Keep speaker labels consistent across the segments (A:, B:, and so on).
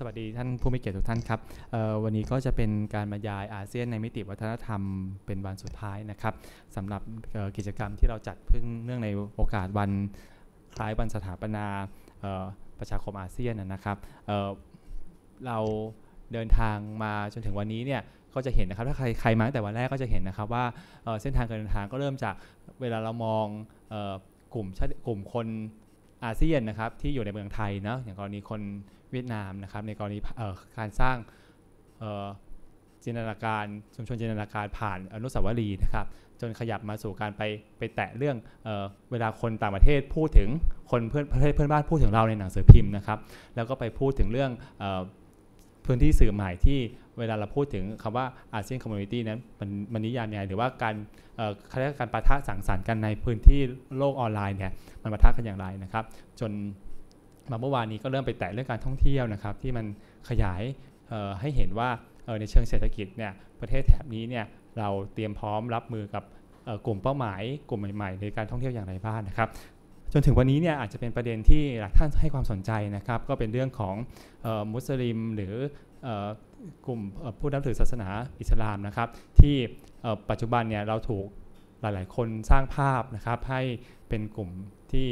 A: สวัสดีท่านผู้มีเกียรติทุกท่านครับวันนี้ก็จะเป็นการบรรยายอาเซียน ในมิติวัฒนธรรม เป็นวันสุดท้ายนะครับสำหรับกิจกรรมที่เราจัดเพิ่งเนื่องในโอกาสวันคล้ายวันสถาปนาประชาคมอาเซียนนะครับเเราเดินทางมาจนถึงวันนี้เนี่ยก็จะเห็นนะครับถ้าใครใครมาแต่วันแรกก็จะเห็นนะครับว่าเส้นทางการเดินทางก็เริ่มจากเวลาเรามองกลุ่มกลุ่มคนอาเซียนนะครับที่อยู่ในเมืองไทยนะอย่างกรณีคนเวียดนามนะครับในกรณีการสร้างจินตนาการชุมชนจินตนาการผ่านอนุสาวรีย์นะครับจนขยับมาสู่การไปไปแตะเรื่องเอเวลาคนต่างประเทศพูดถึงคนเพื่อนประเทศเพื่อนบ้านพูดถึงเราในหนังสือพิมพ์นะครับแล้วก็ไปพูดถึงเรื่องอพื้นที่สื่อใหม่ที่เวลาเราพูดถึงคำว่าอาเซียนคอมมูนิตี้นั้นมันมันนิยามยังไงหรือว่าการเารีกการปะทะสังสรรค์กันในพื้นที่โลกออนไลน์เนี่ยมันปะทะกันอย่างไรนะครับ จนมาเมื่อวานนี้ก็เริ่มไปแตะเรื่องการท่องเที่ยวนะครับที่มันขยายให้เห็นว่าในเชิงเศรษฐกิจเนี่ยประเทศแถบนี้เนี่ยเราเตรียมพร้อมรับมือกับกลุ่มเป้าหมาย กลุ่มใหม่ๆในการท่องเที่ยวอย่างไรบ้างนะครับจนถึงวันนี้เนี่ยอาจจะเป็นประเด็นที่หลายท่านให้ความสนใจนะครับ ก็เป็นเรื่องของมุสลิมหรือกลุ่มผู้นับถือศาสนาอิสลามนะครับ ที่ปัจจุบันเนี่ยเราถูกหลายๆคนสร้างภาพนะครับให้เป็นกลุ่มที่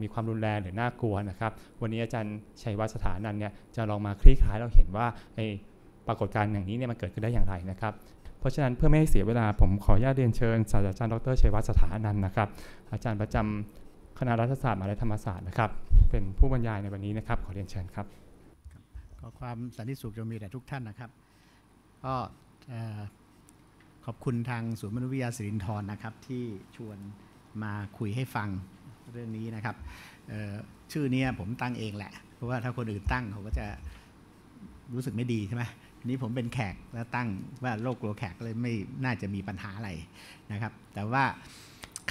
A: มีความรุนแรงหรือน่ากลัวนะครับ วันนี้อาจารย์ชัยวัฒน์สถานันเนี่ยจะลองมาคลี่คลายเราเห็นว่าไอปรากฏการณ์อย่างนี้เนี่ยมันเกิดขึ้นได้อย่างไรนะครับ เพราะฉะนั้นเพื่อไม่ให้เสียเวลาผมขออนุญาตเรียนเชิญศาสตราจารย์ดรชัยวัฒน์สถานันนะครับ อาจารย์ประจำคณะรัฐศาสตร์มหาวิทยาลัยธรรมศาสตร์นะครับ เป็นผู้บรรยายในวันนี้นะครับขอเรียนเชิญครั
B: บขอความสันติสุขจะมีแด่ทุกท่านนะครับก็ขอบคุณทางศูนย์มนุษยวิทยาศิรินทรนะครับที่ชวนมาคุยให้ฟังเรื่องนี้นะครับชื่อนี้ผมตั้งเองแหละเพราะว่าถ้าคนอื่นตั้งเขาก็จะรู้สึกไม่ดีใช่ไหมนี้ผมเป็นแขกแล้วตั้งว่าโรคกลัวแขกเลยไม่น่าจะมีปัญหาอะไรนะครับ แต่ว่า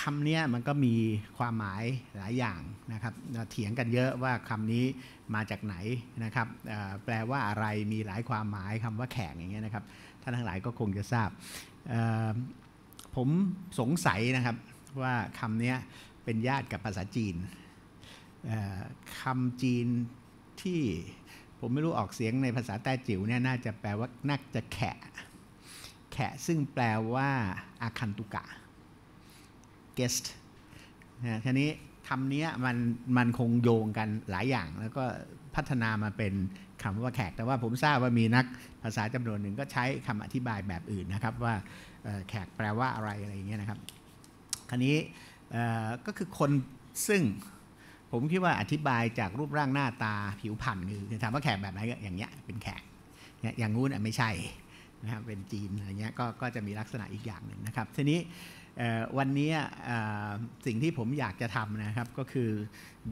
B: คำนี้มันก็มีความหมายหลายอย่างนะครับเถียงกันเยอะว่าคำนี้มาจากไหนนะครับแปลว่าอะไรมีหลายความหมายคำว่าแขกอย่างเงี้ยนะครับท่านทั้งหลายก็คงจะทราบผมสงสัยนะครับว่าคำนี้เป็นญาติกับภาษาจีนคำจีนที่ผมไม่รู้ออกเสียงในภาษาแต้จิ๋วเนี่ยน่าจะแปลว่าน่าจะแขะ แขะ ซึ่งแปลว่าอาคันตุกะ guest นะทีนี้คำนี้มันมันคงโยงกันหลายอย่าง แล้วก็พัฒนามาเป็นคำว่าแขกแต่ว่าผมทราบว่ามีนักภาษาจำนวนหนึ่งก็ใช้คำอธิบายแบบอื่นนะครับ ว่าแขกแปลว่าอะไรอะไรอย่างเงี้ยนะครับ คราวนี้ก็คือคนซึ่งผมคิดว่าอธิบายจากรูปร่างหน้าตาผิวพรรณคือถามว่าแขกแบบไหนก็อย่างเงี้ยเป็นแขกอย่างงู้นไม่ใช่นะครับเป็นจีนอะไรเงี้ยก็จะมีลักษณะอีกอย่างหนึ่งนะครับทีนี้วันนี้สิ่งที่ผมอยากจะทำนะครับก็คือ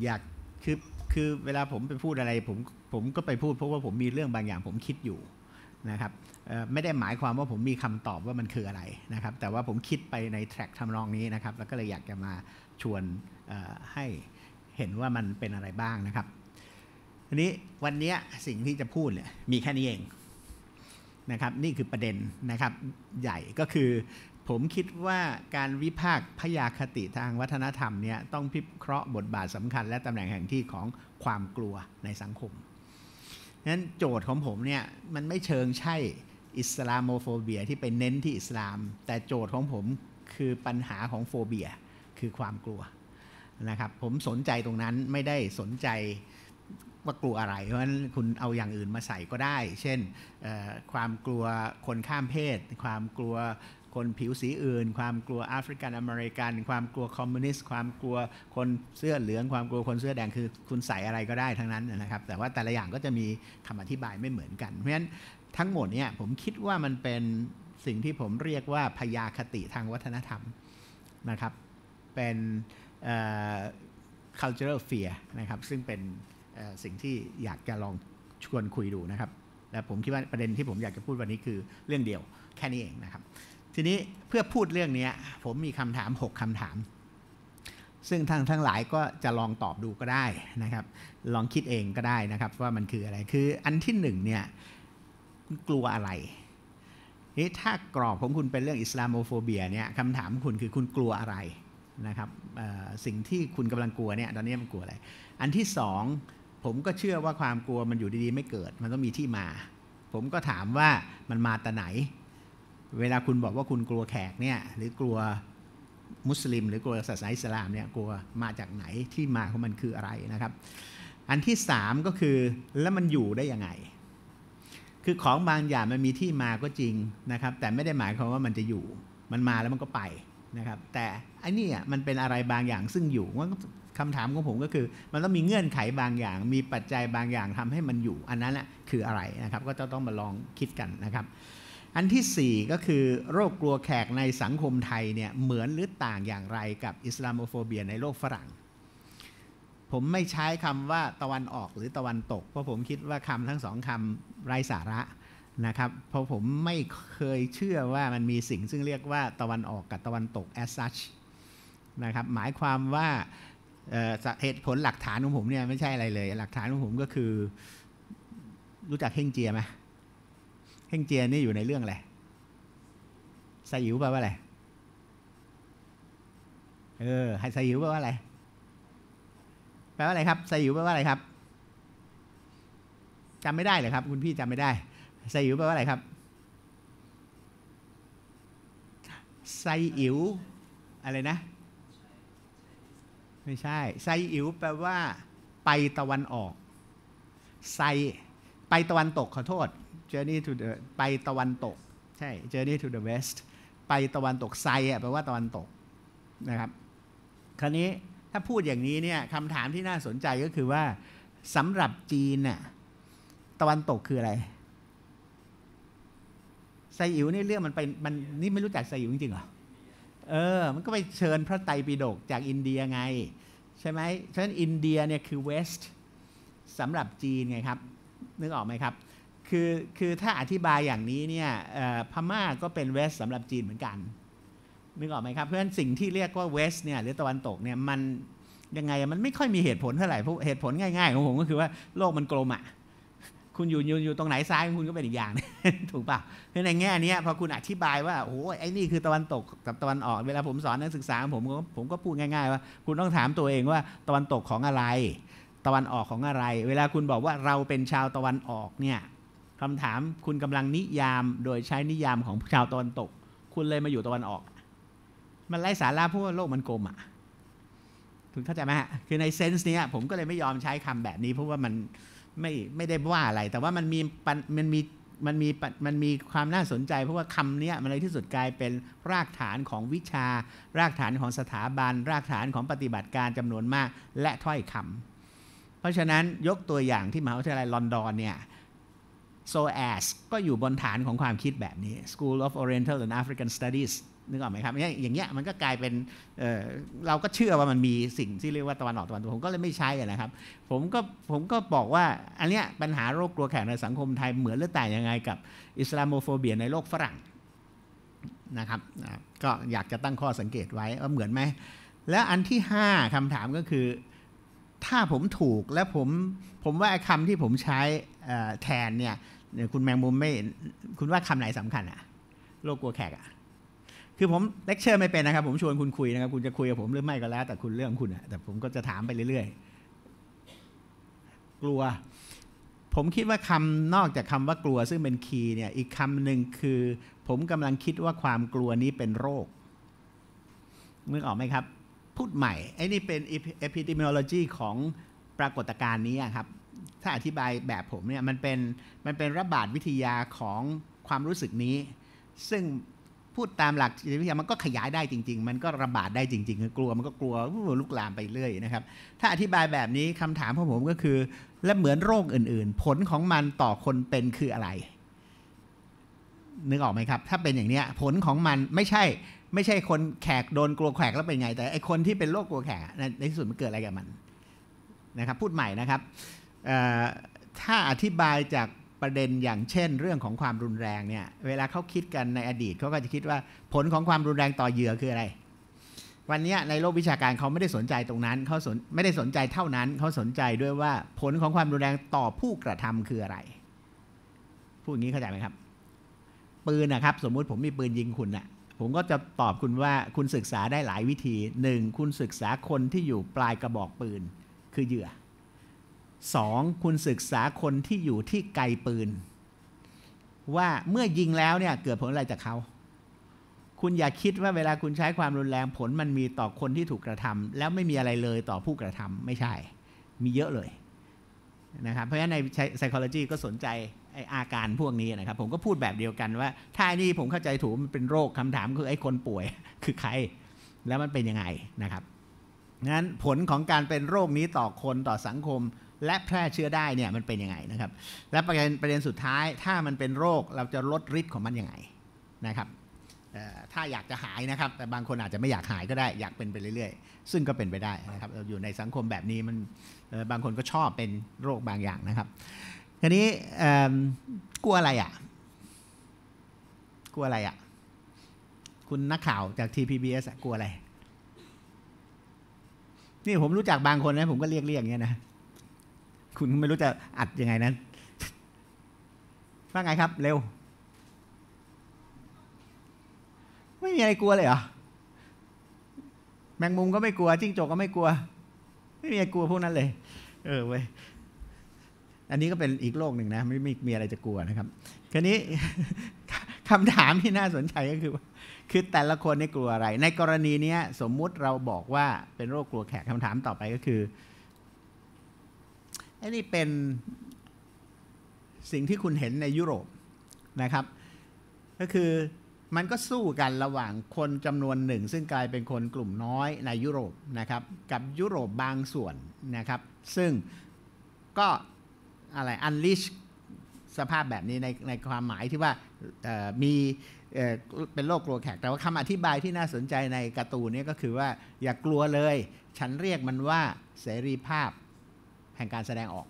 B: อยากคือคือเวลาผมไปพูดอะไรผมผมก็ไปพูดเพราะว่าผมมีเรื่องบางอย่างผมคิดอยู่นะครับไม่ได้หมายความว่าผมมีคำตอบว่ามันคืออะไรนะครับแต่ว่าผมคิดไปในแทร็กทำนองนี้นะครับ แล้วก็เลยอยากจะมาชวนให้เห็นว่ามันเป็นอะไรบ้างนะครับทีนี้วันนี้สิ่งที่จะพูดเนี่ยมีแค่นี้เองนะครับนี่คือประเด็น นะครับใหญ่ก็คือ ผมคิดว่าการวิพากษ์พยาคติทางวัฒนธรรมเนี่ยต้องพิเคราะห์บทบาทสำคัญ และตำแหน่งแห่งที่ของความกลัวในสังคมนั้นโจทย์ของผมเนี่ย มันไม่เชิงใช่อิสลามโมโฟเบียที่ไปเน้นที่อิสลาม แต่โจทย์ของผมคือปัญหาของโฟเบียคือความกลัวนะครับ ผมสนใจตรงนั้นไม่ได้สนใจว่ากลัวอะไร เพราะฉะนั้นคุณเอาอย่างอื่นมาใส่ก็ได้ เช่นความกลัวคนข้ามเพศ ความกลัวคนผิวสีอื่น ความกลัวแอฟริกันอเมริกัน ความกลัวคอมมิวนิสต์ความกลัวคนเสื้อเหลือง ความกลัวคนเสื้อแดงคือคุณใส่อะไรก็ได้ทั้งนั้นนะครับ แต่ว่าแต่ละอย่างก็จะมีคำอธิบายไม่เหมือนกัน เพราะฉะนั้นทั้งหมดเนี่ยผมคิดว่ามันเป็นสิ่งที่ผมเรียกว่าพยาคติทางวัฒนธรรมนะครับ เป็น cultural fear นะครับซึ่งเป็นสิ่งที่อยากจะลองชวนคุยดูนะครับและผมคิดว่าประเด็นที่ผมอยากจะพูดวันนี้คือเรื่องเดียวแค่นี้เองนะครับทีนี้เพื่อพูดเรื่องนี้ผมมีคำถาม 6คำถาม ซึ่งทางทั้งหลายก็จะลองตอบดูก็ได้นะครับ ลองคิดเองก็ได้นะครับว่ามันคืออะไรคืออันที่หนึ่งเนี่ยกลัวอะไรนี่ถ้ากรอบของคุณเป็นเรื่องอิสลามโฟเบียเนี่ยคำถามคุณคือคุณกลัวอะไรนะครับสิ่งที่คุณกำลังกลัวเนี่ยตอนนี้มันกลัวอะไร อันที่สองผมก็เชื่อว่าความกลัวมันอยู่ดีๆ ไม่เกิด มันต้องมีที่มา ผมก็ถามว่ามันมาแต่ไหนเวลาคุณบอกว่าคุณกลัวแขกเนี่ยหรือกลัวมุสลิม หรือกลัวศาสนาอิสลามเนี่ยกลัวมาจากไหนที่มาของมันคืออะไรนะครับ อันที่สามก็คือแล้วมันอยู่ได้ยังไง คือของบางอย่างมันมีที่มาก็จริงนะครับ แต่ไม่ได้หมายความว่ามันจะอยู่มันมาแล้วมันก็ไปนะครับ แต่อันนี่มันเป็นอะไรบางอย่างซึ่งอยู่ว่าคำถามของผมก็คือ มันต้องมีเงื่อนไขบางอย่าง มีปัจจัยบางอย่างทำให้มันอยู่ อันนั้นแหละคืออะไรนะครับ ก็จะต้องมาลองคิดกันนะครับอันที่ 4 ก็คือ โรคกลัวแขกในสังคมไทยเนี่ย เหมือนหรือต่างอย่างไรกับอิสลามโฟเบียในโลกฝรั่ง ผมไม่ใช้คำว่าตะวันออกหรือตะวันตก เพราะผมคิดว่าคำทั้งสองคำไร้สาระนะครับ เพราะผมไม่เคยเชื่อว่ามันมีสิ่งซึ่งเรียกว่าตะวันออกกับตะวันตก as such นะครับหมายความว่าเหตุผลหลักฐานของผมเนี่ยไม่ใช่อะไรเลย หลักฐานของผมก็คือรู้จักเฮงเจียไหมเฮงเจียนี่อยู่ในเรื่องอะไรสยิวแปลว่าอะไร เออไฮสยิวแปลว่าอะไร แปลว่าอะไรครับสยิวแปลว่าอะไรครับจำไม่ได้เลยครับ คุณพี่จำไม่ได้สยิวแปลว่าอะไรครับสซอิวอะไรนะ ไม่ใช่สซอิวแปลว่า ไปตะวันออกไซไปตะวันตกขอโทษ journey to the ไปตะวันตกใช่ journey to the west ไปตะวันตกไซอ่ะแปลว่าตะวันตกนะครับ คราวนี้ถ้าพูดอย่างนี้เนี่ยคำถามที่น่าสนใจก็คือว่าสำหรับจีนน่ะตะวันตกคืออะไร ไซอิ๋วนี่เรื่องมันไปมันนี่ไม่รู้จักไซอิ๋วจริงเหรอเออ มันก็ไปเชิญพระไตรปิฎกจากอินเดียไง ใช่ไหมฉะนั้นอินเดียเนี่ยคือเวสต์สำหรับจีนไงครับ นึกออกไหมครับคือ คือถ้าอธิบายอย่างนี้เนี่ยพม่าก็เป็นเวสสำหรับจีนเหมือนกันนึกออกไหมครับ เพราะฉะนั้นสิ่งที่เรียกว่าเวสเนี่ยหรือตะวันตกเนี่ย มันยังไง มันไม่ค่อยมีเหตุผลเท่าไหร่เพราะเหตุผลง่ายๆของผมก็คือว่าโลกมันกลมอ่ะ คุณอยู่ยืนอยู่ตรงไหนซ้ายคุณก็เป็นอีกอย่าง ถูกป่ะเพราะในแง่นี้พอคุณอธิบายว่า โอ้ยไอ้นี่คือตะวันตกกับตะวันออก เวลาผมสอนนักศึกษาผมผมก็พูดง่าย ๆว่า คุณต้องถามตัวเองว่าตะวันตกของอะไร ตะวันออกของอะไร เวลาคุณบอกว่าเราเป็นชาวตะวันออกเนี่ยคำถามคุณกำลังนิยามโดยใช้นิยามของชาวตะวันตก คุณเลยมาอยู่ตะวันออก มันไร้สาระเพราะว่าโลกมันกลมอ่ะคุณเข้าใจไหมฮะคือในเซนส์เนี้ย ผมก็เลยไม่ยอมใช้คำแบบนี้ เพราะว่ามันไม่ไม่ได้ว่าอะไร แต่ว่ามันมีมันมีมันมีมันมีความน่าสนใจ เพราะว่าคำนี้มันลยที่สุดกลายเป็นรากฐานของวิชา รากฐานของสถาบันรากฐานของปฏิบัติการจำนวนมากและถ้อยคำ เพราะฉะนั้นยกตัวอย่างที่มหาวิทยาลัยลอนดอนเนี่ย so as ก็อยู่บนฐานของความคิดแบบนี้ School of Oriental and African Studies นึกออกไหมครับอย่างเงี้ยมันก็กลายเป็นเเราก็เชื่อว่ามันมีสิ่งที่เรียกว่าตะวันออกตะวันตกผมก็เลยไม่ใช่นะครับ ผมก็ผมก็บอกว่า อันเนี้ยปัญหาโรคกลัวแขงในสังคมไทยเหมือน หรือต่ายังไงกับอิสลามโฟเบียในโลกฝรั่งนะครับ ก็อยากจะตั้งข้อสังเกตไว้ว่าเหมือนไหมแล้วอันที่5คำถามก็คือถ้าผมถูกและผมผมว่าคำที่ผมใช้แทนเนี่ยคุณแมงมุมไม่ คุณว่าคำไหนสำคัญอะโลกกลัวแขกอะคือผมเลคเชอร์ไม่เป็นนะครับ ผมชวนคุณคุยนะครับ คุณจะคุยกับผมหรือไม่ก็แล้ว แต่คุณเรื่องคุณอะแต่ผมก็จะถามไปเรื่อยๆ กลัว ผมคิดว่าคำนอกจากคำว่ากลัวซึ่งเป็นคีย์เนี่ย อีกคำหนึ่งคือ ผมกำลังคิดว่าความกลัวนี้เป็นโรคนึกออกไหมครับพูดใหม่ไอ้นี่เป็น epidemiology ของปรากฏการณ์นี้ครับ ถ้าอธิบายแบบผมเนี่ย มันเป็น มันเป็นระบาดวิทยาของความรู้สึกนี้ ซึ่งพูดตามหลักจิตวิทยามันก็ขยายได้จริง ๆ มันก็ระบาดได้จริงๆคือกลัว มันก็กลัวลุกลามไปเรื่อยนะครับ ถ้าอธิบายแบบนี้คำถามของผมก็คือและเหมือนโรคอื่น ๆ ผลของมันต่อคนเป็นคืออะไรนึกออกไหมครับ ถ้าเป็นอย่างเนี้ยผลของมันไม่ใช่ไม่ใช่คนแขกโดนกลัวแขกแล้วเป็นไง แต่ไอคนที่เป็นโรคกลัวแขกในที่สุดมันเกิดอะไรกับมัน นะครับ พูดใหม่นะครับ ถ้าอธิบายจากประเด็นอย่างเช่น เรื่องของความรุนแรงเนี่ย เวลาเขาคิดกันในอดีต เขาก็จะคิดว่าผลของความรุนแรงต่อเหยื่อคืออะไร วันนี้ในโลกวิชาการเขาไม่ได้สนใจตรงนั้นเขาสนไม่ได้สนใจเท่านั้นเขาสนใจด้วยว่าผลของความรุนแรงต่อผู้กระทำคืออะไร พูดอย่างนี้เข้าใจไหมครับ ปืนนะครับสมมุติผมมีปืนยิงคุณนะ่ะผมก็จะตอบคุณว่าคุณศึกษาได้หลายวิธีหนึ่งคุณศึกษาคนที่อยู่ปลายกระบอกปืนคือเหยื่อสองคุณศึกษาคนที่อยู่ที่ไกลปืน ว่าเมื่อยิงแล้วเนี่ย เกิดผลอะไรจากเขาคุณอย่าคิดว่าเวลาคุณใช้ความรุนแรงผลมันมีต่อคนที่ถูกกระทำ แล้วไม่มีอะไรเลยต่อผู้กระทำไม่ใช่ มีเยอะเลยนะครับเพราะฉะนั้นใน psychology ก็สนใจอาการพวกนี้นะครับผมก็พูดแบบเดียวกันว่าถ้านี่ผมเข้าใจถูกมันเป็นโรคคำถามคือไอ้คนป่วยคือใครแล้วมันเป็นยังไงนะครับนั้นผลของการเป็นโรคนี้ต่อคนต่อสังคมและแพร่เชื้อได้เนี่ยมันเป็นยังไงนะครับ และประเด็นประเด็นสุดท้ายถ้ามันเป็นโรคเราจะลดฤทธิ์ของมันยังไงนะครับถ้าอยากจะหายนะครับ แต่บางคนอาจจะไม่อยากหายก็ได้ อยากเป็นไปเรื่อย ๆ ซึ่งก็เป็นไปได้นะครับ อยู่ในสังคมแบบนี้ มันบางคนก็ชอบเป็นโรคบางอย่างนะครับคราวนี้กลัวอะไร อ่ะ กลัวอะไรอ่ะ คุณนักข่าวจากทีีพีเอสกลัวอะไรนี่ผมรู้จักบางคนนะ ผมก็เรียกเรียกอย่างเงี้ยนะคุณไม่รู้จะอัดยังไงนะว่าไงครับ เร็ว ไม่มีอะไรกลัวเลยเหรอแมงมุมก็ไม่กลัวจิ้งจกก็ไม่กลัว ไม่มีอะไรกลัวพวกนั้นเลย เออเว้ยอันนี้ก็เป็นอีกโลกหนึ่งนะ ไม่ไม่มีอะไรจะกลัวนะครับ คราวนี้คำถามที่น่าสนใจก็คือว่าคือแต่ละคนนี่กลัวอะไร ในกรณีนี้สมมุติเราบอกว่าเป็นโรคกลัวแขกคำถามต่อไปก็คือ อันนี้เป็นสิ่งที่คุณเห็นในยุโรปนะครับ ก็คือมันก็สู้กันระหว่างคนจำนวนหนึ่ง ซึ่งกลายเป็นคนกลุ่มน้อยในยุโรปนะครับ กับยุโรปบางส่วนนะครับ ซึ่งก็อะไร unleash สภาพแบบนี้ในในความหมายที่ว่ามีเป็นโรคกลัวแขกแต่ว่าคำอธิบายที่น่าสนใจในกระตูนนี้ก็คือว่าอย่ากลัวเลย ฉันเรียกมันว่าเสรีภาพแห่งการแสดงออก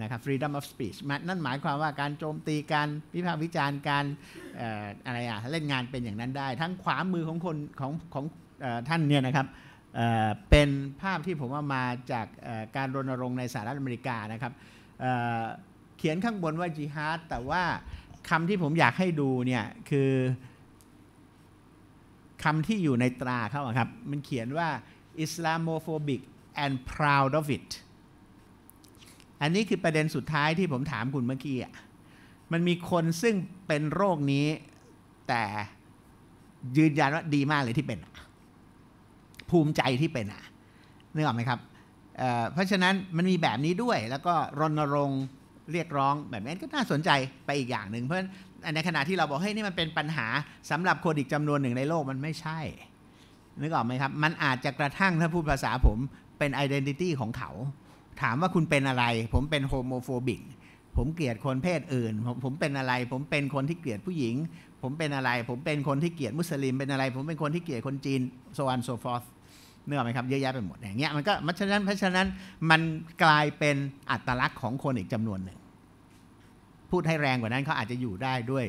B: นะครับ freedom of speech นั่นหมายความว่าการโจมตีการวิพากษ์วิจารณ์การอะไรอ่ะเล่นงานเป็นอย่างนั้นได้ ทั้งขวามือของคนของของท่านเนี่ยนะครับ เป็นภาพที่ผมว่ามาจากการรณรงค์ในสหรัฐอเมริกานะครับเขียนข้างบนว่าจิฮาดแต่ว่าคำที่ผมอยากให้ดูเนี่ย คือคำที่อยู่ในตราเขาครับ มันเขียนว่า Islamophobic and proud of it อันนี้คือประเด็นสุดท้ายที่ผมถามคุณเมื่อกี้อ่ะ มันมีคนซึ่งเป็นโรคนี้แต่ยืนยันว่าดีมากเลยที่เป็นภูมิใจที่เป็นอ่ะนึกออกไหมครับเพราะฉะนั้นมันมีแบบนี้ด้วยแล้วก็รณรงค์เรียกร้องแบบนี้ก็น่าสนใจไปอีกอย่างหนึ่ง เพราะในขณะที่เราบอกเฮ้ย นี่มันเป็นปัญหาสำหรับคนอีกจำนวนหนึ่งในโลกมันไม่ใช่ นึกออกไหมครับ มันอาจจะกระทั่งถ้าพูดภาษาผมเป็นไอดีนิตี้ของเขา ถามว่าคุณเป็นอะไร ผมเป็นโฮโมโฟบิกผมเกลียดคนเพศอื่น ผมผมเป็นอะไร ผมเป็นคนที่เกลียดผู้หญิง ผมเป็นอะไร ผมเป็นคนที่เกลียดมุสลิมเป็นอะไร ผมเป็นคนที่เกลียดคนจีน so on so forth เนื้อไหมครับเยอะแยะไปหมดอย่างเงี้ยมันก็มันฉะนั้นเพราะฉะนั้นมันกลายเป็นอัตลักษณ์ของคนอีกจำนวนหนึ่ง พูดให้แรงกว่านั้นเขาอาจจะอยู่ได้ด้วย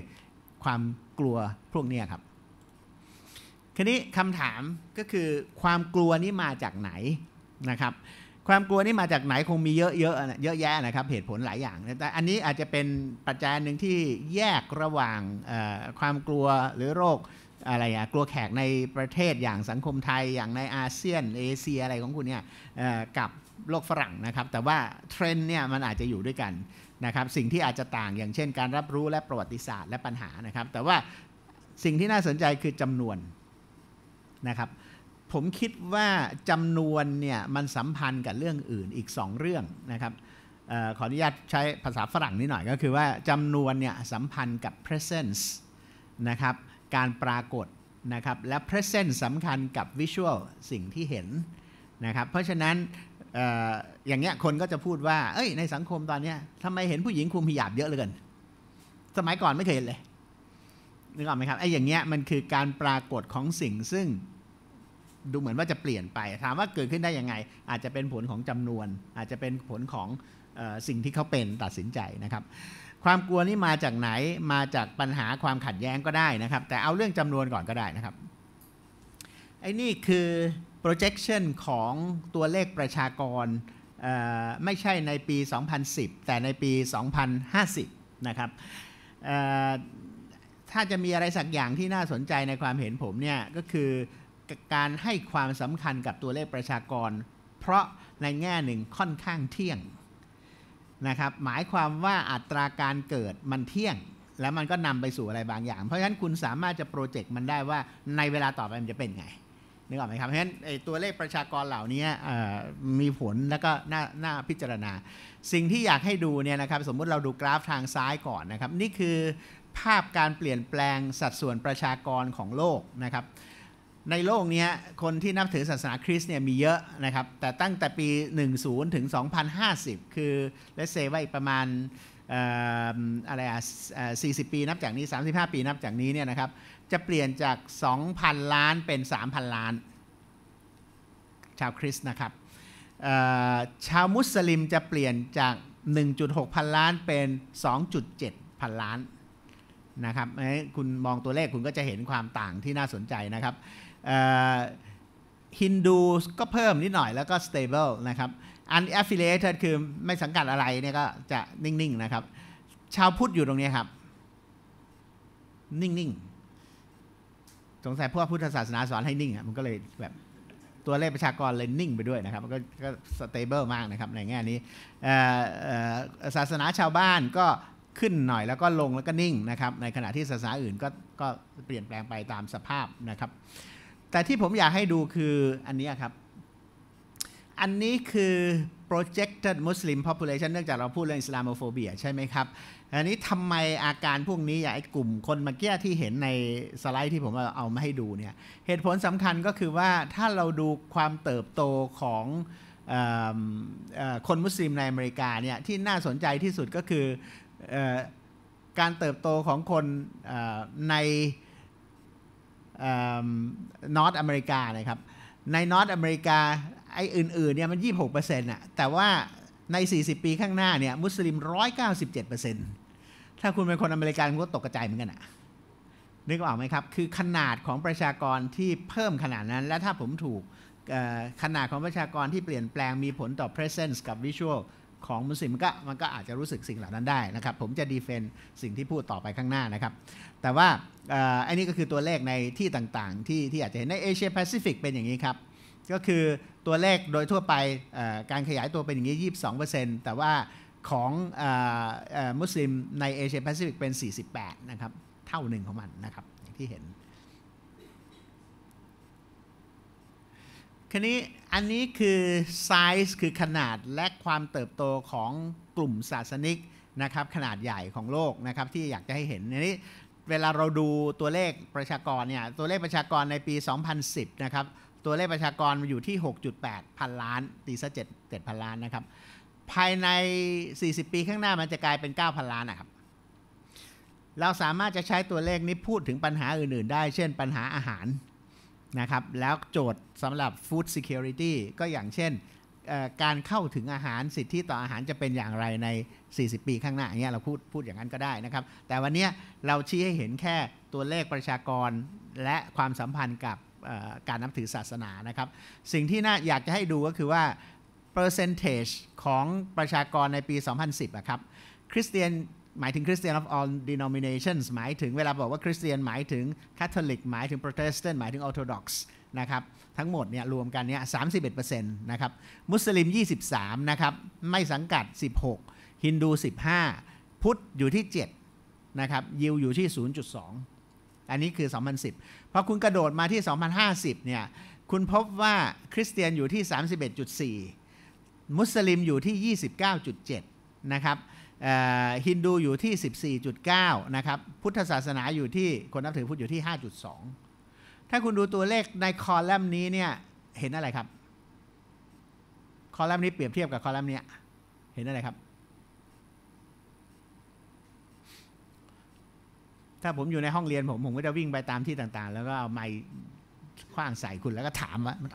B: ความกลัวพวกเนี้ยครับทีนี้คำถามก็คือความกลัวนี่มาจากไหนนะครับ ความกลัวนี่มาจากไหนคงมีเยอะๆเยอะแยะนะครับเหตุผลหลายอย่าง แต่อันนี้อาจจะเป็นปัจจัยหนึ่งที่แยกระหว่างความกลัวหรือโรคอะไรอะกลัวแขกในประเทศอย่างสังคมไทยอย่างในอาเซียนเอเชียอะไรของคุณเนี่ยกับโลกฝรั่งนะครับ แต่ว่าเทรนด์เนี่ยมันอาจจะอยู่ด้วยกันนะครับสิ่งที่อาจจะต่างอย่างเช่น การรับรู้และประวัติศาสตร์และปัญหานะครับ แต่ว่าสิ่งที่น่าสนใจคือจำนวนนะครับ ผมคิดว่าจำนวนเนี่ยมันสัมพันธ์กับเรื่องอื่นอีก 2 เรื่องนะครับออขออนุญาตใช้ภาษาฝรั่งนิดหน่อย ก็คือว่าจำนวนเนี่ยสัมพันธ์กับ presence นะครับการปรากฏนะครับและ present สำคัญกับ visual สิ่งที่เห็นนะครับ เพราะฉะนั้นออย่างเงี้ยคนก็จะพูดว่า เอ้ยในสังคมตอนเนี้ยทำไมเห็นผู้หญิงคุมหิญาบเยอะเหลือเกินสมัยก่อนไม่เคยเห็นเลยนึกออกไหมครับไอ้อย่างเงี้ยมันคือการปรากฏของสิ่งซึ่งดูเหมือนว่าจะเปลี่ยนไปถามว่าเกิดขึ้นได้ยังไงอาจจะเป็นผลของจำนวน อาจจะเป็นผลของอสิ่งที่เขาเป็นตัดสินใจนะครับความกลัวนี่มาจากไหน มาจากปัญหาความขัดแย้งก็ได้นะครับ แต่เอาเรื่องจำนวนก่อนก็ได้นะครับ ไอ้นี่คือ projection ของตัวเลขประชากร ไม่ใช่ในปี 2010 แต่ในปี 2050 นะครับ ถ้าจะมีอะไรสักอย่างที่น่าสนใจในความเห็นผมเนี่ยก็คือการให้ความสำคัญกับตัวเลขประชากร เพราะในแง่หนึ่งค่อนข้างเที่ยงนะครับหมายความว่าอัตราการเกิดมันเที่ยง แล้วมันก็นำไปสู่อะไรบางอย่าง เพราะฉะนั้นคุณสามารถจะ โปรเจกต์มันได้ว่าในเวลาต่อไปมันจะเป็นไงนึกออกไหมครับเพราะฉะนั้นตัวเลขประชากรเหล่านี้มีผลแล้วก็น่านาพิจารณา สิ่งที่อยากให้ดูเนี่ยนะครับ สมมุติเราดูกราฟทางซ้ายก่อนนะครับ นี่คือภาพการเปลี่ยนแปลงสัดส่วนประชากรของโลกนะครับในโลกนี้คนที่นับถือศาสนาคริสต์เนี่ยมีเยอะนะครับ แต่ตั้งแต่ปี 10ถึง2050 คือแลเซว่าอีกประมาณอะไรอ่ะ40 ปี นับจากนี้ 35 ปีนับจากนี้เนี่ยนะครับจะเปลี่ยนจาก 2,000 ล้านเป็น 3,000 ล้าน ชาวคริสต์นะครับชาวมุสลิมจะเปลี่ยนจาก 1.6 พันล้านเป็น 2.7 พันล้านนะครับคุณมองตัวเลข คุณก็จะเห็นความต่างที่น่าสนใจนะครับฮินดูก็เพิ่มนิดหน่อยแล้วก็ stable นะครับ อัน affiliated คือไม่สังกัดอะไรเนี่ยก็จะนิ่ง ๆ นะครับ ชาวพุทธอยู่ตรงนี้ครับนิ่ง ๆ สงสัยพวกพุทธศาสนาสอนให้นิ่งอ่ะมันก็เลยแบบตัวเลขประชากรเลยนิ่งไปด้วยนะครับมันก็ก็สเตเบิลมากนะครับ ในแง่นี้ศาสนาชาวบ้านก็ขึ้นหน่อยแล้วก็ลงแล้วก็นิ่งนะครับในขณะที่ศาสนาอื่นก็ก็เปลี่ยนแปลงไปตามสภาพนะครับแต่ที่ผมอยากให้ดูคืออันนี้ครับ อันนี้คือ projected Muslim population เนื่องจากเราพูดเรื่องอิสลามโฟเบียใช่ไหมครับ อันนี้ทำไมอาการพวกนี้ อย่างไอ้กลุ่มคนมาเกี้ยที่เห็นในสไลด์ที่ผมเอามาให้ดูเนี่ย เหตุผลสำคัญก็คือว่าถ้าเราดูความเติบโตของคนมุสลิมในอเมริกาเนี่ย ที่น่าสนใจที่สุดก็คืออการเติบโตของคนในนอตอเมริกานะครับ ในนอตอเมริกาไอ้อื่นๆเนี่ยมัน 26%อนะะแต่ว่าใน 40 ปีข้างหน้าเนี่ยมุสลิม197%ถ้าคุณเป็นคนอเมริกันคุณก็ตกกระจายเหมือนกันอะนึกออกไหมครับ คือขนาดของประชากรที่เพิ่มขนาดนั้น และถ้าผมถูกขนาดของประชากรที่เปลี่ยนแปลงมีผลต่อ presence กับ visual ของมุสลิมก็มันก็อาจจะรู้สึกสิ่งเหล่านั้นได้นะครับ ผมจะดีเฟนสิ่งที่พูดต่อไปข้างหน้านะครับแต่ว่าอันนี้ก็คือตัวเลขในที่ต่างๆที่ที่อาจจะเห็น ในเอเชียแปซิฟิกเป็นอย่างนี้ครับ ก็คือตัวเลขโดยทั่วไปการขยายตัวเป็นอย่างนี้22%แต่ว่าของมุสลิมในเอเชียแปซิฟิกเป็น 48นะครับเท่าหนึ่งของมันนะครับที่เห็นคันนี้อันนี้คือไซส์คือขนาดและความเติบโตของกลุ่มศาสนิกนะครับขนาดใหญ่ของโลกนะครับที่อยากจะให้เห็นอันนี้เวลาเราดูตัวเลขประชากรเนี่ยตัวเลขประชากรในปี 2010 นะครับ ตัวเลขประชากรอยู่ที่ 6.8 พันล้านตีซะ7 7พันล้านนะครับ ภายใน 40 ปีข้างหน้ามันจะกลายเป็น 9 พันล้านนะครับ เราสามารถจะใช้ตัวเลขนี้พูดถึงปัญหาอื่นๆ ได้ เช่นปัญหาอาหารนะครับ แล้วโจทย์สำหรับ food security ก็อย่างเช่นการเข้าถึงอาหารสิทธิต่ออาหารจะเป็นอย่างไรใน 40 ปีข้างหน้าเงี้ยเราพูดพูดอย่างนั้นก็ได้นะครับ แต่วันนี้เราชี้ให้เห็นแค่ตัวเลขประชากรและความสัมพันธ์กับการนับถือศาสนานะครับ สิ่งที่น่าอยากจะให้ดูก็คือว่า percentage ของประชากรในปี 2010อะครับคริสเตียนหมายถึงคริสเตียน of all denominations หมายถึงเวลาบอกว่าคริสเตียนหมายถึงคาทอลิกหมายถึงโปรเตสแตนต์หมายถึงออร์โธดอกซนะครับทั้งหมดเนี่ยรวมกันเนี่ยสานะครับ มุสลิม 23 นะครับ ไม่สังกัด 16 ฮินดู 15 พุทธอยู่ที่ 7 นะครับ ยิวอยู่ที่ 0.2 อันนี้คือ 2010 พอคุณกระโดดมาที่ 2050 เนี่ย คุณพบว่าคริสเตียนอยู่ที่ 31.4 มุสลิมอยู่ที่ 29.7 นะครับฮินดูอยู่ที่ 14.9 นะครับ พุทธศาสนาอยู่ที่ คนนับถือพุทธอยู่ที่ 5.2ถ้าคุณดูตัวเลขในคอลัมน์นี้เนี่ย เห็นอะไรครับ คอลัมน์นี้เปรียบเทียบกับคอลัมน์เนี้เห็นอะไรครับ ถ้าผมอยู่ในห้องเรียนผมผมก็จะวิ่งไปตามที่ต่าง ๆ แล้วก็เอาไม้คว้างใส่คุณแล้วก็ถามว่ามัน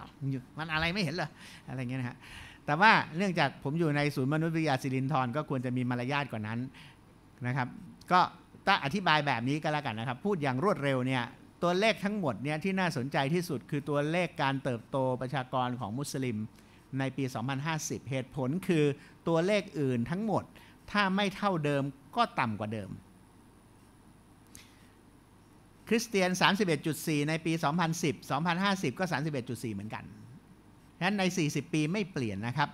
B: มันอะไรไม่เห็นเลยอะไรเงี้ยนะฮะแต่ว่าเนื่องจากผมอยู่ในศูนย์มนุษยวิทยาศิรินทรก็ควรจะมีมารยาทกว่านั้นนะครับ ก็ถ้าอธิบายแบบนี้ก็แล้วกันนะครับ พูดอย่างรวดเร็วเนี่ยตัวเลขทั้งหมดเนี่ยที่น่าสนใจที่สุดคือตัวเลขการเติบโตประชากรของมุสลิมในปี 2050 เหตุผลคือตัวเลขอื่นทั้งหมด ถ้าไม่เท่าเดิมก็ต่ำกว่าเดิม คริสเตียน 31.4 ในปี 2010 2050 ก็ 31.4 เหมือนกันฉะนั้นใน 40 ปีไม่เปลี่ยนนะครับ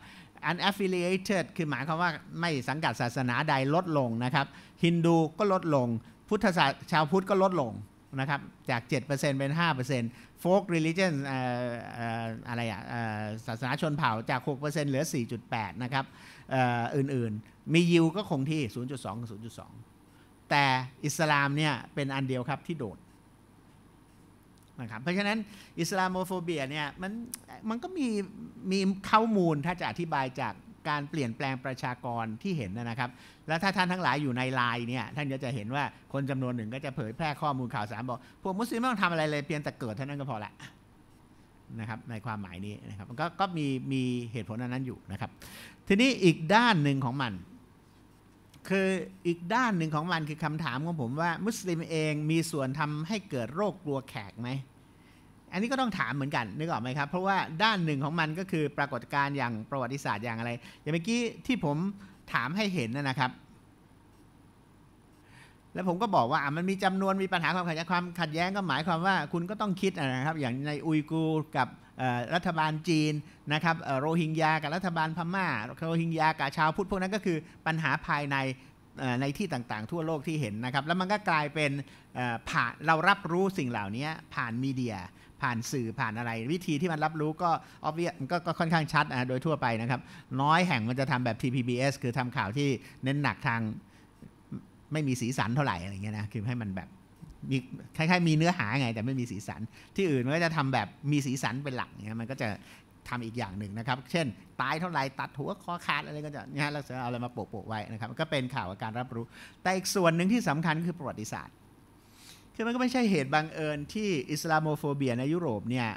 B: unaffiliated คือหมายความว่าไม่สังกัดศาสนาใดลดลงนะครับฮินดูก็ลดลงพุทธศาสชาวพุทธก็ลดลงนะครับจาก 7%เป็น5% folk religion อะไรอ่ะศาสนาชนเผ่าจาก 6%เหลือ 4.8นะครับอื่นๆมียิวก็คงที่ 0.2กับ0.2 แต่อิสลามเนี่ยเป็นอันเดียวครับที่โดดนะครับเพราะฉะนั้นอิสลามโมโฟเบียเนี่ยมันมันก็มีมีข้อมูลถ้าจะอธิบายจากการเปลี่ยนแปลงประชากรที่เห็นนะครับ แล้วถ้าท่านทั้งหลายอยู่ในไลน์เนี่ยท่านก็จะเห็นว่าคนจำนวนหนึ่งก็จะเผยแพร่ข้อมูลข่าวสารบอกพวกมุสลิมไม่ต้องทำอะไรเลยเพียงแต่เกิดเท่านั้นก็พอละนะครับในความหมายนี้นะครับกก็มีมีเหตุผลอันนั้นอยู่นะครับทีนี้อีกด้านหนึ่งของมัน คืออีกด้านหนึ่งของมันคือคำถามของผมว่ามุสลิมเองมีส่วนทำให้เกิดโรคกลัวแขกไหมอันนี้ก็ต้องถามเหมือนกัน นึกออกไหมครับ เพราะว่าด้านหนึ่งของมันก็คือปรากฏการณ์อย่างประวัติศาสตร์อย่างอะไร อย่างเมื่อกี้ที่ผมถามให้เห็นนะครับ แล้วผมก็บอกว่ามันมีจำนวนมีปัญหาความขัดแย้งความขัดแย้งก็หมายความว่าคุณก็ต้องคิดนะครับ อย่างในอุยกู กับรัฐบาลจีนนะครับโรฮิงญากับรัฐบาลพม่า โรฮิงญากับชาวพุทธพวกนั้นก็คือปัญหาภายในในที่ต่างๆ ทั่วโลกที่เห็นนะครับ แล้วมันก็กลายเป็นผ่านเรารับรู้สิ่งเหล่านี้ผ่านมีเดียผ่านสื่อผ่านอะไรวิธีที่มันรับรู้ก็ออบเวียก็ค่อนข้างชัดะโดยทั่วไปนะครับ น้อยแห่งมันจะทำแบบ TPBS คือทำข่าวที่เน้นหนักทางไม่มีสีสันเท่าไหร่อะไรเงี้ยนะ คือให้มันแบบมีคล้ายๆ มีเนื้อหาไง แต่ไม่มีสีสัน ที่อื่นมันก็จะทำแบบมีสีสันเป็นหลักเนี่ยมันก็จะทำอีกอย่างหนึ่งนะครับ เช่น ตายเท่าไหร่ตัดหัวคอขาดอะไรก็จะเนี่ยเราจะเอาอะไรมาโปะๆไว้นะครับก็เป็นข่าวการรับรู้ แต่อีกส่วนหนึ่งที่สำคัญคือประวัติศาสตร์คือมันก็ไม่ใช่เหตุบังเอิญ ที่อิสลามโฟเบียในยุโรปเนี่ย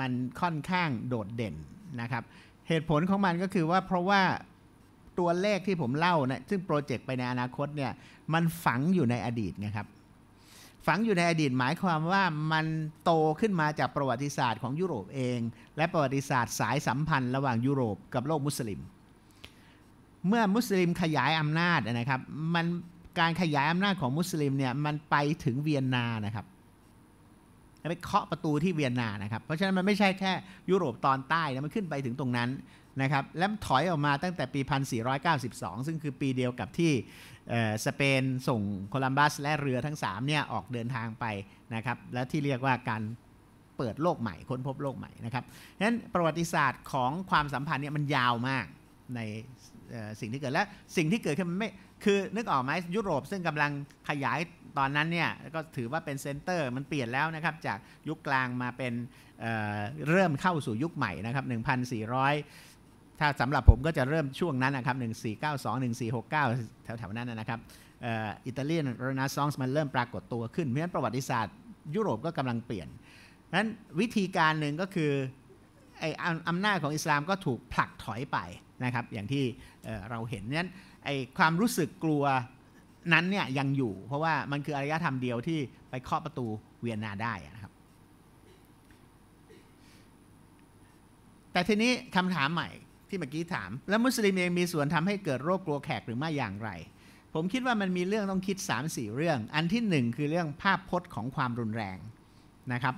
B: มันค่อนข้างโดดเด่นนะครับ เหตุผลของมันก็คือว่าเพราะว่าตัวเลขที่ผมเล่านะซึ่งโปรเจกต์ไปในอนาคตเนี่ยมันฝังอยู่ในอดีตนะครับ ฝังอยู่ในอดีตหมายความว่ามันโตขึ้นมาจากประวัติศาสตร์ของยุโรปเอง และประวัติศาสตร์ สายสัมพันธ์ ระหว่างยุโรปกับโลกมุสลิม เมื่อมุสลิมขยายอำนาจนะครับมันการขยายอำนาจของมุสลิมเนี่ยมันไปถึงเวียนนานะครับไปเคาะประตูที่เวียนนานะครับ เพราะฉะนั้นมันไม่ใช่แค่ยุโรปตอนใต้นะมันขึ้นไปถึงตรงนั้นนะครับแล้วถอยออกมาตั้งแต่ปี 1492 ซึ่งคือปีเดียวกับที่สเปนส่งโคลัมบัส และเรือทั้ง3เนี่ยออกเดินทางไปนะครับและที่เรียกว่าการเปิดโลกใหม่ค้นพบโลกใหม่นะครับฉะนั้นประวัติศาสตร์ของความสัมพันธ์เนี่ยมันยาวมากในสิ่งที่เกิดและสิ่งที่เกิดขึ้นมันไม่คือนึกออกไหมยุโรปซึ่งกำลังขยายตอนนั้นเนี่ย ก็ถือว่าเป็นเซ็นเตอร์มันเปลี่ยนแล้วนะครับ จากยุคกลางมาเป็นเเริ่มเข้าสู่ยุคใหม่นะครับ 1,400 ถ้าสำหรับผมก็จะเริ่มช่วงนั้นนะครับ1492 1469 แถวๆนั้นนะครับอิตาเลียนเรนนซองส์มันเริ่มปรากฏตัวขึ้น เพราะฉะนั้นประวัติศาสตร์ยุโรปก็กำลังเปลี่ยนนั้นวิธีการหนึ่งก็คืออำนาจของอิสลามก็ถูกผลักถอยไปนะครับ อย่างที่เราเห็นนั้นไอความรู้สึกกลัวนั้นเนี่ยยังอยู่ เพราะว่ามันคืออารยธรรมเดียวที่ไปเคาะประตูเวียนนาได้นะครับแต่ทีนี้คำถามใหม่ที่เมื่อกี้ถาม แล้วมุสลิมเองมีส่วนทำให้เกิดโรคกลัวแขกหรือไม่อย่างไร ผมคิดว่ามันมีเรื่องต้องคิด3-4 เรื่อง อันที่1คือเรื่องภาพพจน์ของความรุนแรงนะครับ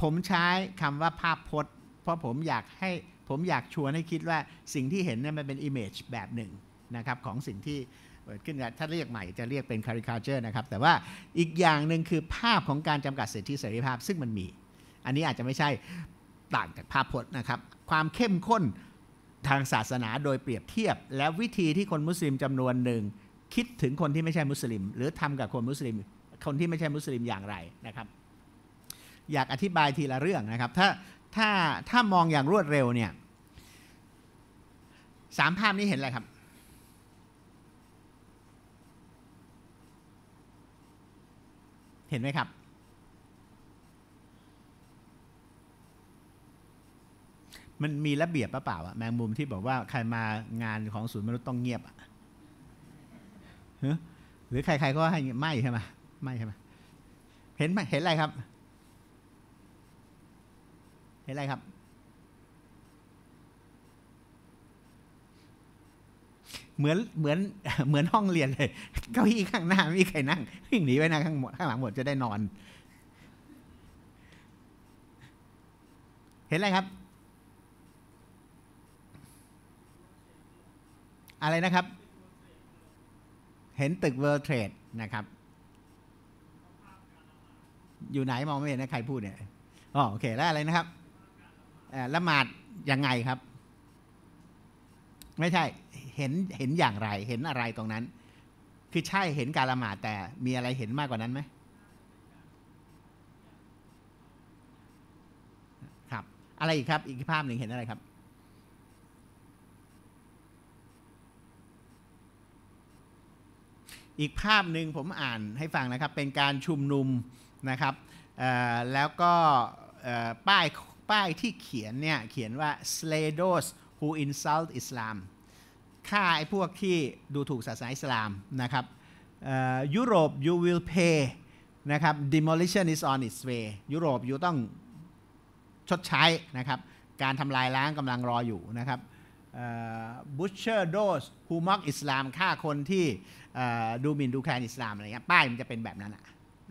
B: ผมใช้คำว่าภาพพจน์เพราะผมอยากให้ผมอยากชวนให้คิดว่าสิ่งที่เห็นเนี่ยมันเป็น image แบบหนึ่งนะครับ ของสิ่งที่เกิดขึ้นถ้าเรียกใหม่จะเรียกเป็น caricature นะครับ แต่ว่าอีกอย่างหนึ่งคือภาพของการจำกัดสิทธิเสรีภาพ ซึ่งมันมี อันนี้อาจจะไม่ใช่ต่างจากภาพพจน์นะครับ ความเข้มข้นทางศาสนาโดยเปรียบเทียบและวิธีที่คนมุสลิมจำนวนหนึ่ง คิดถึงคนที่ไม่ใช่มุสลิม หรือทำกับคนมุสลิม คนที่ไม่ใช่มุสลิมอย่างไรนะครับ อยากอธิบายทีละเรื่องนะครับ ถ้าถ้าถ้ามองอย่างรวดเร็วเนี่ย สามภาพนี้เห็นอะไรครับ เห็นไหมครับ มันมีระเบียบปะเปล่าอะแมงมุมที่บอกว่าใครมางานของศูนย์มนุษย์ต้องเงียบอะหรือใครๆก็ให้ไม่ใช่ไหมไม่ใช่ไหมเห็นไหมเห็นอะไรครับเห็นอะไรครับ เหมือนเหมือนเหมือนห้องเรียนเลย เก้าอี้ข้างหน้าไม่มีใครนั่งวิ่งหนีไปนะข้างข้างหลังหมดจะได้นอน เห็นอะไรครับ อะไรนะครับ เห็นตึกเวิร์ลเทรดนะครับ อยู่ไหนมองไม่เห็นนะ ใครพูดเนี่ย อ๋อโอเค แล้วอะไรนะครับละหมาดยังไงครับ ไม่ใช่เห็นเห็นอย่างไร เห็นอะไรตรงนั้นคือใช่เห็นการละหมาดแต่มีอะไรเห็นมากกว่านั้นไหมครับอะไรอีกครับอีกภาพหนึ่งเห็นอะไรครับ อีกภาพหนึ่งผมอ่านให้ฟังนะครับ เป็นการชุมนุมนะครับแล้วก็ป้ายป้ายที่เขียนเนี่ย เขียนว่า slay those who insult Islam ฆ่าไอ้พวกที่ดูถูกศาสนาอิสลามนะครับยุโรป you will pay นะครับ demolition is on its way ยุโรปอยู่ต้องชดใช้นะครับ การทำลายล้างกำลังรออยู่นะครับ butcher those who mock Islam ฆ่าคนที่ดูหมิ่นดูแคลนอิสลามอะไรเงี้ยป้ายมันจะเป็นแบบนั้น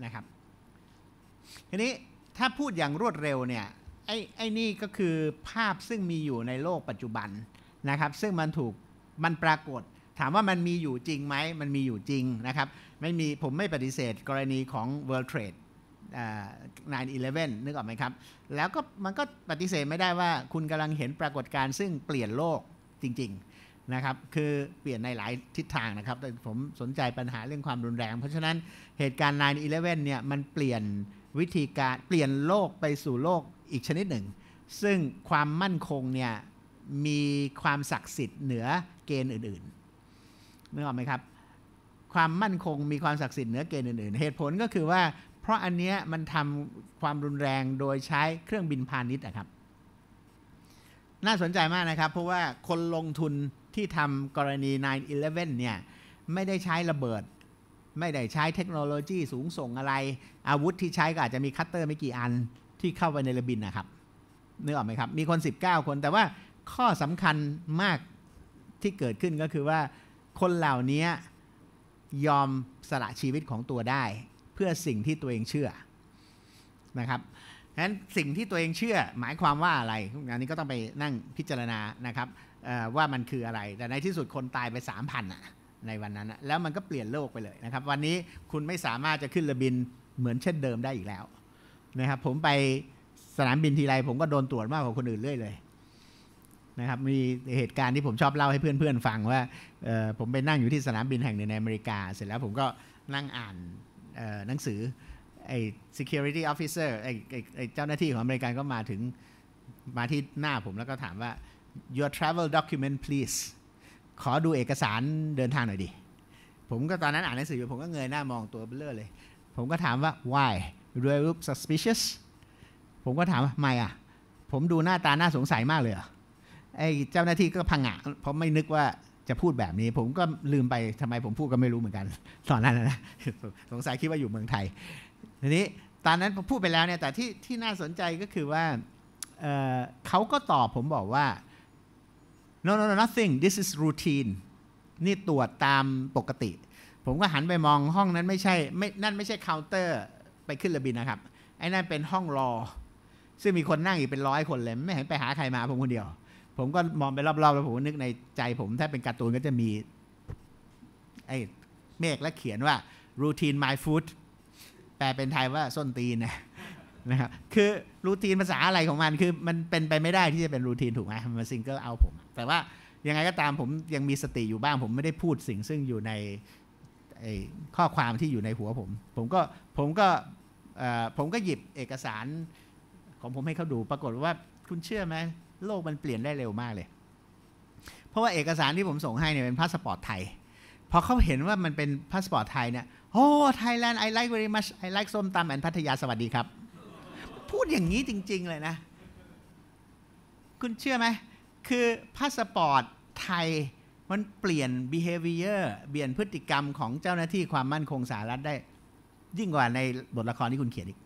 B: นะครับ ทีนี้ ถ้าพูดอย่างรวดเร็วเนี่ยไอ้ไอ้นี่ ก็คือภาพซึ่งมีอยู่ในโลกปัจจุบันนะครับ ซึ่งมันถูก มันปรากฏ ถามว่ามันมีอยู่จริงไหม มันมีอยู่จริงนะครับ ไม่มีผมไม่ปฏิเสธกรณีของ World Trade 9-11นึกออกไหมครับ แล้วก็มันก็ปฏิเสธไม่ได้ว่าคุณกำลังเห็นปรากฏการณ์ซึ่งเปลี่ยนโลกจริงๆนะครับ คือเปลี่ยนในหลายทิศทางนะครับ แต่ผมสนใจปัญหาเรื่องความรุนแรง เพราะฉะนั้นเหตุการณ์9-11เนี่ยมันเปลี่ยนวิธีการเปลี่ยนโลกไปสู่โลกอีกชนิดหนึ่ง ซึ่งความมั่นคงเนี่ยมีความศักดิ์สิทธิ์เหนือเกณฑ์อื่นๆนึกออกไหมครับ ความมั่นคงมีความศักดิ์สิทธิ์เหนือเกณฑ์อื่นๆ เหตุผลก็คือว่า เพราะอันเนี้ยมันทำความรุนแรงโดยใช้เครื่องบินพาณิชย์นะครับ น่าสนใจมากนะครับเพราะว่าคนลงทุนที่ทำกรณี 9-11เนี่ยไม่ได้ใช้ระเบิด ไม่ได้ใช้เทคโนโลยีสูงส่งอะไร อาวุธที่ใช้ก็อาจจะมีคัตเตอร์ไม่กี่อันที่เข้าไปในระบินนะครับนึกออกไหมครับ มีคน 19 คนแต่ว่าข้อสำคัญมากที่เกิดขึ้นก็คือว่าคนเหล่านี้ยอมสละชีวิตของตัวได้ เพื่อสิ่งที่ตัวเองเชื่อนะครับฉะนั้นสิ่งที่ตัวเองเชื่อ หมายความว่าอะไรงานนี้ก็ต้องไปนั่งพิจารณานะครับว่ามันคืออะไร แต่ในที่สุดคนตายไป 3 0 0พันในวันนั้นแล้วมันก็เปลี่ยนโลกไปเลยนะครับ วันนี้คุณไม่สามารถจะขึ้นระบินเหมือนเช่นเดิมได้อีกแล้วนะครับผมไปสนามบินทีไรผมก็โดนตรวจมากกว่าคนอื่นเรื่อยเลยนะครับมีเหตุการณ์ที่ผมชอบเล่าให้เพื่อนๆฟังว่า ผมไปนั่งอยู่ที่สนามบินแห่งหนึ่งในอเมริกา เสร็จแล้วผมก็นั่งอ่านหนังสือไอ้ security officer ไอ้ไอ้เจ้าหน้าที่ของอเมริกันก็มาถึงมาที่หน้าผมแล้วก็ถามว่า your travel document please ขอดูเอกสารเดินทางหน่อยดิ ผมก็ตอนนั้นอ่านหนังสืออยู่ผมก็เงยหน้ามองตัวเบลเลอร์เลย ผมก็ถามว่า why Do I l รูป suspicious ผมก็ถามว่า ไม่อ่ะ ผมดูหน้าตาน่าสงสัยมากเลยอไอ้เจ้าหน้าที่ก็พังอ่ะเพราะไม่นึกว่าจะพูดแบบนี้ ผมก็ลืมไปทำไมผมพูดก็ไม่รู้เหมือนกัน ตอนนั้นนะสงสัยคิดว่าอยู่เมืองไทย ทีนี้ตอนนั้นผมพูดไปแล้วเนี่ย แต่ที่ที่น่าสนใจก็คือว่าเเขาก็ตอบผมบอกว่า no no no nothing this is routine นี่ตรวจตามปกติ ผมก็หันไปมองห้องนั้นไม่ใช่ไม่นั่นไม่ใช่เคาน์เตอร์ไปขึ้นระบินนะครับ ไอ้นั่นเป็นห้องรอ ซึ่งมีคนนั่งอยู่เป็นร้อยคนเลย ไม่เห็นไปหาใครมาผมคนเดียว ผมก็มองไปรอบๆแล้วผมนึกในใจผม ถ้าเป็นการ์ตูนก็จะมี ไอ้เมฆและเขียนว่า routine my food แปลเป็นไทยว่าส้นตีนนะนะครับ คือรูทีนภาษาอะไรของมัน คือมันเป็นไปไม่ได้ที่จะเป็นรูทีนถูกไหมมันซิงเกิลเอาผม แต่ว่ายังไงก็ตามผมยังมีสติอยู่บ้าง ผมไม่ได้พูดสิ่งซึ่งอยู่ในข้อความที่อยู่ในหัวผม ผมก็ผมก็ผมก็หยิบเอกสารของผมให้เขาดูปรากฏว่าคุณเชื่อไหมโลกมันเปลี่ยนได้เร็วมากเลย เพราะว่าเอกสารที่ผมส่งให้เนี่ยเป็นพาสปอร์ตไทยพอเขาเห็นว่ามันเป็นพาสปอร์ตไทยเนี่ยโอ้ไทยแลนด์ไอไลค์ very much ไอไลค์ส้มตำแอนพัทยาสวัสดีครับ พูดอย่างนี้จริงๆเลยนะ คุณเชื่อไหมคือพาสปอร์ตไทยมันเปลี่ยน behavior เปลี่ยนพฤติกรรมของเจ้าหน้าที่ความมั่นคงสหรัฐได้ยิ่งกว่าในบทละครที่คุณเขียนอีก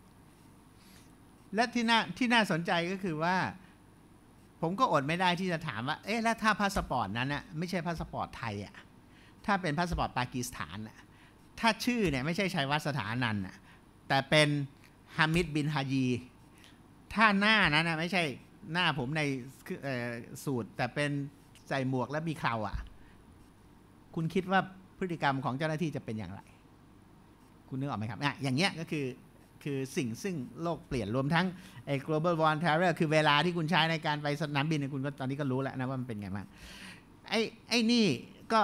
B: และที่น่าที่น่าสนใจก็คือว่า ผมก็อดไม่ได้ที่จะถามว่า เอ๊ะ แล้วถ้าพาสปอร์ตนั้นน่ะไม่ใช่พาสปอร์ตไทยอ่ะ ถ้าเป็นพาสปอร์ตปากีสถานอ่ะ ถ้าชื่อเนี่ยไม่ใช่ชัยวัฒน์สถานันน่ะ แต่เป็นฮามิดบินฮายี ถ้าหน้านั้นน่ะไม่ใช่หน้าผมในสูตร แต่เป็นใส่หมวกและมีเคราอ่ะ คุณคิดว่าพฤติกรรมของเจ้าหน้าที่จะเป็นอย่างไรคุณนึกออกไหมครับอ่ะอย่างเงี้ยก็คือคือ สิ่งซึ่งโลกเปลี่ยนรวมทั้งไอ้ global warm travel คือเวลาที่คุณใช้ในการไปสนามบินคุณก็ตอนนี้ก็รู้แล้วนะว่ามันเป็นไงบ้างไอ้ไอ้นี่ก็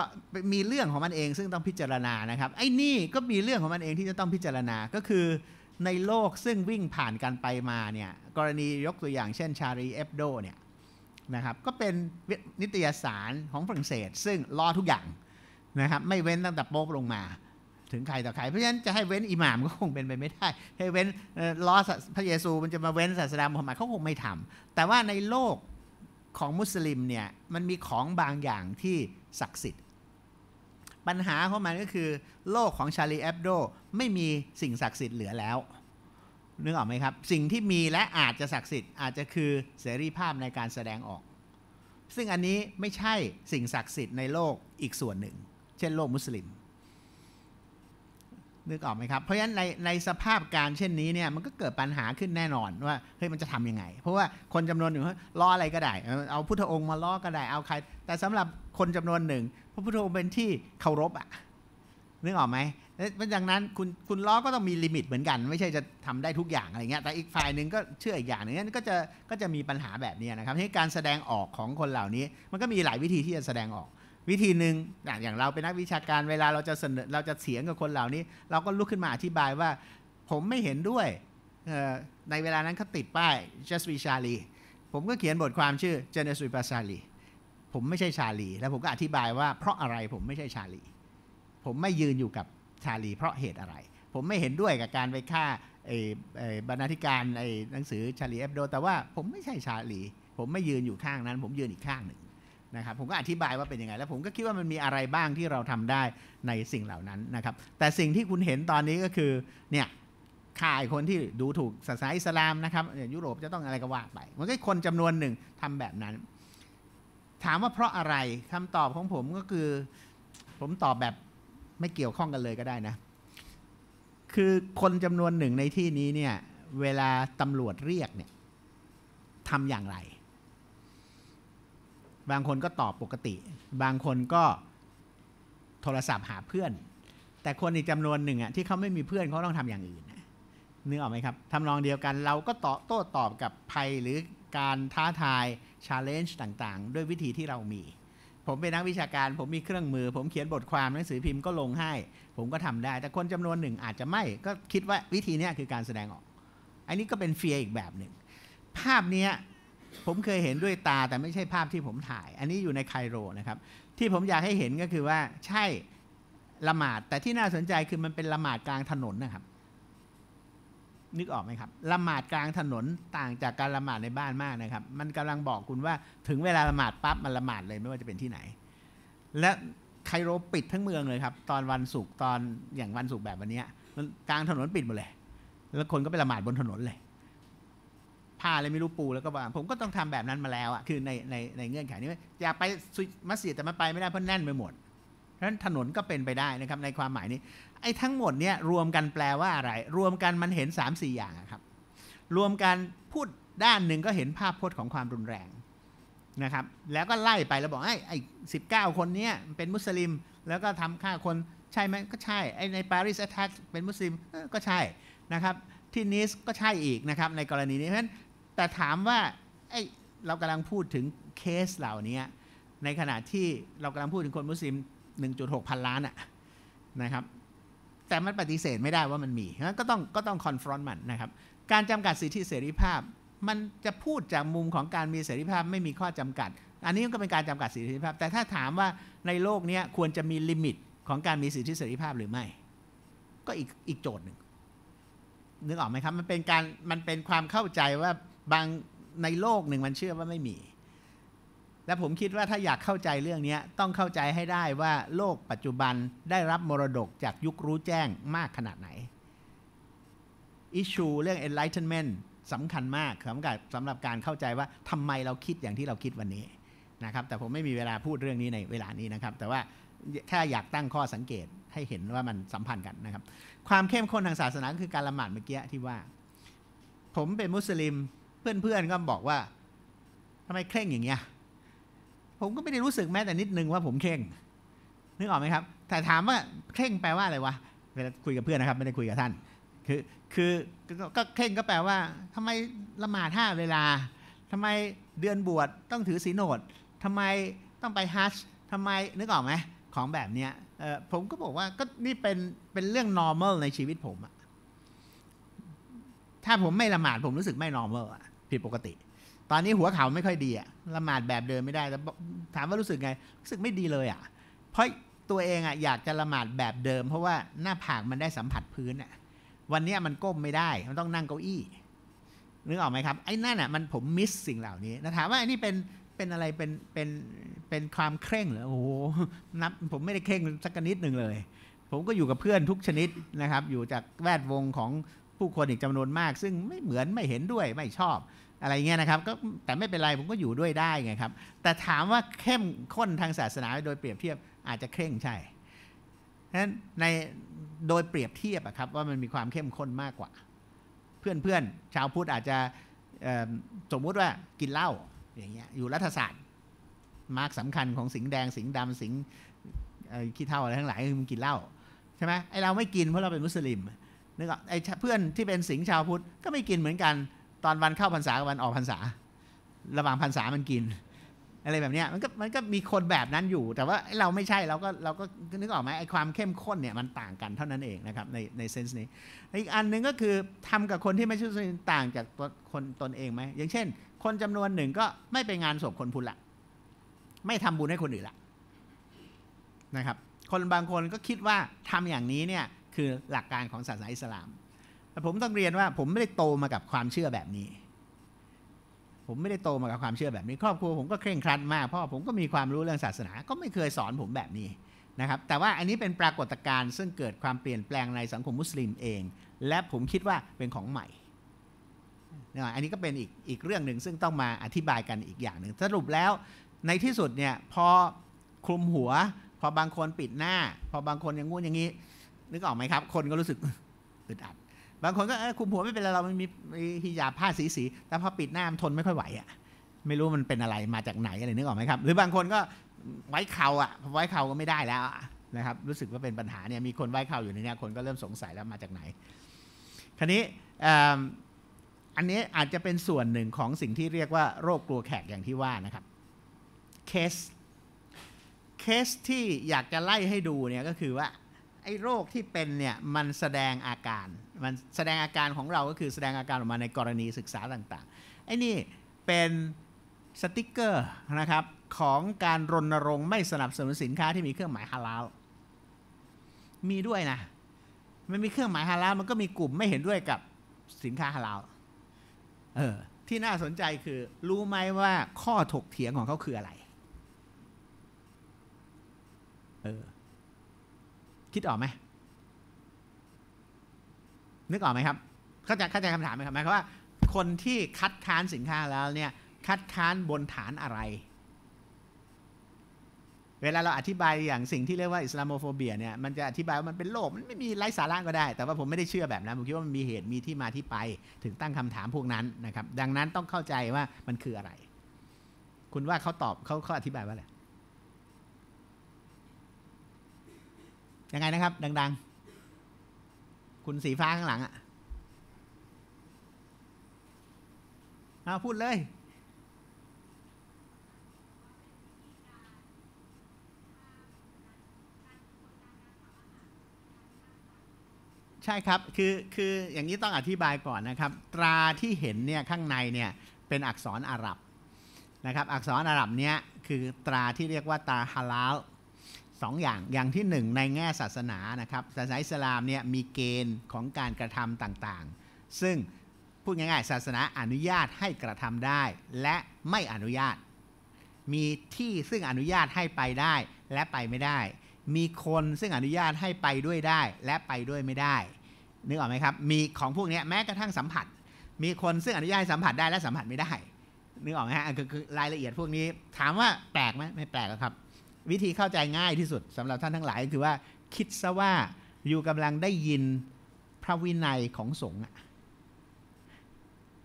B: มีเรื่องของมันเองซึ่งต้องพิจารณานะครับ ไอ้นี่ก็มีเรื่องของมันเองที่จะต้องพิจารณา ก็คือในโลกซึ่งวิ่งผ่านกันไปมาเนี่ย กรณียกตัวอย่างเช่นชารีเอฟโดเนี่ยนะครับ ก็เป็นนิตยสารของฝรั่งเศส ซึ่งล้อทุกอย่างนะครับ ไม่เว้นตั้งแต่โป๊กลงมาถึงใคร ต่อใครเพราะฉะนั้นจะให้เว้นอิหม่ามก็คงเป็นไปไม่ได้ให้เว้นล้อพระเยซูมันจะมาเว้นศาสดามุฮัมมัดเขาคงไม่ทำแต่ว่าในโลกของมุสลิมเนี่ย มันมีของบางอย่างที่ศักดิ์สิทธิ์ปัญหาของมันก็คือโลกของชาลีแอบโดไม่มีสิ่งศักดิ์สิทธิ์เหลือแล้วนึกออกไหมครับสิ่งที่มีและอาจจะศักดิ์สิทธิ์อาจจะคือเสรีภาพในการแสดงออก ซึ่งอันนี้ไม่ใช่สิ่งศักดิ์สิทธิ์ในโลกอีกส่วนหนึ่ง เช่น โลกมุสลิมนึกออกไหมครับ เพราะฉะนั้นในในสภาพการเช่นนี้เนี่ยมันก็เกิดปัญหาขึ้นแน่นอนว่าเฮ้ยมันจะทํำยังไง เพราะว่าคนจำนวนหนึ่งล้ออะไรก็ได้ เอาพุทธองค์มาล้อก็ได้เอาใคร แต่สำหรับคนจำนวนหนึ่งพระพุทธองค์เป็นที่เคารพอะนึกออกไหมดังนั้นคุณคุณล้อก็ต้องมีลิมิตเหมือนกัน ไม่ใช่จะทำได้ทุกอย่างอะไรเงี้ยแต่อีกฝ่ายหนึ่งก็เชื่ออีกอย่างนึงนั้นก็จะก็จะมีปัญหาแบบนี้นะครับให้การแสดงออกของคนเหล่านี้ มันก็มีหลายวิธีที่จะแสดงออกวิธีหนึ่งอย่างเราเป็นนักวิชาการเวลาเราจะเสนอเราจะเสียงกับคนเหล่านี้ เราก็ลุกขึ้นมาอธิบายว่าผมไม่เห็นด้วยในเวลานั้นเขาติดป้าย just ี e ชาลีผมก็เขียนบทความชื่อเจเน s u i p a s ชาลีผมไม่ใช่ชาลี แล้วผมก็อธิบายว่าเพราะอะไรผมไม่ใช่ชาลี ผมไม่ยืนอยู่กับชาลีเพราะเหตุอะไร ผมไม่เห็นด้วยกับการไปฆ่าบรรณาธิการหนังสือชาลีเอฟโด แต่ว่าผมไม่ใช่ชาลี ผมไม่ยืนอยู่ข้างนั้น ผมยืนอีกข้างหนึ่งนะครับผมก็อธิบายว่าเป็นยังไง แล้วผมก็คิดว่ามันมีอะไรบ้างที่เราทำได้ในสิ่งเหล่านั้นนะครับแต่สิ่งที่คุณเห็นตอนนี้ก็คือเนี่ยข่ายคนที่ดูถูกศาสนาอิสลามนะครับยุโรปจะต้องอะไรก็ว่าไปมันก็คนจำนวนหนึ่งทำแบบนั้น ถามว่าเพราะอะไรคำตอบของผมก็คือผมตอบแบบไม่เกี่ยวข้องกันเลยก็ได้นะ คือคนจำนวนหนึ่งในที่นี้เนี่ยเวลาตำรวจเรียกเนี่ยทำอย่างไรบางคนก็ตอบปกติ บางคนก็โทรศัพท์หาเพื่อน แต่คนอีกจำนวนหนึ่งอ่ะที่เขาไม่มีเพื่อนเขาต้องทำอย่างอื่นนึกออกไหมครับ ทำนองเดียวกันเราก็ตอบโต้ตอบกับภัยหรือการท้าทายชาเลนจ์ต่างๆ ด้วยวิธีที่เรามี ผมเป็นนักวิชาการ ผมมีเครื่องมือ ผมเขียนบทความหนังสือพิมพ์ก็ลงให้ ผมก็ทำได้ แต่คนจำนวนหนึ่งอาจจะไม่ก็คิดว่าวิธีนี้คือการแสดงออก อันนี้ก็เป็นเฟียอีกแบบหนึ่งภาพนี้ผมเคยเห็นด้วยตาแต่ไม่ใช่ภาพที่ผมถ่าย อันนี้อยู่ในไคโรนะครับ ที่ผมอยากให้เห็นก็คือว่า ใช่ละหมาดแต่ที่น่าสนใจคือมันเป็นละหมาดกลางถนนนะครับ นึกออกไหมครับละหมาดกลางถนนต่างจากการละหมาดในบ้านมากนะครับ มันกำลังบอกคุณว่าถึงเวลาละหมาดปั๊บมันละหมาดเลยไม่ว่าจะเป็นที่ไหน และไคโรปิดทั้งเมืองเลยครับ ตอนวันศุกร์ตอนอย่างวันศุกร์แบบวันนี้กลางถนนปิดหมดเลยแล้วคนก็ไปละหมาดบนถนนเลยผ้าอะไรไม่รู้ปูแล้วก็ว่าผมก็ต้องทำแบบนั้นมาแล้วอะคือในในในเงื่อนไขนี้อยากไปมัสยิดแต่มาไปไม่ได้เพราะแน่นไปหมดเพราะฉะนั้นถนนก็เป็นไปได้นะครับในความหมายนี้ไอ้ทั้งหมดเนี่ย รวมกันแปลว่าอะไร รวมกันมันเห็น 3 4 อย่างครับ รวมกันพูดด้านหนึ่งก็เห็นภาพพจน์ของความรุนแรงนะครับแล้วก็ไล่ไปแล้วบอกไอ้ไอ้สิคนเนี้ยเป็นมุสลิม แล้วก็ทำฆ่าคนใช่ไหมก็ใช่ไอ้ในปารีสแอตแทกเป็นมุสลิมก็ใช่นะครับที่นิสก็ใช่อีกนะครับในกรณีนี้เพราะฉะนั้นแต่ถามว่าเรากำลังพูดถึงเคสเหล่านี้ ในขณะที่เรากำลังพูดถึงคนมุสลิม 1.6 พันล้านอะนะครับ แต่มันปฏิเสธไม่ได้ว่ามันมีก็ต้องก็ต้องคอนฟรอนต์มันนะครับ การจำกัดสิทธิเสรีภาพ มันจะพูดจากมุมของการมีเสรีภาพไม่มีข้อจำกัด อันนี้ก็เป็นการจำกัดสิทธิภาพ แต่ถ้าถามว่าในโลกนี้ควรจะมีลิมิตของการมีสิทธิเสรีภาพหรือไม่ ก็อีกอีกโจทย์หนึ่งนึกออกไหมครับ มันเป็นการมันเป็นความเข้าใจว่าบางในโลกหนึ่งมันเชื่อว่าไม่มี และผมคิดว่าถ้าอยากเข้าใจเรื่องนี้ต้องเข้าใจให้ได้ว่าโลกปัจจุบันได้รับมรดกจากยุครู้แจ้งมากขนาดไหน อิชูเรื่อง enlightenment สำคัญมากสำหรับสำหรับการเข้าใจว่าทำไมเราคิดอย่างที่เราคิดวันนี้ นะครับ แต่ผมไม่มีเวลาพูดเรื่องนี้ในเวลานี้นะครับ แต่ว่าแค่อยากตั้งข้อสังเกตให้เห็นว่ามันสัมพันธ์กันนะครับความเข้มข้นทางศาสนาคือการละหมาดเมื่อกี้ที่ว่า ผมเป็นมุสลิมเพื่อนๆก็บอกว่า ทำไมเคร่งอย่างเงี้ยผมก็ไม่ได้รู้สึกแม้แต่นิดนึงว่าผมเคร่งนึกออกไหมครับแต่ถามว่าเคร่งแปลว่าอะไรวะเวลาคุยกับเพื่อนนะครับ ไม่ได้คุยกับท่าน คือคือก็เคร่งก็แปลว่า ทำไมละหมาดห้าเวลา ทำไมเดือนบวชต้องถือศีโอดทำไมต้องไปฮัชทำไมนึกออกไหมของแบบเนี้ยผมก็บอกว่าก็นี่เป็นเป็นเรื่อง normal ในชีวิตผมอะถ้าผมไม่ละหมาดผมรู้สึกไม่ normal อะผิดปกติ ตอนนี้หัวเข่าไม่ค่อยดีอะละหมาดแบบเดิมไม่ได้แถามว่ารู้สึกไง รู้สึกไม่ดีเลยอะ เพราะตัวเองอะอยากจะละหมาดแบบเดิม เพราะว่าหน้าผากมันได้สัมผัสพื้นอะวันนี้มันก้มไม่ได้ มันต้องนั่งเก้าอี้ นึกออกไหมครับ ไอ้นั่นอะมันผมมิสสิ่งเหล่านี้นะถามว่าอันนี้เป็น เป็นอะไร เป็น เป็น เป็นความเคร่งเหรอโอ้โหนับผมไม่ได้เคร่งสักนิดหนึ่งเลย ผมก็อยู่กับเพื่อนทุกชนิดนะครับ อยู่จากแวดวงของผู้คนอีกจำนวนมากซึ่งไม่เหมือนไม่เห็นด้วยไม่ชอบอะไรเงี้ยนะครับก็แต่ไม่เป็นไรผมก็อยู่ด้วยได้ไงครับแต่ถามว่าเข้มข้นทางศาสนาโดยเปรียบเทียบอาจจะเคร่งใช่ดังนั้นในโดยเปรียบเทียบอะครับ ว่ามันมีความเข้มข้นมากกว่า เพื่อนๆชาวพุทธอาจจะสมมุติว่ากินเหล้าอย่างเงี้ยอยู่รัฐศาสตร์มาร์กสำคัญของสิงแดงสิงดำสิงขี้เท่าอะไรทั้งหลายคือมันกินเหล้าใช่ไหมไอเราไม่กินเพราะเราเป็นมุสลิมนึกออกไอ้เพื่อนที่เป็นสิงห์ชาวพุทธก็ไม่กินเหมือนกัน ตอนวันเข้าพรรษากับวันออกพรรษา ระหว่างพรรษามันกิน อะไรแบบเนี้ยมันก็มันก็มีคนแบบนั้นอยู่ แต่ว่าเราไม่ใช่เราก็เราก็นึกออกไหมไอ้ความเข้มข้นเนี่ยมันต่างกันเท่านั้นเองนะครับ ในในเซนส์นี้ อีกอันหนึ่งก็คือทำกับคนที่ไม่ชช่ต่างจากคนตนเองไหมอย่างเช่น คนจำนวนหนึ่งก็ไม่ไปงานศพคนพุทธละไม่ทำบุญให้คนอื่นละนะครับ คนบางคนก็คิดว่าทำอย่างนี้เนี่ยคือหลักการของศาสนาอิสลาม แต่ผมต้องเรียนว่าผมไม่ได้โตมากับความเชื่อแบบนี้ ผมไม่ได้โตมากับความเชื่อแบบนี้ ครอบครัวผมก็เคร่งครัดมากพ่อผมก็มีความรู้เรื่องศาสนา ก็ไม่เคยสอนผมแบบนี้นะครับ แต่ว่าอันนี้เป็นปรากฏการณ์ซึ่งเกิดความเปลี่ยนแปลงในสังคมมุสลิมเอง และผมคิดว่าเป็นของใหม่นะอันนี้ก็เป็นอีกอีกเรื่องหนึ่งซึ่งต้องมาอธิบายกันอีกอย่างหนึ่งสรุปแล้วในที่สุดเนี่ยพอคลุมหัว พอบางคนปิดหน้า พอบางคนยังงู้นอย่างนี้นึกออกไหมครับ คนก็รู้สึกอึดอัด บางคนก็คุมหัวไม่เป็นไรเรามันมีฮิญาบผ้าสีสีแต่พอปิดหน้ามันทนไม่ค่อยไหวอะ่ะ ไม่รู้มันเป็นอะไรมาจากไหน อะไรนึกออกไหมครับ หรือบางคนก็ไว้เข่าอ่ะไว้เข่าก็ไม่ได้แล้วนะครับ รู้สึกว่าเป็นปัญหาเนี่ย มีคนไว้เข่าอยู่ในนี้คนก็เริ่มสงสัยแล้วมาจากไหน คราวนี้อันนี้อาจจะเป็นส่วนหนึ่งของสิ่งที่เรียกว่า โรคกลัวแขกอย่างที่ว่านะครับ เคส เคสที่อยากจะไล่ให้ดูเนี่ยก็คือว่าไอ้โรคที่เป็นเนี่ยมันแสดงอาการมันแสดงอาการของเราก็คือแสดงอาการออกมาในกรณีศึกษาต่างๆไอ้นี่เป็นสติกเกอร์นะครับ ของการรณรงค์ไม่สนับสนุนสินค้าที่มีเครื่องหมายฮาลาลมีด้วยนะ มันมีเครื่องหมายฮาลาลมันก็มีกลุ่มไม่เห็นด้วยกับสินค้าฮาลาลเออที่น่าสนใจคือ รู้ไหมว่าข้อถกเถียงของเขาคืออะไร เออคิดออกไหมนึกออกไหมครับ เข้าใจเข้าใจคำถามไหมครับหมายความว่าคนที่คัดค้านสินค้าแล้วเนี่ย คัดค้านบนฐานอะไร เวลาเราอธิบายอย่างสิ่งที่เรียกว่าอิสลามโฟเบียเนี่ยมันจะอธิบายว่ามันเป็นโลกมันไม่มีไร้สาระก็ได้แต่ว่าผมไม่ได้เชื่อแบบนั้นผมคิดว่ามันมีเหตุมีที่มาที่ไป ถึงตั้งคำถามพวกนั้นนะครับดังนั้นต้องเข้าใจว่ามันคืออะไร คุณว่าเขาตอบเขาเขาอธิบายว่าอะไรยังไงนะครับดังๆ คุณสีฟ้าข้างหลังอะพูดเลย ใช่ครับคือคืออย่างนี้ต้องอธิบายก่อนนะครับ ตราที่เห็นเนี่ยข้างในเนี่ย เป็นอักษรอาหรับนะครับ อักษรอาหรับเนี้ยคือตราที่เรียกว่าตราฮาลาลสองอย่าง อย่างที่หนึ่งในแง่ศาสนานะครับ ศาสนาอิสลามเนี่ยมีเกณฑ์ของการกระทำต่างๆ ซึ่งพูดง่ายๆ ศาสนาอนุญาตให้กระทำได้ และไม่อนุญาต มีที่ซึ่งอนุญาตให้ไปได้และไปไม่ได้ มีคนซึ่งอนุญาตให้ไปด้วยได้และไปด้วยไม่ได้ นึกออกไหมครับ มีของพวกนี้แม้กระทั่งสัมผัส มีคนซึ่งอนุญาตให้สัมผัสได้และสัมผัสไม่ได้นึกออกไหมฮะ คือรายละเอียดพวกนี้ถามว่าแปลกไหมไม่แปลกครับวิธีเข้าใจง่ายที่สุดสำหรับท่านทั้งหลายคือว่าคิดซะว่าอยู่กำลังได้ยินพระวินัยของสงฆ์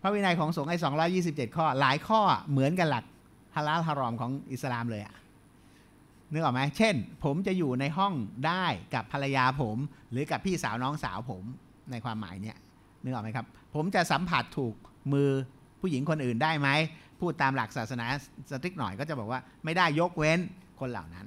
B: พระวินัยของสงฆ์ไอ้สองยี่สิบเจ็ดข้อ หลายข้อเหมือนกันหลักฮาลาลฮารอมของอิสลามเลยอะนึกออกไหมเช่น ผมจะอยู่ในห้องได้กับภรรยาผมหรือกับพี่สาวน้องสาวผมในความหมายเนี้ยนึกออกไหมครับผมจะสัมผัสถูกมือผู้หญิงคนอื่นได้ไหมพูดตามหลักศาสนาสติ๊กหน่อยก็จะบอกว่าไม่ได้ยกเว้นคนเหล่านั้น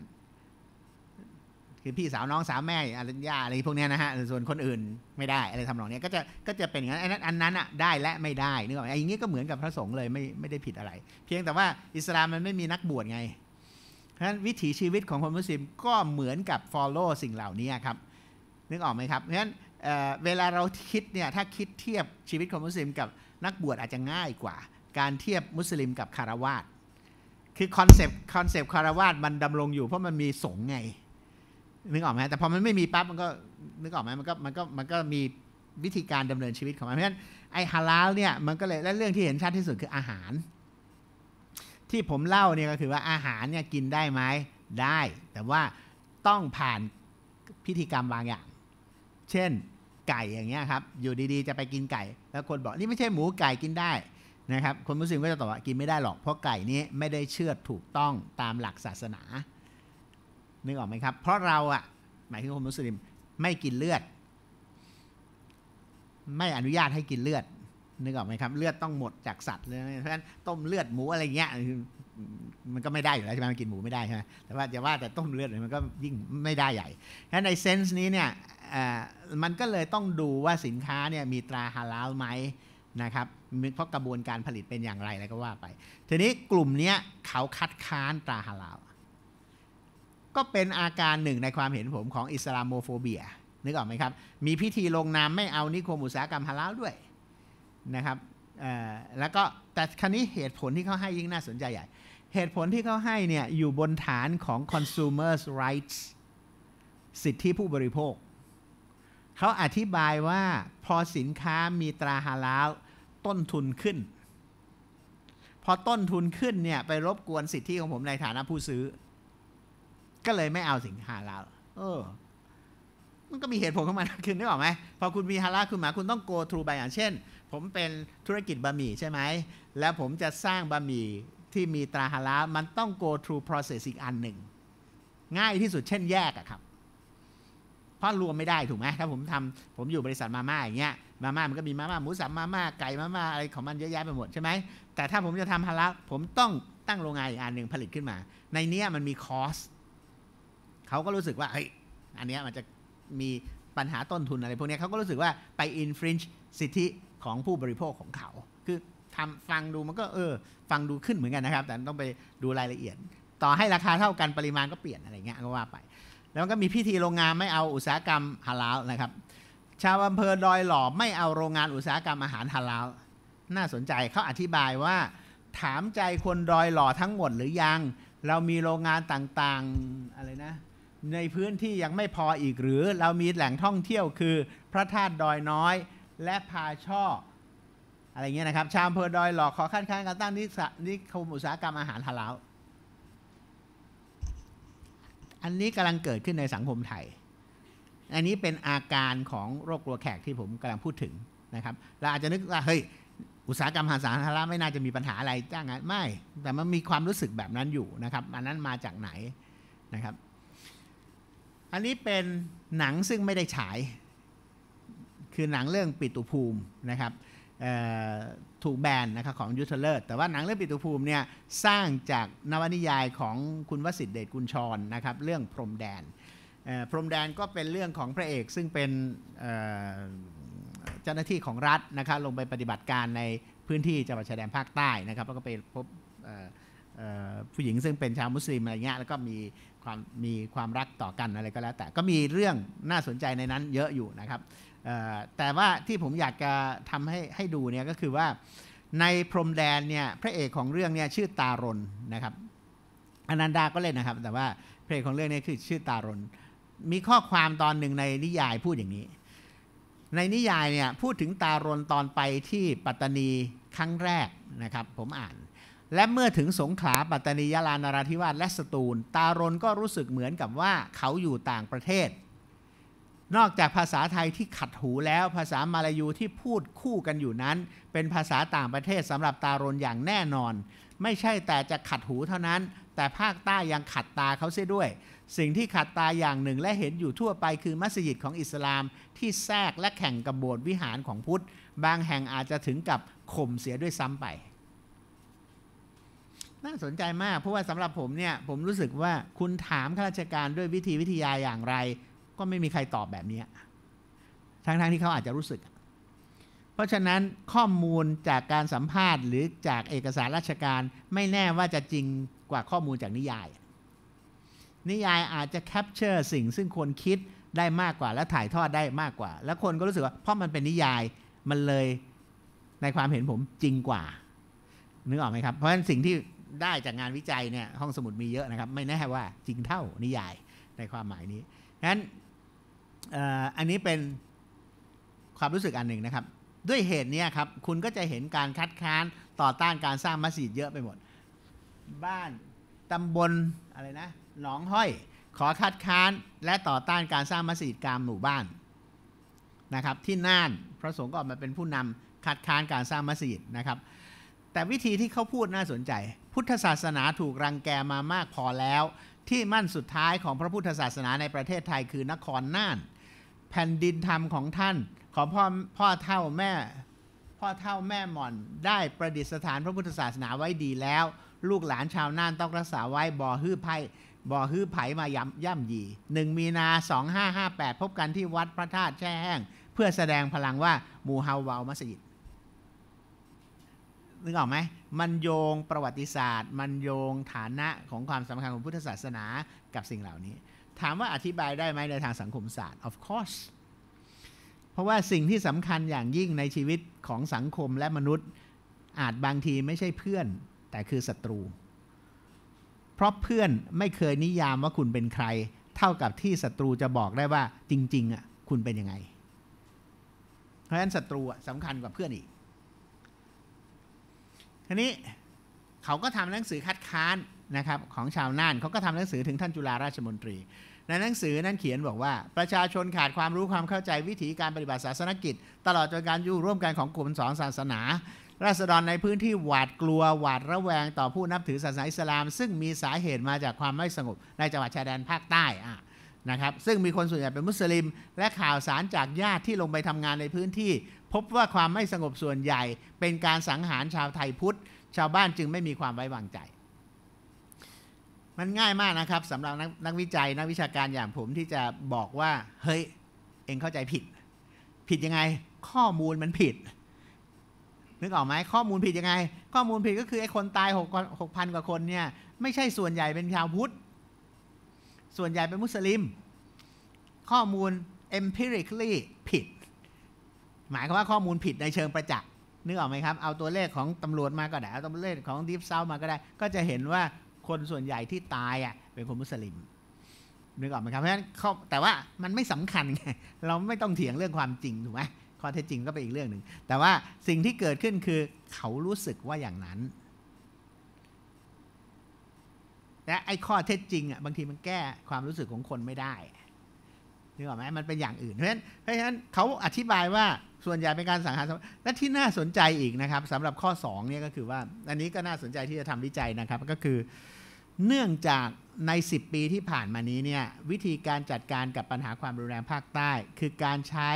B: คือพี่สาวน้อง สาวแม่อรัญญาอะไรพวกนี้นะฮะส่วนคนอื่นไม่ได้อะไรทำนองนี้ก็จะก็จะเป็นอย่างนั้นอันนั้นอันนั้นอ่ะได้และไม่ได้นึกออกไหมอย่างนี้ก็เหมือนกับพระสงฆ์เลยไม่ไม่ได้ผิดอะไร เพียงแต่ว่าอิสลามมันไม่มีนักบวชไง เพราะฉะนั้นวิถีชีวิตของคนมุสลิมก็เหมือนกับ follow สิ่งเหล่านี้ครับนึกออกไหมครับเพราะฉะนั้นเวลาเราคิดเนี่ยถ้าคิดเทียบชีวิตของมุสลิมกับนักบวชอาจจะง่ายกว่า การเทียบมุสลิมกับคารวาสคือคอนเซปต์คอนเซปต์คารวาสมันดำรงอยู่เพราะมันมีสงไงนึกออกไหมแต่พอมันไม่มีปั๊บมันก็นึกออกไหมมันก็มันก็มันก็มีวิธีการดำเนินชีวิตของมันเพราะฉะนั้นไอฮาลาลเนี่ยมันก็เลยและเรื่องที่เห็นชัดที่สุดคืออาหาร ที่ผมเล่าเนี่ยก็คือว่าอาหารเนี่ยกินได้ไหมได้ แต่ว่าต้องผ่านพิธีกรรมบางอย่าง เช่นไก่อย่างเงี้ยครับอยู่ดีๆจะไปกินไก่ แล้วคนบอกนี่ไม่ใช่หมูไก่กินได้นะครับคนมุสลิมก็จะตอบว่ากินไม่ได้หรอกเพราะไก่นี้ไม่ได้เชือถูกต้องตามหลักศาสนานึกออกไหมครับ เพราะเราอ่ะหมายถึงคนมุสลิมไม่กินเลือด ไม่อนุญาตให้กินเลือดนึกออกไหมครับ เลือดต้องหมดจากสัตว์เลย เพราะฉะนั้นต้มเลือดหมูอะไรเงี้ยมันก็ไม่ได้อยู่แล้วใช่ไหมมันกินหมูไม่ได้ใช่ไหมแต่ว่าจะว่าแต่ต้มเลือดมันก็ยิ่งไม่ได้ใหญ่ฉะนั้นในเซนส์นี้เนี่ยมันก็เลยต้องดูว่าสินค้าเนี่ยมีตราฮาลาลไหมนะครับเพราะกระบวนการผลิตเป็นอย่างไรแล้วก็ว่าไป ทีนี้กลุ่มนี้เขาคัดค้านตราฮาลาลก็เป็นอาการหนึ่งในความเห็นผมของอิสลามโมโฟเบียนึกออกไหมครับ มีพิธีลงนามไม่เอานิคมอุตสาหกรรมฮาลาลด้วยนะครับแล้วก็แต่ครั้นี้เหตุผลที่เขาให้ยิ่งน่าสนใจใหญ่ เหตุผลที่เขาให้เนี่ยอยู่บนฐานของ consumers rights สิทธิผู้บริโภค เขาอธิบายว่าพอสินค้ามีตราฮาลาลต้นทุนขึ้น พอต้นทุนขึ้นเนี่ย ไปรบกวนสิทธิของผมในฐานะผู้ซื้อ ก็เลยไม่เอาสินค้าแล้วเออ มันก็มีเหตุผลของมันคืไน้หรอไหมพอคุณมีฮาราคือหมาคุณต้องโกทูไปอย่างเช่น ผมเป็นธุรกิจบะหมี่ใช่ไหม แล้วผมจะสร้างบะหมี่ที่มีตราฮารามันต้อง go through process อีกอันหนึ่งง่ายที่สุดเช่นแยกอะครับเพราะรวมไม่ได้ถูกไหมถ้าผมทำผมอยู่บริษัทมาม่าอย่างเงี้ยมาม่า มันก็มีมาม่าหมูสับมาม่า ไก่มาม่า อะไรของมันเยอะแยะไปหมดใช่ไหมแต่ถ้าผมจะทำฮาลาลผมต้องตั้งโรงงานอีกอันหนึ่งผลิตขึ้นมา ในเนี้ยมันมีคอสเขาก็รู้สึกว่าเฮ้ยอันเนี้ยมันจะมีปัญหาต้นทุนอะไร พวกนี้เขาก็รู้สึกว่าไป infringe สิทธิของผู้บริโภคของเขาคือทำฟังดูมันก็เออฟังดูขึ้นเหมือนกันนะครับ แต่ต้องไปดูรายละเอียด ต่อให้ราคาเท่ากันปริมาณก็เปลี่ยนอะไรเงี้ยก็ว่าไปแล้วก็มีพิธีโรงงานไม่เอาอุตสาหกรรมฮาลาลนะครับ ชาวอำเภอดอยหล่อไม่เอาโรงงานอุตสาหกรรมอาหารฮาลาลน่าสนใจเขาอธิบายว่าถามใจคนดอยหล่อทั้งหมดหรือยัง เรามีโรงงานต่าง ๆ อะไรนะในพื้นที่ยังไม่พออีกหรือเรามีแหล่งท่องเที่ยวคือพระธาตุดอยน้อยและพาช่ออะไรเงี้ยนะครับชาวอำเภอดอยหล่อขอคัดค้านการตั้งนิคมอุตสาหกรรมอาหารฮาลาลอันนี้กำลังเกิดขึ้นในสังคมไทย อันนี้เป็นอาการของโรคกลัวแขกที่ผมกำลังพูดถึงนะครับเราอาจจะนึกว่าเฮ้ย อุตสาหกรรมหาสารธาระไม่น่าจะมีปัญหาอะไรจ้างงานไม่ แต่มันมีความรู้สึกแบบนั้นอยู่นะครับ อันนั้นมาจากไหนนะครับ อันนี้เป็นหนังซึ่งไม่ได้ฉาย คือหนังเรื่องปิตุภูมินะครับถูกแบนนะครับของยูทเลอร์แต่ว่าหนังเรื่องปิตุภูมิเนี่ย สร้างจากนวนิยายของคุณวสิทธิเดชกุลชรนนะครับ เรื่องพรมแดนพรมแดนก็เป็นเรื่องของพระเอกซึ่งเป็นเจ้าหน้าที่ของรัฐนะครับลงไปปฏิบัติการในพื้นที่จังหวัดชายแดนภาคใต้นะครับ แล้วก็ไปพบผู้หญิงซึ่งเป็นชาวมุสลิมอะไรเงี้ยแล้วก็มีความมีความรักต่อกันอะไรก็แล้วแต่ก็มีเรื่องน่าสนใจในนั้นเยอะอยู่นะครับแต่ว่าที่ผมอยากจะทำให้ให้ดูเนี่ยก็คือว่าในพรมแดนเนี่ยพระเอกของเรื่องเนี่ยชื่อตารนนะครับอนันดาก็เล่นนะครับ แต่ว่าพระเอกของเรื่องเนี่ยคือชื่อตารนมีข้อความตอนหนึ่งในนิยายพูดอย่างนี้ ในนิยายเนี่ยพูดถึงตารนตอนไปที่ปัตตานีครั้งแรกนะครับผมอ่าน และเมื่อถึงสงขลาปัตตานียาลานราธิวาสและสตูล ตารนก็รู้สึกเหมือนกับว่าเขาอยู่ต่างประเทศนอกจากภาษาไทยที่ขัดหูแล้วภาษามาลายูที่พูดคู่กันอยู่นั้น เป็นภาษาต่างประเทศสำหรับตารนอย่างแน่นอน ไม่ใช่แต่จะขัดหูเท่านั้น แต่ภาคใต้ยังขัดตาเขาเสียด้วย สิ่งที่ขัดตาอย่างหนึ่งและเห็นอยู่ทั่วไปคือมัสยิดของอิสลามที่แทรกและแข่งกับโบสถ์วิหารของพุทธ บางแห่งอาจจะถึงกับข่มเสียด้วยซ้ำไปน่าสนใจมากเพราะว่าสำหรับผมเนี่ยผมรู้สึกว่าคุณถามข้าราชการด้วยวิธีวิทยาอย่างไรก็ไม่มีใครตอบแบบนี้ ทั้งๆทที่เขาอาจจะรู้สึก เพราะฉะนั้นข้อมูลจากการสัมภาษณ์ หรือจากเอกสารราชการไม่แน่ว่าจะจริงกว่าข้อมูลจากนิยาย นิยายอาจจะแคปเจอร์สิ่งซึ่งคนคิดได้มากกว่าและถ่ายทอดได้มากกว่า และคนก็รู้สึกว่า เพราะมันเป็นนิยายมันเลยในความเห็นผมจริงกว่านึกออกไหมครับ เพราะฉะนั้นสิ่งที่ได้จากงานวิจัยเนี่ยห้องสมุดมีเยอะนะครับ ไม่แน่ว่าจริงเท่านิยายในความหมายนี้งั้นอันนี้เป็นความรู้สึกอันหนึ่งนะครับ ด้วยเหตุนี้ครับ คุณก็จะเห็นการคัดค้านต่อต้านการสร้างมัสยิดเยอะไปหมด บ้านตำบลอะไรนะหนองห้อยขอคัดค้านและต่อต้านการสร้างมัสยิดกลางหมู่บ้านนะครับที่น่านพระสงฆ์ก็ออกมาเป็นผู้นำคัดค้านการสร้างมัสยิดนะครับแต่วิธีที่เขาพูดน่าสนใจ พุทธศาสนาถูกรังแกมามากพอแล้ว ที่มั่นสุดท้ายของพระพุทธศาสนาในประเทศไทยคือนครน่านแผ่นดินธรรมของท่านขอพ่อพ่อเท่าแม่พ่อเท่าแม่หม่อน ได้ประดิษฐานพระพุทธศาสนาไว้ดีแล้ว ลูกหลานชาวน่านต้องรักษาไว้บ่อฮื้อไผ่บ่อฮื้อไผ่มาย่ำย่ำยีหนึ่งมีนา 2558 พบกันที่วัดพระธาตุแช่แห้ง เพื่อแสดงพลังว่า มูฮาววาวมัสยิดนึกออกไหม มันโยงประวัติศาสตร์ มันโยงฐานะของความสำคัญของพุทธศาสนากับสิ่งเหล่านี้ถามว่าอธิบายได้ไหมในทางสังคมศาสตร์ of course เพราะว่าสิ่งที่สำคัญอย่างยิ่งในชีวิตของสังคมและมนุษย์ อาจบางทีไม่ใช่เพื่อน แต่คือศัตรู เพราะเพื่อนไม่เคยนิยามว่าคุณเป็นใคร เท่ากับที่ศัตรูจะบอกได้ว่าจริงๆอ่ะคุณเป็นยังไง เพราะฉะนั้นศัตรูสำคัญกว่าเพื่อนอีกทีนี้เขาก็ทำหนังสือคัดค้านนะครับของชาวน่านเขาก็ทำหนังสือถึงท่านจุฬาราชมนตรี ในหนังสือนั้นเขียนบอกว่า ประชาชนขาดความรู้ความเข้าใจวิถีการปฏิบัติศาสนกิจ ตลอดจนการอยู่ ร่วมกันของกลุ่มสองศาสนา ราษฎรในพื้นที่หวาดกลัวหวาดระแวงต่อผู้นับถือศาสนาอิสลาม ซึ่งมีสาเหตุมาจากความไม่สงบ ในจังหวัดชายแดนภาคใต้อะนะครับ ซึ่งมีคนส่วนใหญ่เป็นมุสลิม และข่าวสารจากญาติที่ลงไปทำงานในพื้นที่ พบว่าความไม่สงบส่วนใหญ่ เป็นการสังหารชาวไทยพุทธ ชาวบ้านจึงไม่มีความไว้วางใจมันง่ายมากนะครับสำหรับนักนักวิจัย นักวิชาการอย่างผมที่จะบอกว่า เฮ้ย เองเข้าใจผิด ผิดยังไง ข้อมูลมันผิด นึกออกไหมข้อมูลผิดยังไง ข้อมูลผิดก็คือไอ้คนตายหกพันกว่าคนเนี่ย ไม่ใช่ส่วนใหญ่เป็นชาวพุทธ ส่วนใหญ่เป็นมุสลิม ข้อมูล empirically ผิด หมายความว่าข้อมูลผิดในเชิงประจักษ์นึกออกไหมครับเอาตัวเลขของตำรวจมาก็ได้เอาตัวเลขของดิฟเซามาก็ได้ ก็จะเห็นว่าคนส่วนใหญ่ที่ตายอ่ะเป็นคนมุสลิมนึกออกไหมครับ เพราะฉะนั้นเขาแต่ว่ามันไม่สำคัญไงเราไม่ต้องเถียงเรื่องความจริงถูกไหมข้อเท็จจริงก็เป็นอีกเรื่องหนึ่งแต่ว่าสิ่งที่เกิดขึ้นคือเขารู้สึกว่าอย่างนั้น และไอ้ข้อเท็จจริงอ่ะบางทีมันแก้ความรู้สึกของคนไม่ได้นึกออกไหมมันเป็นอย่างอื่น เพราะฉะนั้นเพราะฉะนั้นเขาอธิบายว่าส่วนใหญ่เป็นการสังหารและที่น่าสนใจอีกนะครับ สำหรับข้อ2เนี่ยก็คือว่าอันนี้ก็น่าสนใจที่จะทำวิจัยนะครับ ก็คือเนื่องจากใน 10 ปีที่ผ่านมานี้เนี่ย วิธีการจัดการกับปัญหาความรุนแรงภาคใต้ คือการใช้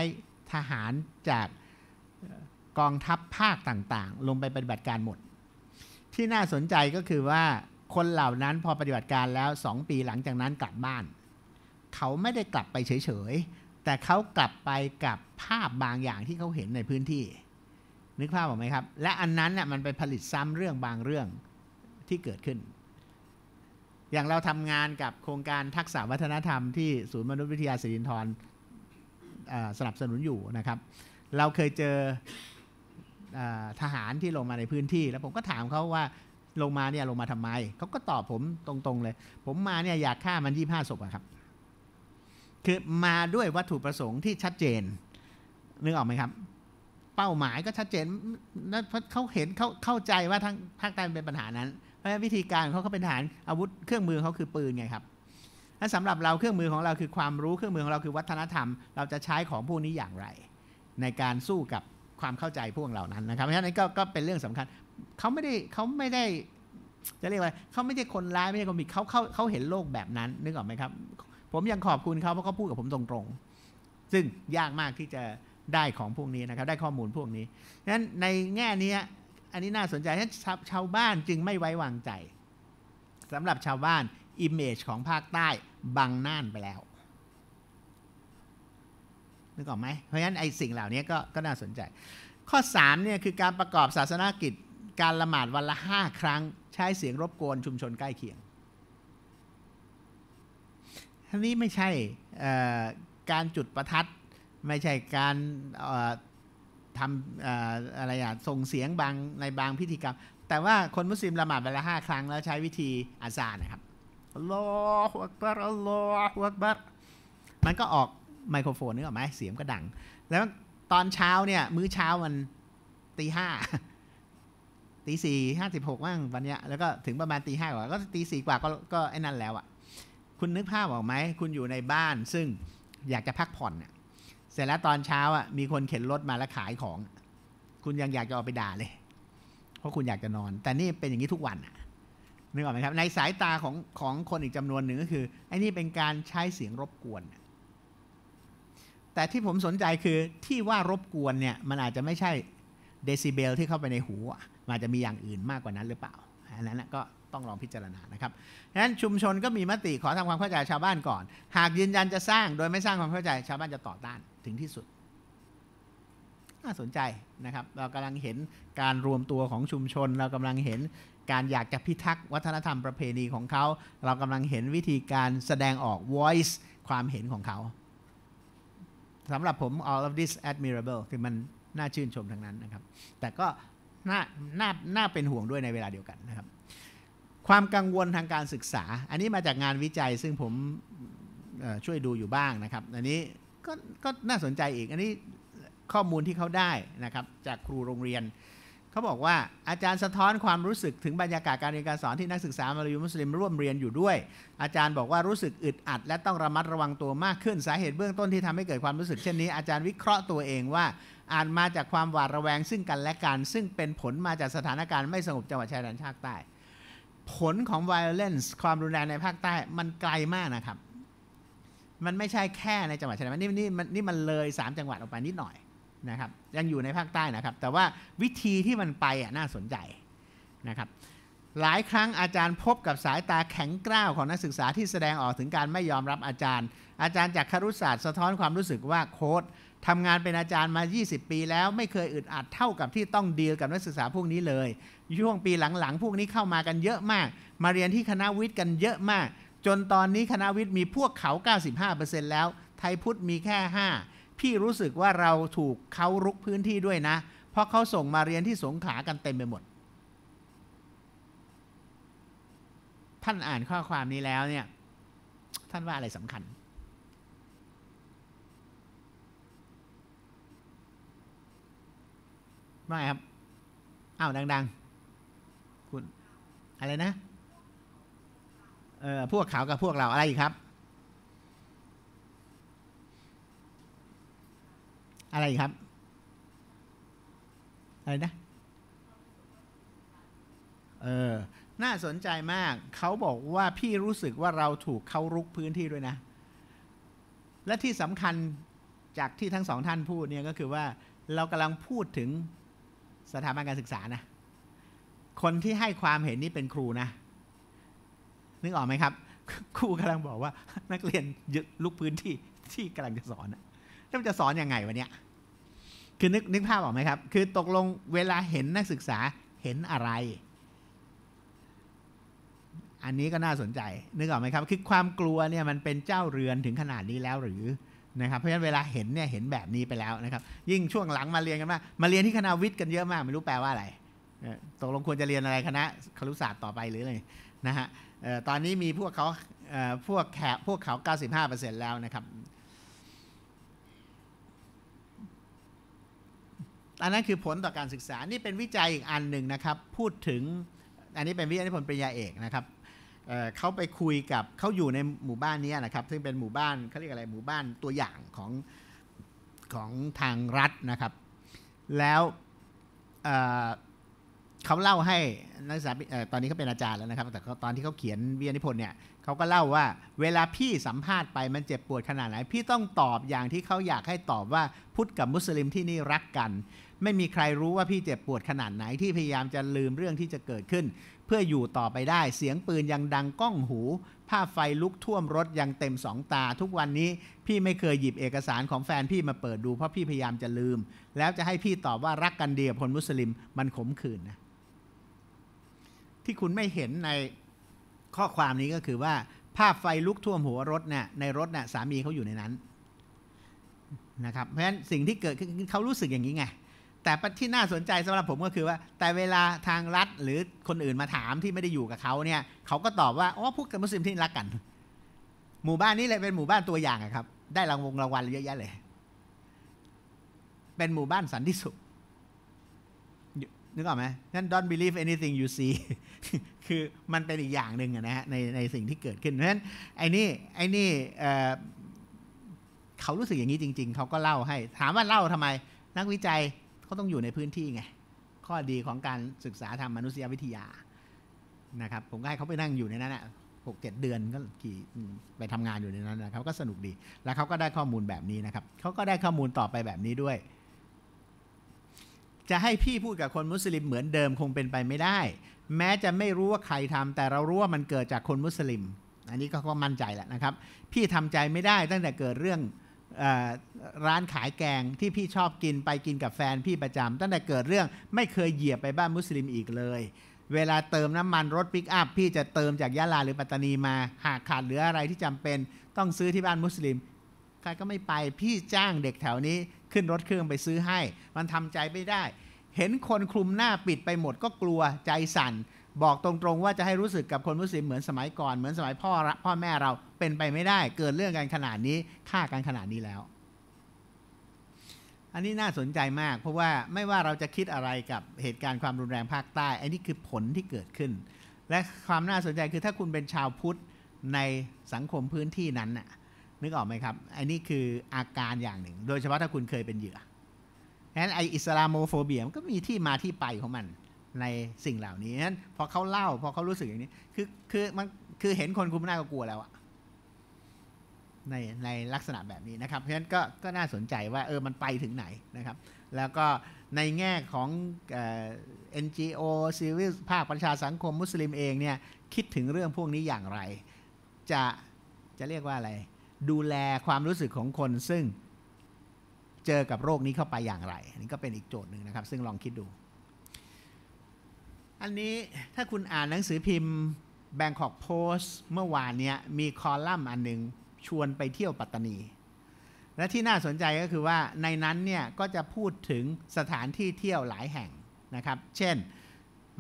B: ทหารจากกองทัพภาคต่างๆ ลงไปปฏิบัติการหมด ที่น่าสนใจก็คือว่าคนเหล่านั้นพอปฏิบัติการแล้ว 2 ปีหลังจากนั้นกลับบ้าน เขาไม่ได้กลับไปเฉยๆแต่เขากลับไปกับภาพบางอย่างที่เขาเห็นในพื้นที่นึกภาพออกไหมครับ และอันนั้นน่ยมันไปผลิตซ้ำเรื่องบางเรื่องที่เกิดขึ้นอย่างเราทำงานกับโครงการทักษะวัฒนธรรมที่ศูนย์มนุษยวิทยาศิรินทรสนับสนุนอยู่นะครับ เราเคยเจอทหารที่ลงมาในพื้นที่ แล้วผมก็ถามเขาว่าลงมาเนี่ยลงมาทำไม เขาก็ตอบผมตรง ๆ เลย ผมมาเนี่ยอยากฆ่ามันยี่ห้าศพครับคือมาด้วยวัตถุประสงค์ที่ชัดเจนนึกออกไหมครับ เป้าหมายก็ชัดเจนเพราะเขาเห็นเขาเข้าใจว่าทั้งภาคใต้เป็นปัญหานั้นราะวิธีการเขาเขาเป็นฐานอาวุธเครื่องมือเขาคือปืนไงครับถ้าสำหรับเราเครื่องมือของเราคือความรู้เครื่องมือของเราคือวัฒนธรรม เราจะใช้ของพวกนี้อย่างไร ในการสู้กับความเข้าใจพวกเหล่านั้นนะครับเพราะฉะนั้นก็ก็เป็นเรื่องสำคัญ เขาไม่ได้เขาไม่ได้จะเรียกว่าเขาไม่ใช่คนร้ายไม่ใช่คนผิดเขาเขาเขาเห็นโลกแบบนั้น นึกออกไหมครับ ผมยังขอบคุณเขาเพราะเขาพูดกับผมตรงๆ ซึ่งยากมากที่จะได้ของพวกนี้นะครับ ได้ข้อมูลพวกนี้นั้นในแง่นี้อันนี้น่าสนใจฉะนั้นชาวบ้านจึงไม่ไว้วางใจสำหรับชาวบ้านอิมเมจของภาคใต้ บังน่านไปแล้วนึกออกไหมเพราะฉะนั้นไอ้สิ่งเหล่านี้ก็ก็น่าสนใจ ข้อ3เนี่ยคือการประกอบศาสนากิจการละหมาดวันละ 5 ครั้งใช้เสียงรบกวนชุมชนใกล้เคียงท่านี้ไม่ใช่การจุดประทัด ไม่ใช่การทำอะไรอ่ะส่งเสียงบางในบางพิธีกรรม แต่ว่าคนมุสลิมละหมาดไปละห้าครั้งแล้วใช้วิธีอาซานนะครับอลอฮักบารัลลอฮฺักบารมันก็ออกไมโครโฟนนึกออกไหมเสียงก็ดัง แล้วตอนเช้าเนี่ยมื้อเช้ามันตีห้าตีสี่ห้าสิบหกว่างวันเนี้ยแล้วก็ถึงประมาณตีห้ากว่าก็ตีสี่กว่าก็ก็ไอ้นั่นแล้วอ่ะคุณนึกภาพออกไหมคุณอยู่ในบ้าน ซึ่งอยากจะพักผ่อนเนี่ยสร็จแล้วตอนเช้าอ่ะ มีคนเข็นรถมาแล้วขายของ คุณยังอยากจะออกไปด่าเลย เพราะคุณอยากจะนอน แต่นี่เป็นอย่างนี้ทุกวันนึกออกไหมครับในสายตาของของคนอีกจำนวนหนึ่งก็คือไอ้นี่เป็นการใช้เสียงรบกวนแต่ที่ผมสนใจคือที่ว่ารบกวนเนี่ย มันอาจจะไม่ใช่เดซิเบลที่เข้าไปในหูมันอาจจะมีอย่างอื่นมากกว่านั้นหรือเปล่าอันนั้นก็ต้องลองพิจารณานะครับดังนั้นชุมชนก็มีมติขอทำความเข้าใจชาวบ้านก่อน หากยืนยันจะสร้างโดยไม่สร้างความเข้าใจชาวบ้านจะต่อต้านถึงที่สุด น่าสนใจนะครับ เรากำลังเห็นการรวมตัวของชุมชน เรากำลังเห็นการอยากจะพิทักษ์วัฒนธรรมประเพณีของเขา เรากำลังเห็นวิธีการแสดงออก voice ความเห็นของเขาสำหรับผม all of this admirable คือมันน่าชื่นชมทั้งนั้นนะครับ แต่ก็น่าน่าน่าเป็นห่วงด้วยในเวลาเดียวกันนะครับความกังวลทางการศึกษา อันนี้มาจากงานวิจัยซึ่งผมช่วยดูอยู่บ้างนะครับ อันนี้ก็ก็น่าสนใจอีก อันนี้ข้อมูลที่เขาได้นะครับ จากครูโรงเรียน เขาบอกว่าอาจารย์สะท้อนความรู้สึกถึงบรรยากาศการเรียนการสอนที่นักศึกษามาลายูมุสลิมร่วมเรียนอยู่ด้วย อาจารย์บอกว่ารู้สึกอึดอัด และต้องระมัดระวังตัวมากขึ้นสาเหตุเบื้องต้นที่ทำให้เกิดความรู้สึกเช่นนี้อาจารย์วิเคราะห์ตัวเองว่าอาจมาจากความหวาดระแวงซึ่งกันและกันซึ่งเป็นผลมาจากสถานการณ์ไม่สงบจังหวัดชายแดนภาคใต้ผลของ violence ความรุนแรงในภาคใต้มันไกลมากนะครับ มันไม่ใช่แค่ในจังหวัดชายแดนนี่นี่มันนี่มันเลย 3 จังหวัดออกไปนิดหน่อยนะครับยังอยู่ในภาคใต้นะครับแต่ว่าวิธีที่มันไปอ่ะน่าสนใจนะครับหลายครั้งอาจารย์พบกับสายตาแข็งกร้าวของนักศึกษาที่แสดงออกถึงการไม่ยอมรับอาจารย์ อาจารย์จากครุศาสตร์สะท้อนความรู้สึกว่าโค้ดทำงานเป็นอาจารย์มา 20 ปีแล้วไม่เคยอึดอัดเท่ากับที่ต้องดีลกับนักศึกษาพวกนี้เลยช่วงปีหลังๆ พวกนี้เข้ามากันเยอะมาก มาเรียนที่คณะวิทย์กันเยอะมาก จนตอนนี้คณะวิทย์มีพวกเขา95%แล้ว ไทยพุทธมีแค่5พี่รู้สึกว่าเราถูกเขารุกพื้นที่ด้วยนะ เพราะเขาส่งมาเรียนที่สงขากันเต็มไปหมด ท่านอ่านข้อความนี้แล้วเนี่ย ท่านว่าอะไรสำคัญว่าไงครับอ้าวดัง ๆ คุณ อะไรนะ เออ พวกเขากับพวกเราอะไรอีกครับ อะไรอีกครับ อะไรนะ เออน่าสนใจมากเขาบอกว่าพี่รู้สึกว่าเราถูกเขารุกพื้นที่ด้วยนะ และที่สำคัญจากที่ทั้งสองท่านพูดเนี่ยก็คือว่าเรากำลังพูดถึงสถาบันการศึกษานะ คนที่ให้ความเห็นนี่เป็นครูนะ นึกออกไหมครับ ครูกำลังบอกว่า นักเรียนยึดลุกพื้นที่ที่กำลังจะสอนนะแล้วมันจะสอนอยังไงวัเนี้ย คือนึกนึกภาพออกไหมครับ คือตกลงเวลาเห็นนักศึกษาเห็นอะไร อันนี้ก็น่าสนใจ นึกออกไหมครับคือความกลัวเนี่ยมันเป็นเจ้าเรือนถึงขนาดนี้แล้วหรือนะครับเพราะฉะนั้นเวลาเห็นเนี่ยเห็นแบบนี้ไปแล้วนะครับ ยิ่งช่วงหลังมาเรียนกันมาก มาเรียนที่คณะวิทย์กันเยอะมาก ไม่รู้แปลว่าอะไรตกลงควรจะเรียนอะไรคณะครุศาสตร์ต่อไปหรืออะไรนะฮะตอนนี้มีพวกเขาพวกแขกพวกเขา 95%แล้วนะครับ อันนั้นคือผลต่อการศึกษานี่เป็นวิจัยอีกอันหนึ่งนะครับ พูดถึง อันนี้เป็นวิทยานิพนธ์ปริญญาเอกนะครับเขาไปคุยกับเขาอยู่ในหมู่บ้านนี้นะครับ ซึ่งเป็นหมู่บ้านเขาเรียกอะไรหมู่บ้านตัวอย่างของของทางรัฐนะครับ แล้วเขาเล่าให้นักศึกษาตอนนี้เขาเป็นอาจารย์แล้วนะครับ แต่ตอนที่เขาเขียนวิทยานิพนธ์เนี่ยเขาก็เล่าว่าเวลาพี่สัมภาษณ์ไปมันเจ็บปวดขนาดไหน พี่ต้องตอบอย่างที่เขาอยากให้ตอบว่าพุทธกับมุสลิมที่นี่รักกัน ไม่มีใครรู้ว่าพี่เจ็บปวดขนาดไหนที่พยายามจะลืมเรื่องที่จะเกิดขึ้นเพื่ออยู่ต่อไปได้เสียงปืนยังดังก้องหูภาพไฟลุกท่วมรถยังเต็มสองตา ทุกวันนี้พี่ไม่เคยหยิบเอกสารของแฟนพี่มาเปิดดูเพราะพี่พยายามจะลืม แล้วจะให้พี่ตอบว่ารักกันเดียบคนมุสลิมมันขมขื่นนะ ที่คุณไม่เห็นในข้อความนี้ก็คือว่าภาพไฟลุกท่วมหัวรถเนี่ยในรถเนี่ยสามีเขาอยู่ในนั้นนะครับเพราะฉะนั้นสิ่งที่เกิดขึ้นเขารู้สึกอย่างนี้ไงแต่ที่น่าสนใจสำหรับผมก็คือว่า แต่เวลาทางรัฐหรือคนอื่นมาถามที่ไม่ได้อยู่กับเขาเนี่ยเขาก็ตอบว่าอ๋อพวกมุสลิมที่รักกัน หมู่บ้านนี้เลยเป็นหมู่บ้านตัวอย่างครับ ได้รางวงรางวัลเยอะแยะเลย เป็นหมู่บ้านสันติสุขนึกออกไหมนั่น don't believe anything you see คือมันเป็นอีกอย่างหนึ่งนะฮะในในสิ่งที่เกิดขึ้นเพราะฉะนั้นไอ้นี่ไอ้นี่เขารู้สึกอย่างนี้จริง ๆเขาก็เล่าให้ ถามว่าเล่าทำไม นักวิจัยขาต้องอยู่ในพื้นที่ไงข้อดีของการศึกษาทางมนุษยวิทยานะครับ ผมก็ให้เขาไปนั่งอยู่ในนั้นแหะหกเจ็ดเดือนก็กี่ไปทำงานอยู่ในนั้นนะเขาก็สนุกดีแล้วเขาก็ได้ข้อมูลแบบนี้นะครับเขาก็ได้ข้อมูลต่อไปแบบนี้ด้วย จะให้พี่พูดกับคนมุสลิมเหมือนเดิมคงเป็นไปไม่ได้ แม้จะไม่รู้ว่าใครทำ แต่เรารู้ว่ามันเกิดจากคนมุสลิม อันนี้ก็มั่นใจแหละนะครับ พี่ทำใจไม่ได้ตั้งแต่เกิดเรื่องร้านขายแกงที่พี่ชอบกินไปกินกับแฟนพี่ประจำตั้งแต่เกิดเรื่องไม่เคยเหยียบไปบ้านมุสลิมอีกเลย เวลาเติมน้ำมันรถปิกอัพพี่จะเติมจากยะลาหรือปัตตานีมาหากขาดเหลืออะไรที่จำเป็นต้องซื้อที่บ้านมุสลิม ใครก็ไม่ไปพี่จ้างเด็กแถวนี้ขึ้นรถเครื่องไปซื้อให้ มันทำใจไม่ได้ เห็นคนคลุมหน้าปิดไปหมดก็กลัวใจสั่นบอกตรงๆว่าจะให้รู้สึกกับคนมุสลิมเหมือนสมัยก่อนเหมือนสมัยพ่อ พ่อแม่เราเป็นไปไม่ได้ เกิดเรื่องกันขนาดนี้ฆ่ากันขนาดนี้แล้ว อันนี้น่าสนใจมาก เพราะว่าไม่ว่าเราจะคิดอะไรกับเหตุการณ์ความรุนแรงภาคใต้ อันนี้คือผลที่เกิดขึ้น และความน่าสนใจคือถ้าคุณเป็นชาวพุทธในสังคมพื้นที่นั้นน่ะ นึกออกไหมครับอันนี้คืออาการอย่างหนึ่ง โดยเฉพาะถ้าคุณเคยเป็นเหยื่อนั้นไออิสลามโมโฟเบียมก็มีที่มาที่ไปของมันในสิ่งเหล่านี้นั้นพอเขาเล่า พอเขารู้สึกอย่างนี้ คือคือมันคือเห็นคนคุมหน้าก็กลัวแล้วอะในในลักษณะแบบนี้นะครับ เพราะฉะนั้นก็ก็น่าสนใจว่าเออมันไปถึงไหนนะครับ แล้วก็ในแง่ของเอ็นจีโอซีวิสภาคประชาสังคมมุสลิมเองเนี่ยคิดถึงเรื่องพวกนี้อย่างไร จะจะเรียกว่าอะไร ดูแลความรู้สึกของคนซึ่งเจอกับโรคนี้เข้าไปอย่างไรอันนี้ก็เป็นอีกโจทย์หนึ่งนะครับซึ่งลองคิดดูอันนี้ถ้าคุณอ่านหนังสือพิมพ์แบงกอกโพสต์เมื่อวานเนี้ยมีคอลัมน์อันหนึ่งชวนไปเที่ยวปัตตานี และที่น่าสนใจก็คือว่าในนั้นเนี่ย ก็จะพูดถึงสถานที่เที่ยวหลายแห่งนะครับ เช่น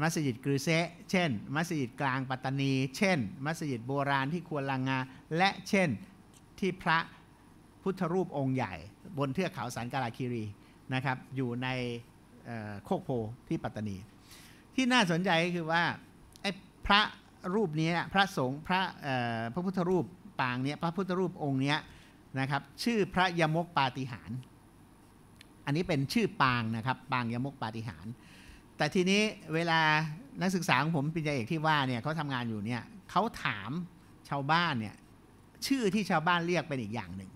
B: มัสยิดกรืเซ เช่น มัสยิดกลางปัตตานี เช่น มัสยิดโบราณที่ครลังงาและเช่นที่พระพุทธรูปองค์ใหญ่บนเทือกเขาสันกาลาคีรีนะครับอยู่ในโคกโพที่ปัตตานีที่น่าสนใจก็คือว่าไอ้พระรูปนี้พระสงฆ์พระพระพุทธรูปปางนี้พระพุทธรูปองค์นี้นะครับชื่อพระยมกปาฏิหารอันนี้เป็นชื่อปางนะครับปางยมกปาฏิหารแต่ทีนี้เวลานักศึกษาของผมปิญญาเอกที่ว่าเนี่ยเขาทำงานอยู่เนี่ยเขาถามชาวบ้านเนี่ยชื่อที่ชาวบ้านเรียกเป็นอีกอย่างหนึ่ง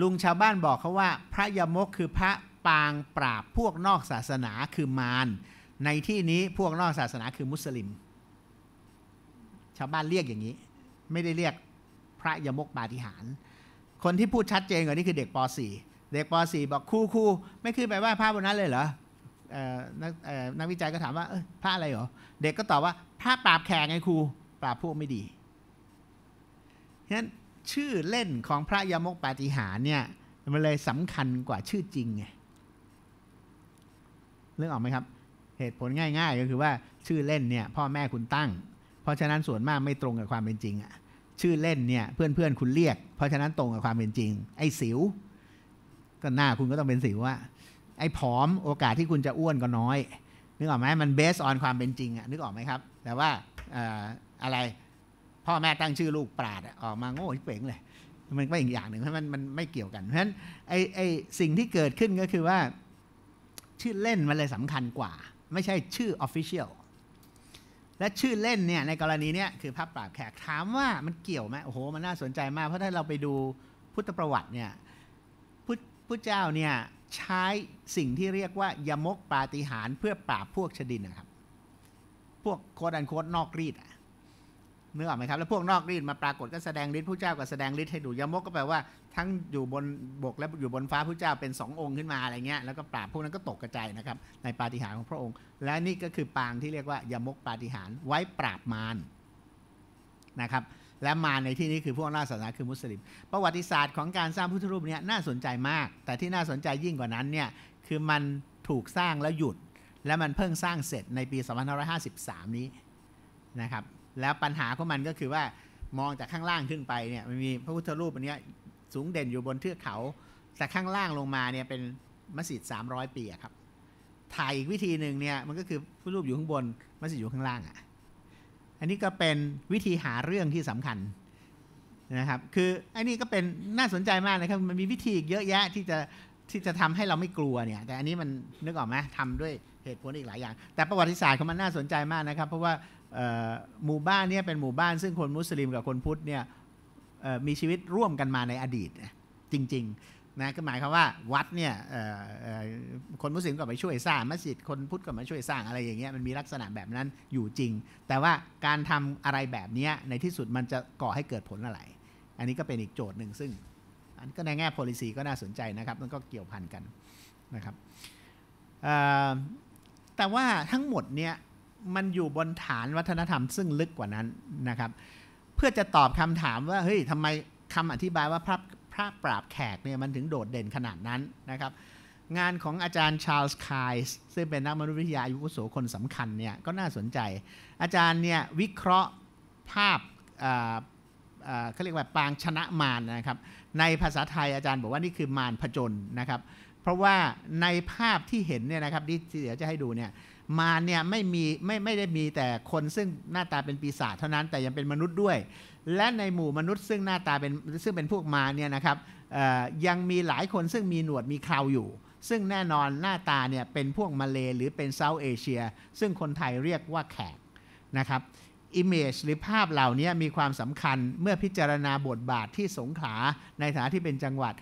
B: ลุงชาวบ้านบอกเขาว่าพระยมกคือพระปางปราบพวกนอกศาสนาคือมารในที่นี้พวกนอกศาสนาคือมุสลิม ชาวบ้านเรียกอย่างนี้ ไม่ได้เรียกพระยมกปาฏิหาร คนที่พูดชัดเจนกว่านี้คือเด็กป .4 เด็กป .4 บอกครูครูไม่ขึ้นไปลว่าพระบนนั้นเลยเหรอนักนักวิจัยก็ถามว่าพระอะไรเหรอ เด็กก็ตอบว่าพระปราบแขกไงครูปราบพวกไม่ดีฉะนั้นชื่อเล่นของพระยมกปาฏิหารเนี่ย มันเลยสำคัญกว่าชื่อจริงไงเรื่องออกไหมครับเหตุผลง่าย ๆ ก็คือว่าชื่อเล่นเนี่ยพ่อแม่คุณตั้ง เพราะฉะนั้นส่วนมากไม่ตรงกับความเป็นจริงอะชื่อเล่นเนี่ยเพื่อนๆคุณเรียก เพราะฉะนั้นตรงกับความเป็นจริง ไอ้สิว ก็หน้าคุณก็ต้องเป็นสิวอะไอ้ผอมโอกาสที่คุณจะอ้วนก็น้อย นึกออกไหมมันเบสออนความเป็นจริงอะนึกออกไหมครับ แต่ว่าอะไร พ่อแม่ตั้งชื่อลูกปราดออกมาโง่เป๋งเลย มันก็อีกอย่างหนึ่งเพราะมันมันไม่เกี่ยวกัน เพราะฉะนั้นไอไอสิ่งที่เกิดขึ้นก็คือว่า ชื่อเล่นมันเลยสำคัญกว่าไม่ใช่ชื่อ Official และชื่อเล่นเนี่ย ในกรณีเนี้ยคือภาพปราบแขก ถามว่ามันเกี่ยวไหมโอ้โห มันน่าสนใจมาก เพราะถ้าเราไปดูพุทธประวัติเนี่ยพุทธเจ้าเนี่ย ใช้สิ่งที่เรียกว่ายมกปาฏิหารเพื่อปราบพวกชดินนะครับ พวกโคดันโคดนอกรีดอะเนื้อออกไหมครับ แล้วพวกนอกฤทธิ์มาปรากฏก็แสดงฤทธิ์ผู้เจ้าก็แสดงฤทธิ์ให้ดูยมกก็แปลว่าทั้งอยู่บน บกและอยู่บนฟ้าผู้เจ้าเป็นสององค์ขึ้นมาอะไรเงี้ย แล้วก็ปราบพวกนั้นก็ตกกระจายนะครับในปาฏิหาริย์ของพระองค์ และนี่ก็คือปางที่เรียกว่ายมกปาฏิหาริย์ไว้ปราบมารนะครับ และมาในที่นี้คือพวกล่าศาสนาคือมุสลิม ประวัติศาสตร์ของการสร้างพุทธรูปเนี่ยน่าสนใจมาก แต่ที่น่าสนใจยิ่งกว่านั้นเนี่ยคือมันถูกสร้างแล้วหยุดและมันเพิ่งสร้างเสร็จในปี2553นี้นะครับแล้วปัญหาของมันก็คือว่ามองจากข้างล่างขึ้นไปเนี่ยมันมีพระพุทธรูป อันนี้สูงเด่นอยู่บนเทือกเขา แต่ข้างล่างลงมาเนี่ยเป็นมัสยิด 300 ปีครับ ถ่ายอีกวิธีหนึ่งเนี่ยมันก็คือพระรูปอยู่ข้างบน มัสยิดอยู่ข้างล่างอะ่ะอันนี้ก็เป็นวิธีหาเรื่องที่สำคัญนะครับคืออันนี้ก็เป็นน่าสนใจมากนะครับมันมีวิธีเยอะแยะที่จะที่จะทำให้เราไม่กลัวเนี่ยแต่อันนี้มันนึกออกไหมทำด้วยเหตุผลอีกหลายอย่าง แต่ประวัติศาสตร์ของมันน่าสนใจมากนะครับ เพราะว่าหมู่บ้านนี้เป็นหมู่บ้านซึ่งคนมุสลิมกับคนพุทธเนี่ยมีชีวิตร่วมกันมาในอดีตจริงๆนะก็หมายความว่าวัดเนี่ยคนมุสลิมก็ไปช่วยสร้างมัสยิดคนพุทธก็มาช่วยสร้างอะไรอย่างเงี้ยมันมีลักษณะแบบนั้นอยู่จริง แต่ว่าการทำอะไรแบบนี้ในที่สุดมันจะก่อให้เกิดผลอะไร อันนี้ก็เป็นอีกโจทย์หนึ่งซึ่ง อันก็ในแง่ policy ก็น่าสนใจนะครับมันก็เกี่ยวพันกันนะครับแต่ว่าทั้งหมด เนี่ยมันอยู่บนฐานวัฒนธรรมซึ่งลึกกว่านั้นนะครับ เพื่อจะตอบคำถามว่าเฮ้ยทำไมคำอธิบายว่าพระพระปราบแขกเนี่ยมันถึงโดดเด่นขนาดนั้นนะครับ งานของอาจารย์ชาร์ลส์คายส์ซึ่งเป็นนักมนุษยวิทยาอายุโสคนสำคัญเนี่ย ก็น่าสนใจ อาจารย์เนี่ย วิเคราะห์ภาพเขาเรียกว่าปางชนะมารนะครับในภาษาไทยอาจารย์บอกว่านี่คือมารผจญนะครับเพราะว่าในภาพที่เห็นเนี่ยนะครับที่เดี๋ยวจะให้ดูเนี่ยมาเนี่ยไม่มีไม่ไม่ได้มีแต่คนซึ่งหน้าตาเป็นปีศาจเท่านั้นแต่ยังเป็นมนุษย์ด้วย และในหมู่มนุษย์ซึ่งหน้าตาเป็นซึ่งเป็นพวกมาเนี่ยนะครับยังมีหลายคนซึ่งมีหนวดมีคราอยู่ ซึ่งแน่นอนหน้าตาเนี่ยเป็นพวกมาเลหรือเป็นเซาท์เอเชีย ซึ่งคนไทยเรียกว่าแขกนะครับอิมเมจหรือภาพเหล่านี้มีความสำคัญเมื่อพิจารณาบทบาทที่สงขาในฐานะที่เป็นจังหวัด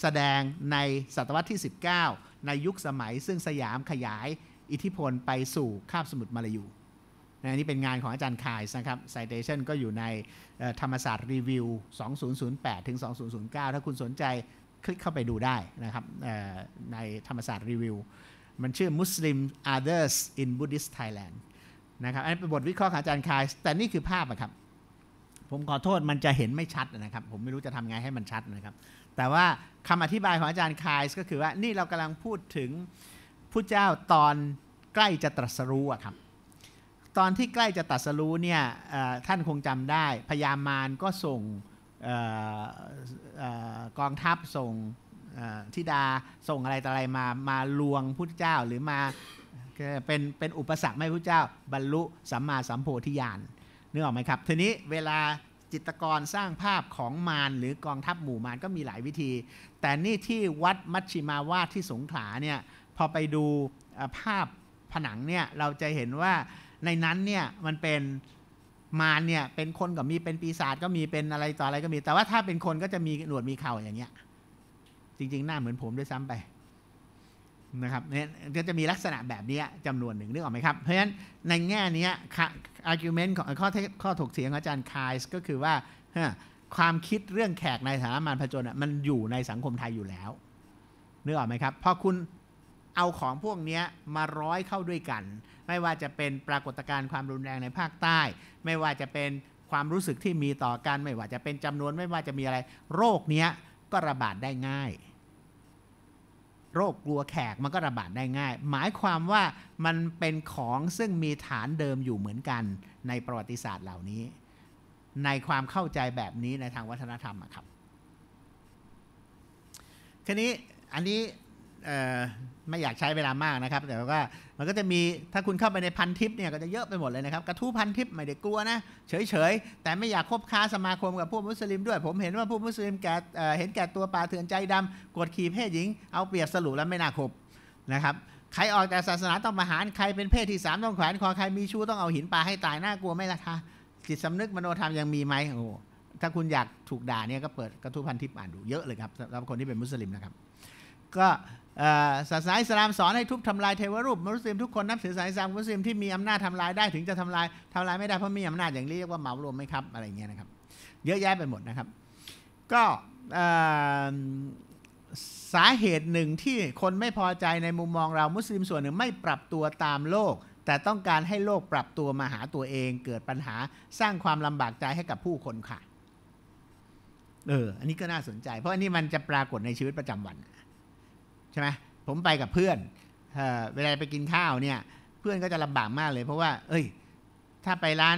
B: แสดงในศตวรรษที่ 19 ในยุคสมัยซึ่งสยามขยายอิทธิพลไปสู่คาบสมุทรมาลายูนะนี่เป็นงานของอาจารย์คายนะครับ citation ก็อยู่ในธรรมศาสตร์รีวิว 2008ถึง2009 ถ้าคุณสนใจคลิกเข้าไปดูได้นะครับในธรรมศาสตร์รีวิว มันชื่อ Muslim Others in Buddhist Thailand นะครับ อันนี้เป็นบทวิเคราะห์ของอาจารย์คายแต่นี่คือภาพอะครับ ผมขอโทษมันจะเห็นไม่ชัดนะครับ ผมไม่รู้จะทำไงให้มันชัดนะครับ แต่ว่าคำอธิบายของอาจารย์คายก็คือว่า นี่เรากำลังพูดถึงผู้เจ้าตอนใกล้จะตรัสรู้ครับตอนที่ใกล้จะตรัสรู้เนี่ยท่านคงจำได้พญามารก็ส่งกองทัพส่งธิดาส่งอะไรต่ออะไรมา มาลวงพุทธเจ้าหรือมาเป็นเป็นอุปสรรคไม่พุทธเจ้าบรรลุสัมมาสัมโพธิญาณนึกออกไหมครับทีนี้เวลาจิตกรสร้างภาพของมารหรือกองทัพหมู่มารก็มีหลายวิธี แต่นี่ที่วัดมัชชิมาวาดที่สงขลาเนี่ยพอไปดูภาพผนังเนี่ย เราจะเห็นว่าในนั้นเนี่ยมันเป็นมารเนี่ย เป็นคนก็มีเป็นปีศาจก็มีเป็นอะไรต่ออะไรก็มี แต่ว่าถ้าเป็นคนก็จะมีหนวดมีเข่าอย่างเงี้ย จริง ๆ หน้าเหมือนผมด้วยซ้ำไปนะครับเนี่ยก็จะมีลักษณะแบบนี้จำนวนหนึ่งนึกออกไหมครับ เพราะฉะนั้นในแง่นี้อกิวเมนต์ของข้อข้อถกเถียงอาจารย์คายส์ก็คือว่าความคิดเรื่องแขกในฐานะมารพจนมันอยู่ในสังคมไทยอยู่แล้วนึกออกไหมครับพอคุณเอาของพวกนี้มาร้อยเข้าด้วยกัน ไม่ว่าจะเป็นปรากฏการณ์ความรุนแรงในภาคใต้ ไม่ว่าจะเป็นความรู้สึกที่มีต่อกัน ไม่ว่าจะเป็นจำนวนไม่ว่าจะมีอะไร โรคเนี้ยก็ระบาดได้ง่าย โรคกลัวแขกมันก็ระบาดได้ง่าย หมายความว่ามันเป็นของซึ่งมีฐานเดิมอยู่เหมือนกันในประวัติศาสตร์เหล่านี้ ในความเข้าใจแบบนี้ในทางวัฒนธรรมครับทีนี้อันนี้ไม่อยากใช้เวลามากนะครับ แต่ว่า มันก็จะมีถ้าคุณเข้าไปในพันทิปเนี่ยก็จะเยอะไปหมดเลยนะครับ กระทู้พันทิปไม่ได้กลัวนะ เฉยๆ แต่ไม่อยากคบค้าสมาคมกับพวกมุสลิมด้วยผมเห็นว่าพวกมุสลิมแกเเห็นแก่ตัวปลาเถื่อนใจดำกดขี่เพศหญิงเอาเปรียบสรุปแล้วไม่น่าคบนะครับใครออกจากศาสนาต้องมาหาร ใครเป็นเพศที่สามต้องแขวนคอใครมีชู้ต้องเอาหินปลาให้ตายน่ากลัวไหมล่ะคะจิตสำนึกมโนธรรมยังมีไหมโอ้ถ้าคุณอยากถูกด่าเนี่ยก็เปิดกระทู้พันทิปอ่านดูเยอะเลยครับสำหรับคนที่เป็นมุสลิมนะครับก็ศาสนาอิสลามสอนให้ทุบทำลายเทวรูป มุสลิมทุกคนนับถือศาสนาอิสลามมุสลิมที่มีอำนาจทำลายได้ถึงจะทำลาย ทำลายไม่ได้เพราะมีอำนาจอย่างเรียกว่าเหมารวมไหมครับอะไรเงี้ยนะครับ เยอะแยะไปหมดนะครับ ก็สาเหตุหนึ่งที่คนไม่พอใจในมุมมองเรามุสลิมส่วนหนึ่งไม่ปรับตัวตามโลก แต่ต้องการให้โลกปรับตัวมาหาตัวเองเกิดปัญหาสร้างความลำบากใจให้กับผู้คนค่ะเอออันนี้ก็น่าสนใจเพราะอันนี้มันจะปรากฏในชีวิตประจำวันใช่ไหมผมไปกับเพื่อนเเวลาไปกินข้าวเนี่ย เพื่อนก็จะลำบากมากเลยเพราะว่า เอ้ย ถ้าไปร้าน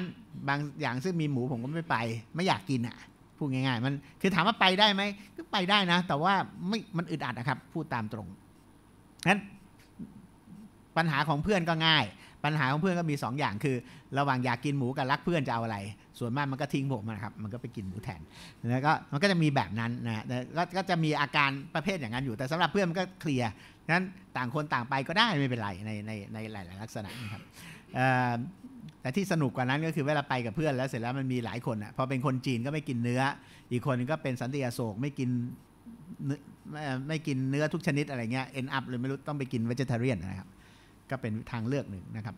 B: บางอย่างซึ่งมีหมูผมก็ไม่ไป ไม่อยากกินอะ่ะพูดง่าย ๆ มันคือถามว่าไปได้ไหมก็ไปได้นะ แต่ว่าไม่มันอึดอัดนะครับพูดตามตรงนั้น ปัญหาของเพื่อนก็ง่าย ปัญหาของเพื่อนก็มี2ออย่างคือ ระหว่างอยากกินหมูกับรักเพื่อนจะเอาอะไรส่วนมากมันก็ทิ้งผมนะครับ มันก็ไปกินหมูแทน แล้วก็มันก็จะมีแบบนั้นนะแล้วก็จะมีอาการประเภทอย่างนั้นอยู่ แต่สำหรับเพื่อนมันก็เคลียร์นั้นต่างคนต่างไปก็ได้ไม่เป็นไรในในในหลาย ๆ ลักษณะนะครับแต่ที่สนุกกว่านั้นก็คือเวลาไปกับเพื่อนแล้วเสร็จแล้วมันมีหลายคนอ่ะ พอเป็นคนจีนก็ไม่กินเนื้อ อีกคนก็เป็นสันติอโศกไม่กินไม่กินเนื้อทุกชนิดอะไรเงี้ยเอ็นอัพเลยไม่รู้ต้องไปกินเวจิเทเรียนนะครับ ก็เป็นทางเลือกหนึ่งนะครับ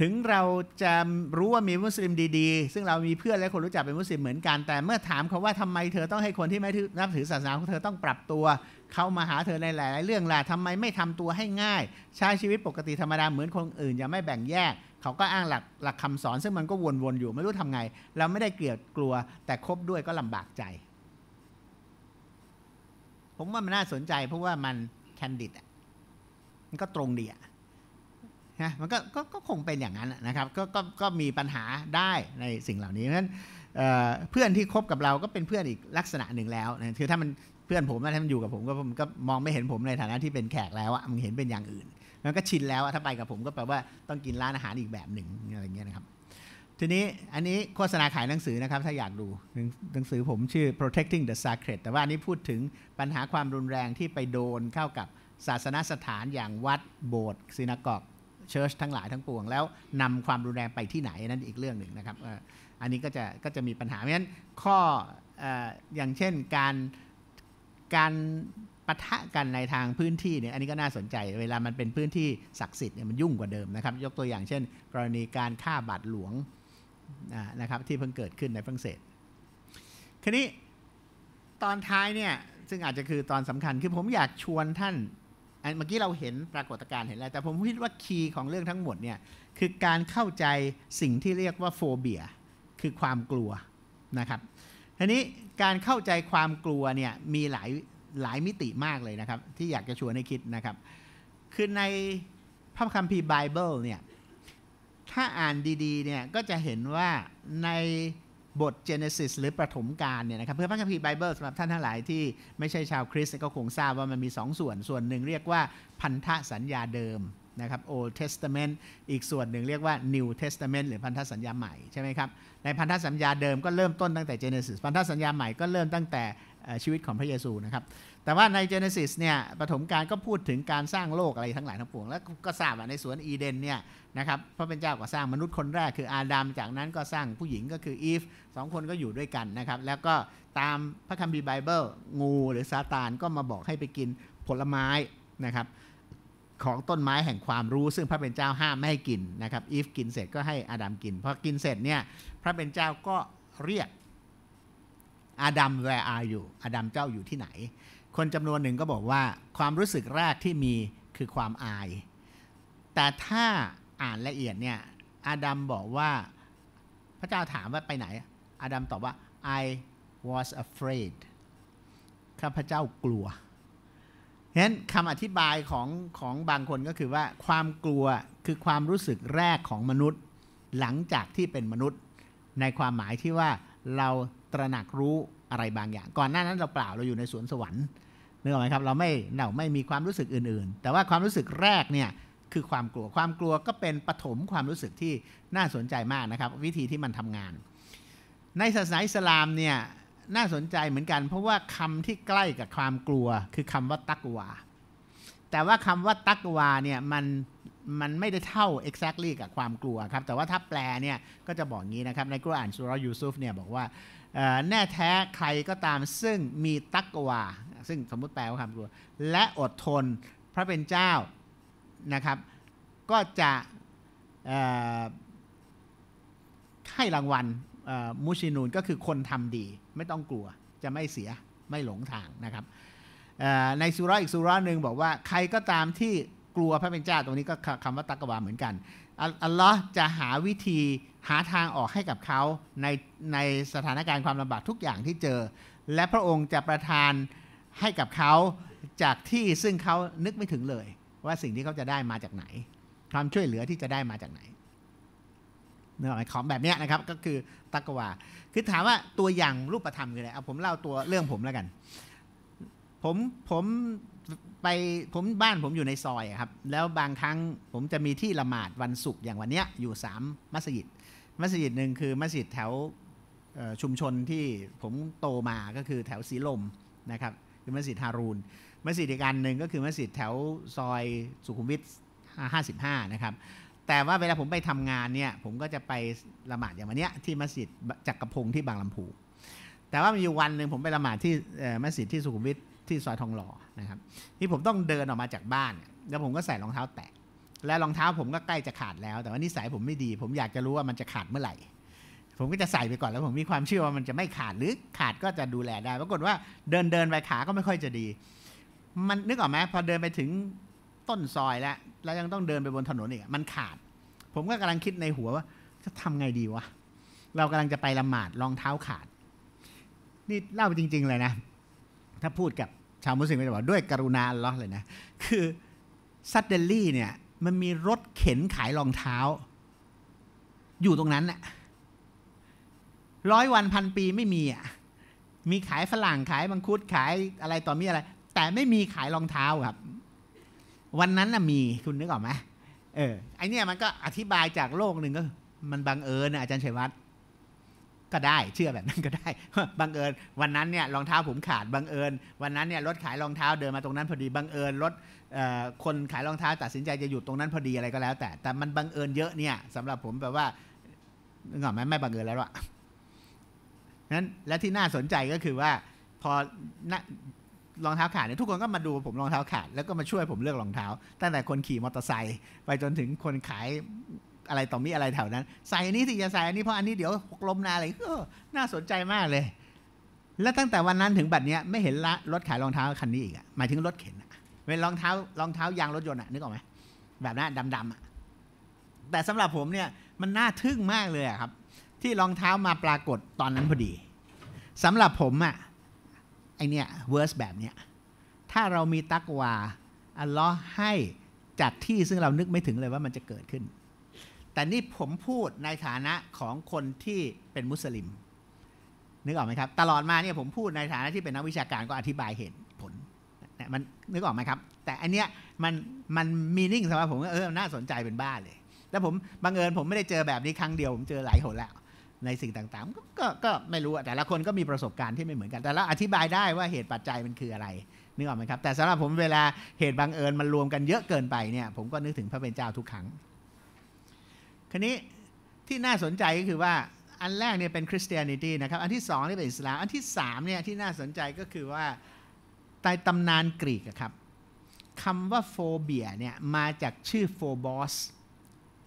B: ถึงเราจะรู้ว่ามีมุสลิมดี ๆ ซึ่งเรามีเพื่อนและคนรู้จักเป็นมุสลิมเหมือนกัน แต่เมื่อถามเขาว่าทำไมเธอต้องให้คนที่ไม่นับถือศาสนาของเธอต้องปรับตัว เข้ามาหาเธอในหลายๆเรื่องล่ะทำไมไม่ทำตัวให้ง่าย ใช้ชีวิตปกติธรรมดาเหมือนคนอื่นอย่าไม่แบ่งแยก เขาก็อ้างหลักหลักคำสอน ซึ่งมันก็วนๆอยู่ไม่รู้ทำไงเราไม่ได้เกลียดกลัวแต่คบด้วยก็ลำบากใจ ผมว่ามันน่าสนใจเพราะว่ามันแคนดิดอ่ะมันก็ตรงดีอ่ะนะมันกก็ก็คงเป็นอย่างนั้นนะครับก็ก็ก็มีปัญหาได้ในสิ่งเหล่านี้ เพราะฉะนั้นเพื่อนที่คบกับเราก็เป็นเพื่อนอีก ลักษณะหนึ่งแล้วนะคือถ้ามันเพื่อนผมถ้ามันอยู่กับผมก็ผม ก็มองไม่เห็นผมในฐานะที่เป็นแขกแล้วอะมันเห็นเป็นอย่างอื่นมันก็ชินแล้วถ้าไปกับผมก็แปลว่าต้องกินร้านอาหารอีกแบบหนึ่งอะไรเงี้ยนะครับ ทีนี้อันนี้โฆษณาขายหนังสือนะครับ ถ้าอยากดูหนังสือผมชื่อ protecting the sacred แต่ว่านี้พูดถึงปัญหาความรุนแรงที่ไปโดนเข้ากับศาสนสถานอย่างวัด โบสถ์ซินากอกเชิร์ชทั้งหลายทั้งปวงแล้วนำความรุนแรงไปที่ไหนนั่นอีกเรื่องหนึ่งนะครับอันนี้ก็จะก็จะมีปัญหาเพราะฉะนั้นข้ออย่างเช่นการการปะทะกันในทางพื้นที่เนี่ยอันนี้ก็น่าสนใจเวลามันเป็นพื้นที่ศักดิ์สิทธิ์เนี่ยมันยุ่งกว่าเดิมนะครับ ยกตัวอย่างเช่นกรณีการฆ่าบาดหลวงนะครับที่เพิ่งเกิดขึ้นในฝรั่งเศสคืนี้ตอนท้ายเนี่ยซึ่งอาจจะคือตอนสำคัญคือผมอยากชวนท่านเมื่อกี้เราเห็นปรากฏการณ์เห็นอะไรแต่ผมคิดว่าคีย์ ของเรื่องทั้งหมดเนี่ยคือการเข้าใจสิ่งที่เรียกว่าโฟเบียคือความกลัวนะครับทีนี้การเข้าใจความกลัวเนี่ยมีหลายหลายมิติมากเลยนะครับ ที่อยากจะชวนให้คิดนะครับ คือในพระคัมภีร์ไบเบิลเนี่ย ถ้าอ่านดีๆเนี่ย ก็จะเห็นว่าในบท Genesis หรือประถมการเนี่ยนะครับเพื่อพระคัมภีร์ไบเบิลสำหรับท่านทั้งหลายที่ไม่ใช่ชาวคริสต์ก็คงทราบว่ามันมี2สส่วนส่วนหนึ่งเรียกว่าพันธสัญญาเดิมนะครับ Old Testament อีกส่วนหนึ่งเรียกว่า New Testament หรือพันธสัญญาใหม่ใช่ไหมครับในพันธสัญญาเดิมก็เริ่มต้นตั้งแต่ Genesis พันธสัญญาใหม่ก็เริ่มตั้งแต่ชีวิตของพระเยซูนะครับแต่ว่าในเจเนซิสเนี่ยปฐมกาลก็พูดถึงการสร้างโลกอะไรทั้งหลายทั้งปวง แล้วก็ทราบว่าในสวนอีเดนเนี่ยนะครับ พระเป็นเจ้าก็สร้างมนุษย์คนแรกคืออาดัมจากนั้นก็สร้างผู้หญิงก็คืออีฟสองคนก็อยู่ด้วยกันนะครับ แล้วก็ตามพระคัมภีร์ไบเบิลงูหรือซาตานก็มาบอกให้ไปกินผลไม้นะครับ ของต้นไม้แห่งความรู้ ซึ่งพระเป็นเจ้าห้ามไม่ให้กินนะครับอีฟกินเสร็จก็ให้อาดัมกินพอกินเสร็จเนี่ยพระเป็นเจ้าก็เรียกอาดัมแวร์อาอยู่อาดัมเจ้าอยู่ที่ไหนคนจำนวนหนึ่งก็บอกว่าความรู้สึกแรกที่มีคือความอาย แต่ถ้าอ่านละเอียดเนี่ยอาดัมบอกว่าพระเจ้าถามว่าไปไหนอาดัมตอบว่า I was afraid ข้าพเจ้ากลัวเหน้นคำอธิบายของของบางคนก็คือว่าความกลัวคือความรู้สึกแรกของมนุษย์ หลังจากที่เป็นมนุษย์ในความหมายที่ว่าเราตระหนักรู้อะไรบางอย่าง ก่อนหน้านั้นเราเปล่าเราอยู่ในสวนสวรรค์นึกออกไหมครับเราไม่เน่าไม่มีความรู้สึกอื่นๆ แต่ว่าความรู้สึกแรกเนี่ยคือความกลัวความกลัวก็เป็นปฐมความรู้สึกที่น่าสนใจมากนะครับวิธีที่มันทำงาน ในศาสนาอิสลามเนี่ยน่าสนใจเหมือนกัน เพราะว่าคำที่ใกล้กับความกลัว คือคำว่าตักวาแต่ว่าคำว่าตักวาเนี่ยมันมันไม่ได้เท่า exactly กับความกลัวครับแต่ว่าถ้าแปลเนี่ยก็จะบอกงี้นะครับในกุรอานสุรยูซุฟเนี่ยบอกว่าแน่แท้ใครก็ตามซึ่งมีตักวาซึ่งสมมุติแปลว่าความกลัว และอดทนพระเป็นเจ้านะครับ ก็จะให้รางวัลมุชินูนก็คือคนทำดี ไม่ต้องกลัวจะไม่เสียไม่หลงทางนะครับ ในสุราอีกสุราหนึ่งบอกว่าใครก็ตามที่กลัวพระเป็นเจ้าตรงนี้ก็คำว่าตักกวาเหมือนกัน อัลลอฮ์จะหาวิธีหาทางออกให้กับเขาในในสถานการณ์ความลำบากทุกอย่างที่เจอ และพระองค์จะประทานให้กับเขาจากที่ซึ่งเขานึกไม่ถึงเลย ว่าสิ่งที่เขาจะได้มาจากไหน ความช่วยเหลือที่จะได้มาจากไหนเนื้อหมายของแบบนี้นะครับ ก็คือตักวาคือถามว่าตัวอย่างรูปธรรมคืออะไรเอาผมเล่าตัวเรื่องผมแล้วกัน ผมผมไปผมบ้านผมอยู่ในซอยครับ แล้วบางครั้งผมจะมีที่ละหมาดวันศุกร์อย่างวันเนี้ยอยู่สามมัสยิดมัสยิดหนึ่งคือมัสยิดแถวชุมชนที่ผมโตมาก็คือแถวสีลมนะครับคือมัสยิดฮารูนมัสยิดอีกการหนึ่งก็คือมัสยิดแถวซอยสุขุมวิท55 นะครับ แต่ว่าเวลาผมไปทำงานเนี่ย ผมก็จะไปละหมาดอย่างวันเนี้ยที่มัสยิดจักรพงศ์ที่บางลำพู แต่ว่ามีอยู่วันหนึ่งผมไปละหมาดที่มัสยิดที่สุขุมวิทที่ซอยทองหล่อนะครับ ที่ผมต้องเดินออกมาจากบ้าน แล้วผมก็ใส่รองเท้าแตะ และรองเท้าผมก็ใกล้จะขาดแล้ว แต่ว่านิสัยผมไม่ดี ผมอยากจะรู้ว่ามันจะขาดเมื่อไหร่ผมก็จะใส่ไปก่อนแล้วผมมีความเชื่อว่ามันจะไม่ขาดหรือขาดก็จะดูแลได้ปรากฏว่าเดินเดินไปขาก็ไม่ค่อยจะดี มันนึกออกไหมพอเดินไปถึงต้นซอยแล้วแล้วยังต้องเดินไปบนถนนอีกมันขาด ผมก็กำลังคิดในหัวว่าจะทำไงดีวะเรากำลังจะไปละหมาดรองเท้าขาด นี่เล่าจริง ๆเลยนะ ถ้าพูดกับชาวมุสลิมก็จะบอกด้วย กรุณาล้อเลยนะคือซัดเดลลี่เนี่ยมันมีรถเข็นขายรองเท้า อยู่ตรงนั้นแหละร้อยวันพันปีไม่มีอ่ะ มีขายฝรั่งขายบังคุดขายอะไรต่อมีอะไร แต่ไม่มีขายรองเท้าครับ วันนั้นน่ะมีคุณนึกออกไหมเออไอเนี้ยมันก็อธิบายจากโลกหนึ่งก็มันบังเอิญนะอาจารย์ชัยวัฒน์ก็ได้เชื่อแบบนั้นก็ได้บังเอิญวันนั้นเนี่ยรองเท้าผมขาดบังเอิญวันนั้นเนี่ยรถขายรองเท้าเดินมาตรงนั้นพอดีบังเอิญรถคนขายรองเท้าตัดสินใจจะหยุดตรงนั้นพอดีอะไรก็แล้ว แต่แต่มันบังเอิญเยอะเนี่ยสำหรับผมแปลว่านึกออกไหมไม่บังเอิญแล้วอะนั้นและที่น่าสนใจก็คือว่า พอรองเท้าขาดเนี่ยทุกคนก็มาดูผมรองเท้าขาดแล้วก็มาช่วยผมเลือกรองเท้า ตั้งแต่คนขี่มอเตอร์ไซค์ไปจนถึงคนขายอะไรต่อมีอะไรแถวนั้น ใส่อันนี้สิอย่าใส่อันนี้เพราะอันนี้เดี๋ยวหกล้มนาอะไรออน่าสนใจมากเลย แล้วตั้งแต่วันนั้นถึงบัดเนี้ยไม่เห็นละรถขายรองเท้าคันนี้อีกอะหมายถึงรถเข็นอะเป็นรองเท้ารองเท้ายางรถยนต์อะนึกออกไหมแบบนั้นดำๆอะแต่สำหรับผมเนี่ยมันน่าทึ่งมากเลยอะครับที่รองเท้ามาปรากฏตอนนั้นพอดีสำหรับผมอะไอเนี่ยเวอร์สแบบเนี้ยถ้าเรามีตักวาอัลลอฮ์ให้จากที่ซึ่งเรานึกไม่ถึงเลยว่ามันจะเกิดขึ้น แต่นี่ผมพูดในฐานะของคนที่เป็นมุสลิมนึกออกไหมครับ ตลอดมาเนี่ยผมพูดในฐานะที่เป็นนักวิชาการก็อธิบายเหตุผลมันนึกออกไหมครับ แต่อันเนี้ยมันมันมีนิ่งสำหรับผมเออน่าสนใจเป็นบ้าเลย แล้วผมบังเอิญผมไม่ได้เจอแบบนี้ครั้งเดียวผมเจอหลายหนแล้วในสิ่งต่างๆกก็ก็ไม่รู้ แต่ละคนก็มีประสบการณ์ที่ไม่เหมือนกัน แต่ละอธิบายได้ว่าเหตุปัจจัยมันคืออะไรนึกออกไหมครับ แต่สำหรับผมเวลาเหตุบังเอิญมันรวมกันเยอะเกินไปเนี่ย ผมก็นึกถึงพระเป็นเจ้าทุกครั้งคันนี้ที่น่าสนใจก็คือว่า อันแรกเนี่ยเป็นคริสเตียนิตี้นะครับ อันที่สองนี่เป็นอิสลามอันที่สามเนี่ยที่น่าสนใจก็คือว่าในตำนานกรีกครับคำว่าโฟเบียเนี่ยมาจากชื่อโฟบอส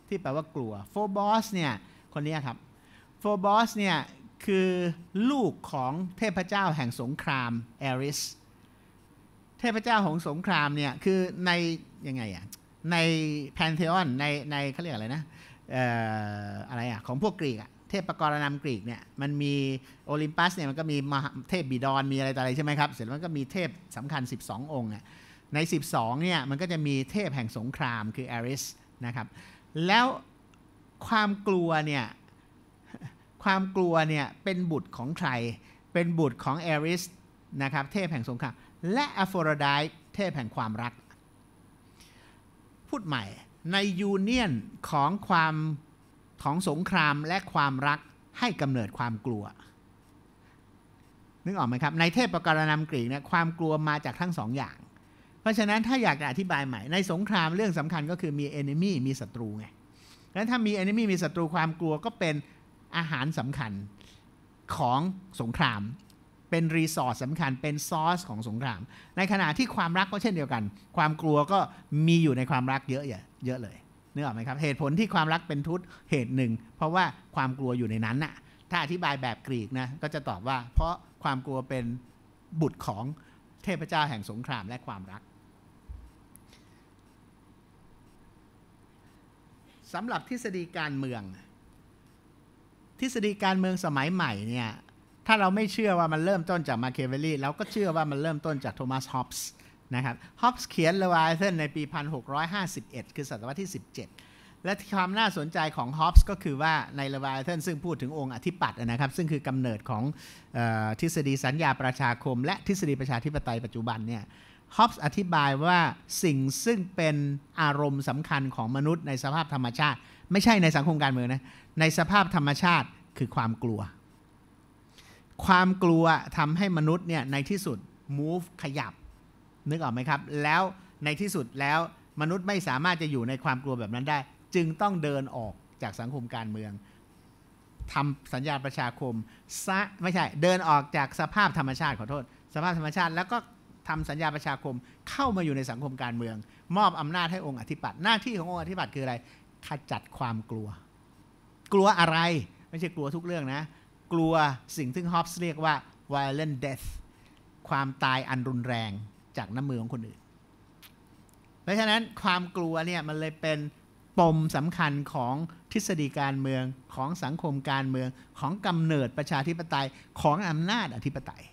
B: ที่แปลว่ากลัวโฟบอสเนี่ยคนนี้ครับโฟบอสเนี่ยคือลูกของเทพเจ้าแห่งสงครามเอริส เทพเจ้าของสงครามเนี่ยคือในยังไงอะในแพนเทออนในในเขาเรียกอะไรนะอะไรอะของพวกกรีกอะเทพประกรณากรีกเนี่ยมันมีโอลิมปัสเนี่ยมันก็มีเทพบิดอนมีอะไรต่ออะไรใช่ไหมครับ เสร็จแล้วมันก็มีเทพสำคัญ 12 องค์เนี่ยใน 12เนี่ยมันก็จะมีเทพแห่งสงครามคือเอริสนะครับแล้วความกลัวเนี่ยความกลัวเนี่ยเป็นบุตรของใคร เป็นบุตรของเอริสนะครับ เทพแห่งสงคราม และอโฟรไดเทพแห่งความรัก พูดใหม่ในยูเนียนของความ ของสงครามและความรักให้กำเนิดความกลัว นึกออกไหมครับ ในเทพประการนำกรีกเนี่ยความกลัวมาจากทั้งสองอย่าง เพราะฉะนั้นถ้าอยากจะอธิบายใหม่ ในสงครามเรื่องสำคัญก็คือมีเอนมีมีศัตรูไงงั้นถ้ามีเอนมีมีศัตรูความกลัวก็เป็นอาหารสำคัญของสงคราม เป็นรีสอร์ทสำคัญเป็นซอสของสงคราม ในขณะที่ความรักก็เช่นเดียวกัน ความกลัวก็มีอยู่ในความรักเยอะ เยอะเลยนึกออกไหมครับเหตุผลที่ความรักเป็นทุตเหตุหนึ่ง เพราะว่าความกลัวอยู่ในนั้นน่ะถ้าอธิบายแบบกรีกนะ ก็จะตอบว่าเพราะความกลัวเป็นบุตรของเทพเจ้าแห่งสงครามและความรักสำหรับทฤษฎีการเมืองทฤษฎีการเมืองสมัยใหม่เนี่ยถ้าเราไม่เชื่อว่ามันเริ่มต้นจากมาเคเวลลี่เราก็เชื่อว่ามันเริ่มต้นจากโทมัสฮอปส์นะครับฮอปส์เขียนเลวายเซนในปี 1651 คือศตวรรษที่ 17 และความน่าสนใจของฮอปส์ก็คือว่าในเลวายเซนซึ่งพูดถึงองค์อธิปัตย์นะครับ ซึ่งคือกำเนิดของออทฤษฎีสัญญาประชาคม และทฤษฎีประชาธิปไตยปัจจุบันเนี่ยฮอปส์อธิบายว่าสิ่งซึ่งเป็นอารมณ์สำคัญของมนุษย์ในสภาพธรรมชาติไม่ใช่ในสังคมการเมืองนะในสภาพธรรมชาติคือความกลัว ความกลัวทำให้มนุษย์เนี่ยในที่สุด move ขยับ นึกออกไหมครับ แล้วในที่สุดแล้วมนุษย์ไม่สามารถจะอยู่ในความกลัวแบบนั้นได้ จึงต้องเดินออกจากสังคมการเมือง ทำสัญญาประชาคมไม่ใช่ เดินออกจากสภาพธรรมชาติขอโทษ สภาพธรรมชาติแล้วก็ทำสัญญาประชาคมเข้ามาอยู่ในสังคมการเมือง มอบอำนาจให้องค์อธิปัตย์หน้าที่ขององค์อธิปัตย์คืออะไรขจัดความกลัวกลัวอะไร ไม่ใช่กลัวทุกเรื่องนะ กลัวสิ่งที่ฮอปส์เรียกว่า violent death ความตายอันรุนแรงจากน้ำมือของคนอื่น เพราะฉะนั้นความกลัวเนี่ย มันเลยเป็นปมสำคัญของทฤษฎีการเมืองของสังคมการเมืองของกำเนิดประชาธิปไตยของอำนาจอธิปไตย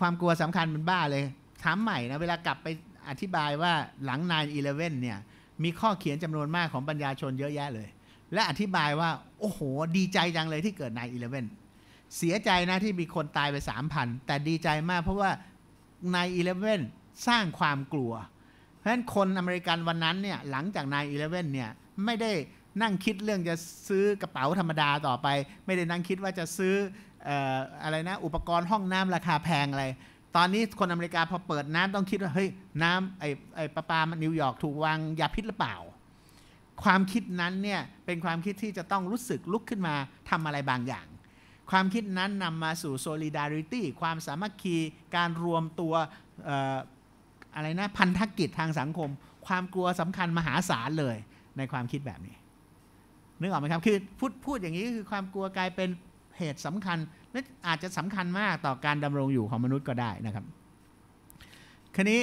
B: ความกลัวสำคัญมันบ้าเลย ถามใหม่นะเวลากลับไปอธิบายว่าหลัง9-11เนี่ยมีข้อเขียนจำนวนมากของปัญญาชนเยอะแยะเลยและอธิบายว่า โอ้โห ดีใจจังเลยที่เกิดนายอีเลเวนเสียใจนะที่มีคนตายไปสามพันแต่ดีใจมากเพราะว่านายอีเลเวนสร้างความกลัว เพราะฉะนั้นคนอเมริกันวันนั้นเนี่ย หลังจากนายอีเลเวนเนี่ย ไม่ได้นั่งคิดเรื่องจะซื้อกระเป๋าธรรมดาต่อไป ไม่ได้นั่งคิดว่าจะซื้อออะไรนะ อุปกรณ์ห้องน้ำราคาแพงอะไร ตอนนี้คนอเมริกาพอเปิดน้ำต้องคิดว่าเฮ้ยน้ำไอ้ไอ้ประปามันนิวยอร์กถูกวางยาพิษหรือเปล่าความคิดนั้นเนี่ยเป็นความคิดที่จะต้องรู้สึกลุกขึ้นมาทำอะไรบางอย่าง ความคิดนั้นนำมาสู่ solidarity ความสามัคคีการรวมตัวออะไรนะพันธกิจทางสังคม ความกลัวสำคัญมหาศาลเลยในความคิดแบบนี้นึกออกไหมครับคือพูดพูดอย่างนี้ก็คือความกลัวกลายเป็นเหตุสำคัญและอาจจะสำคัญมากต่อการดำรงอยู่ของมนุษย์ก็ได้นะครับคันนี้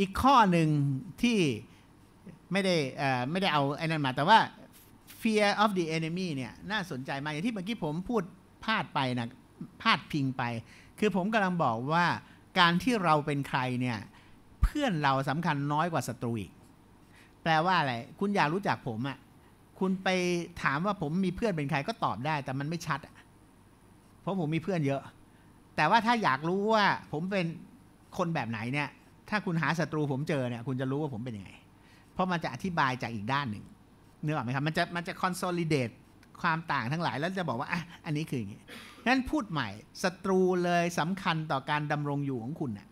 B: อีกข้อหนึ่งที่ไม่ได้ไม่ได้เอาไอ้นั่นมาแต่ว่า fear of the enemy เนี่ยน่าสนใจมากอย่างที่เมื่อกี้ผมพูดพลาดไปนะพลาดพิงไป คือผมกำลังบอกว่า การที่เราเป็นใครเนี่ยเพื่อนเราสำคัญน้อยกว่าศัตรูอีก แปลว่าอะไรคุณอยากรู้จักผมอะ่ะคุณไปถามว่าผมมีเพื่อนเป็นใครก็ตอบได้ แต่มันไม่ชัดเพราะผมมีเพื่อนเยอะ แต่ว่าถ้าอยากรู้ว่าผมเป็นคนแบบไหนเนี่ย ถ้าคุณหาศัตรูผมเจอเนี่ยคุณจะรู้ว่าผมเป็นยังไงเพราะมันจะอธิบายจากอีกด้านหนึ่งเนื้อออกไหมครับมันจะมันจะคอนโซลิเดตความต่างทั้งหลาย แล้วจะบอกว่าอ่ะอันนี้คืออย่างนี้งั้นพูดใหม่ศัตรูเลยสำคัญต่อการดำรงอยู่ของคุณนะ่ะ